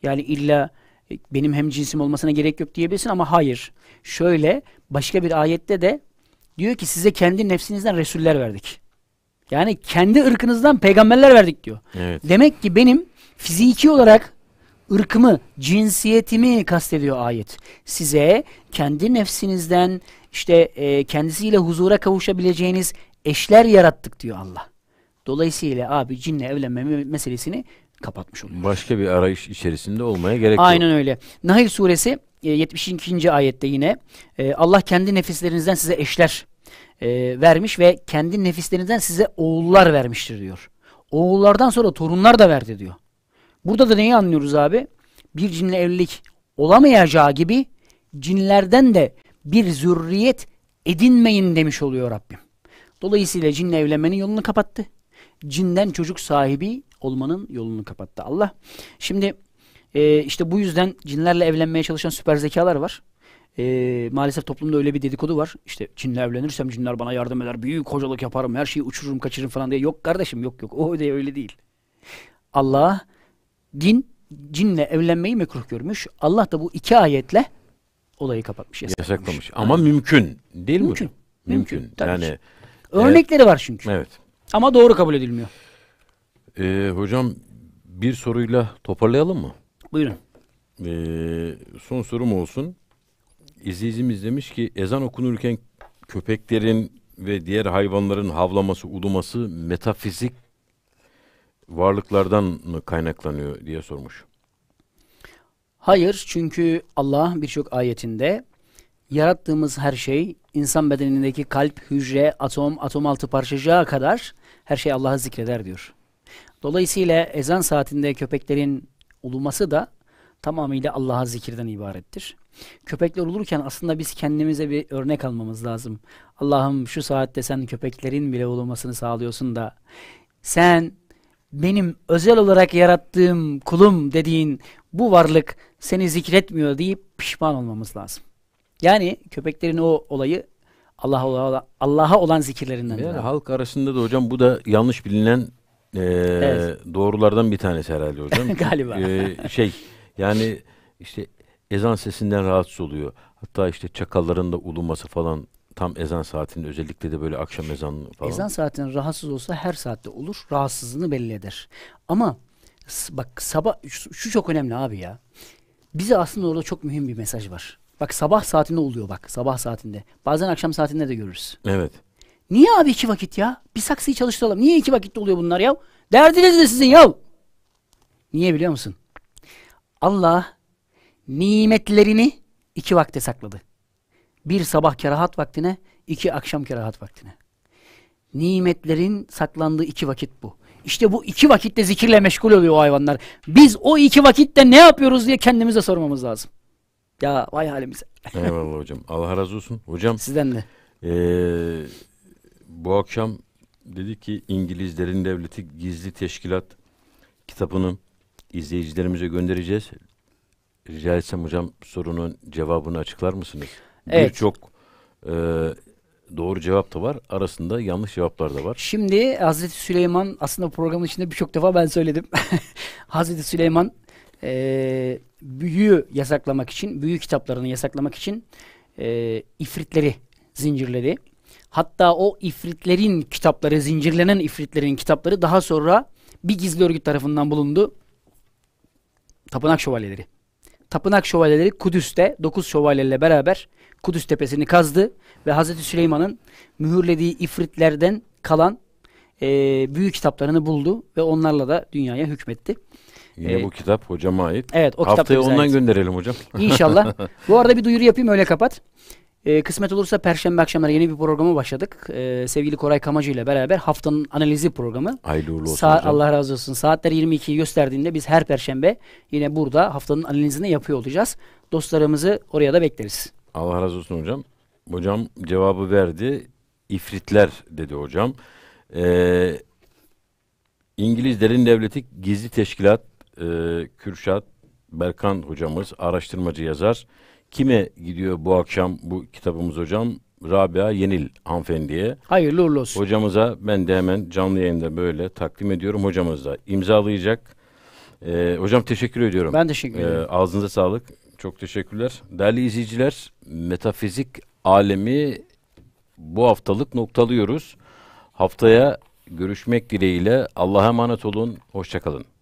yani illa e, benim hem cinsim olmasına gerek yok diyebilirsin ama hayır. Şöyle başka bir ayette de diyor ki size kendi nefsinizden resuller verdik. Yani kendi ırkınızdan peygamberler verdik diyor. Evet. Demek ki benim fiziki olarak ırkımı, cinsiyetimi kastediyor ayet. Size kendi nefsinizden işte e, kendisiyle huzura kavuşabileceğiniz eşler yarattık diyor Allah. Dolayısıyla abi cinle evlenme meselesini kapatmış oluyor. Başka bir arayış içerisinde olmaya gerek Aynen yok. Aynen öyle. Nahil suresi 72. E, ayette yine e, Allah kendi nefislerinizden size eşler e, vermiş ve kendi nefislerinizden size oğullar vermiştir diyor. Oğullardan sonra torunlar da verdi diyor. Burada da neyi anlıyoruz abi? Bir cinle evlilik olamayacağı gibi cinlerden de bir zürriyet edinmeyin demiş oluyor Rabbim. Dolayısıyla cinle evlenmenin yolunu kapattı. Cinden çocuk sahibi olmanın yolunu kapattı Allah. Şimdi e, işte bu yüzden cinlerle evlenmeye çalışan süper zekalar var. E, maalesef toplumda öyle bir dedikodu var. İşte cinle evlenirsem cinler bana yardım eder. Büyük kocalık yaparım. Her şeyi uçururum kaçırırım falan diye. Yok kardeşim yok yok. O öyle, öyle değil. Allah din cinle evlenmeyi mekruh görmüş. Allah da bu iki ayetle olayı kapatmış. Yasaklamış. yasaklamış. Ama yani. mümkün değil mi? Mümkün. Mümkün. Tabii yani Örnekleri evet. var çünkü. Evet. Ama doğru kabul edilmiyor. Ee, hocam bir soruyla toparlayalım mı? Buyurun. Ee, son sorum olsun. İzleyicimiz demiş ki ezan okunurken köpeklerin ve diğer hayvanların havlaması, uluması metafizik varlıklardan mı kaynaklanıyor diye sormuş. Hayır çünkü Allah birçok ayetinde yarattığımız her şey insan bedenindeki kalp, hücre, atom, atom altı parçacığa kadar her şey Allah'ı zikreder diyor. Dolayısıyla ezan saatinde köpeklerin uluması da tamamıyla Allah'a zikirden ibarettir. Köpekler olurken aslında biz kendimize bir örnek almamız lazım. Allah'ım şu saatte sen köpeklerin bile olmasını sağlıyorsun da sen benim özel olarak yarattığım kulum dediğin bu varlık seni zikretmiyor deyip pişman olmamız lazım. Yani köpeklerin o olayı Allah'a olan, olan zikirlerinden. Yani halk arasında da hocam bu da yanlış bilinen ee, evet. Doğrulardan bir tanesi herhalde hocam. Galiba. Ee, şey yani işte ezan sesinden rahatsız oluyor. Hatta işte çakalların da uluması falan tam ezan saatinde özellikle de böyle akşam ezanı falan. Ezan saatinin rahatsız olsa her saatte olur. Rahatsızlığını belli eder. Ama bak sabah şu çok önemli abi ya. Bize aslında orada çok mühim bir mesaj var. Bak sabah saatinde oluyor bak sabah saatinde. Bazen akşam saatinde de görürüz. Evet. Niye abi iki vakit ya? Bir saksıyı çalıştıralım. Niye iki vakitte oluyor bunlar ya? Derdiniz de sizin ya. Niye biliyor musun? Allah nimetlerini iki vakte sakladı. Bir sabah kerahat vaktine, iki akşam kerahat vaktine. Nimetlerin saklandığı iki vakit bu. İşte bu iki vakitte zikirle meşgul oluyor o hayvanlar. Biz o iki vakitte ne yapıyoruz diye kendimize sormamız lazım. Ya vay halimize. Eyvallah hocam. Allah razı olsun. Hocam. Sizden de. Ee, bu akşam dedi ki İngilizlerin Devleti Gizli Teşkilat kitabını izleyicilerimize göndereceğiz. Rica etsem hocam sorunun cevabını açıklar mısınız? Evet. Birçok e, doğru cevap da var. Arasında yanlış cevaplar da var. Şimdi Hazreti Süleyman aslında programın içinde birçok defa ben söyledim. Hazreti Süleyman e, büyü yasaklamak için, büyü kitaplarını yasaklamak için e, ifritleri zincirledi. Hatta o ifritlerin kitapları, zincirlenen ifritlerin kitapları daha sonra bir gizli örgüt tarafından bulundu. Tapınak şövalyeleri. Tapınak şövalyeleri Kudüs'te 9 şövalyeyle beraber Kudüs tepesini kazdı ve Hazreti Süleyman'ın mühürlediği ifritlerden kalan e, büyük kitaplarını buldu ve onlarla da dünyaya hükmetti. Yine ee, bu kitap hocama ait. Evet o Haftaya kitap ondan ait. gönderelim hocam. İnşallah. bu arada bir duyuru yapayım öyle kapat. E, kısmet olursa Perşembe akşamları yeni bir programı başladık. E, sevgili Koray Kamacı ile beraber haftanın analizi programı. Hayırlı uğurlu olsun Saat, Allah razı olsun. Saatler 22'yi gösterdiğinde biz her Perşembe yine burada haftanın analizini yapıyor olacağız. Dostlarımızı oraya da bekleriz. Allah razı olsun hocam. Hocam cevabı verdi. İfritler dedi hocam. Ee, İngilizlerin devleti gizli teşkilat e, Kürşat Berkan hocamız araştırmacı yazar. Kime gidiyor bu akşam bu kitabımız hocam? Rabia Yenil hanımefendiye. Hayırlı uğurlu olsun. Hocamıza ben de hemen canlı yayında böyle takdim ediyorum. Hocamız da imzalayacak. Ee, hocam teşekkür ediyorum. Ben teşekkür ederim. Ee, ağzınıza sağlık. Çok teşekkürler. Değerli izleyiciler, metafizik alemi bu haftalık noktalıyoruz. Haftaya görüşmek dileğiyle Allah'a emanet olun. Hoşçakalın.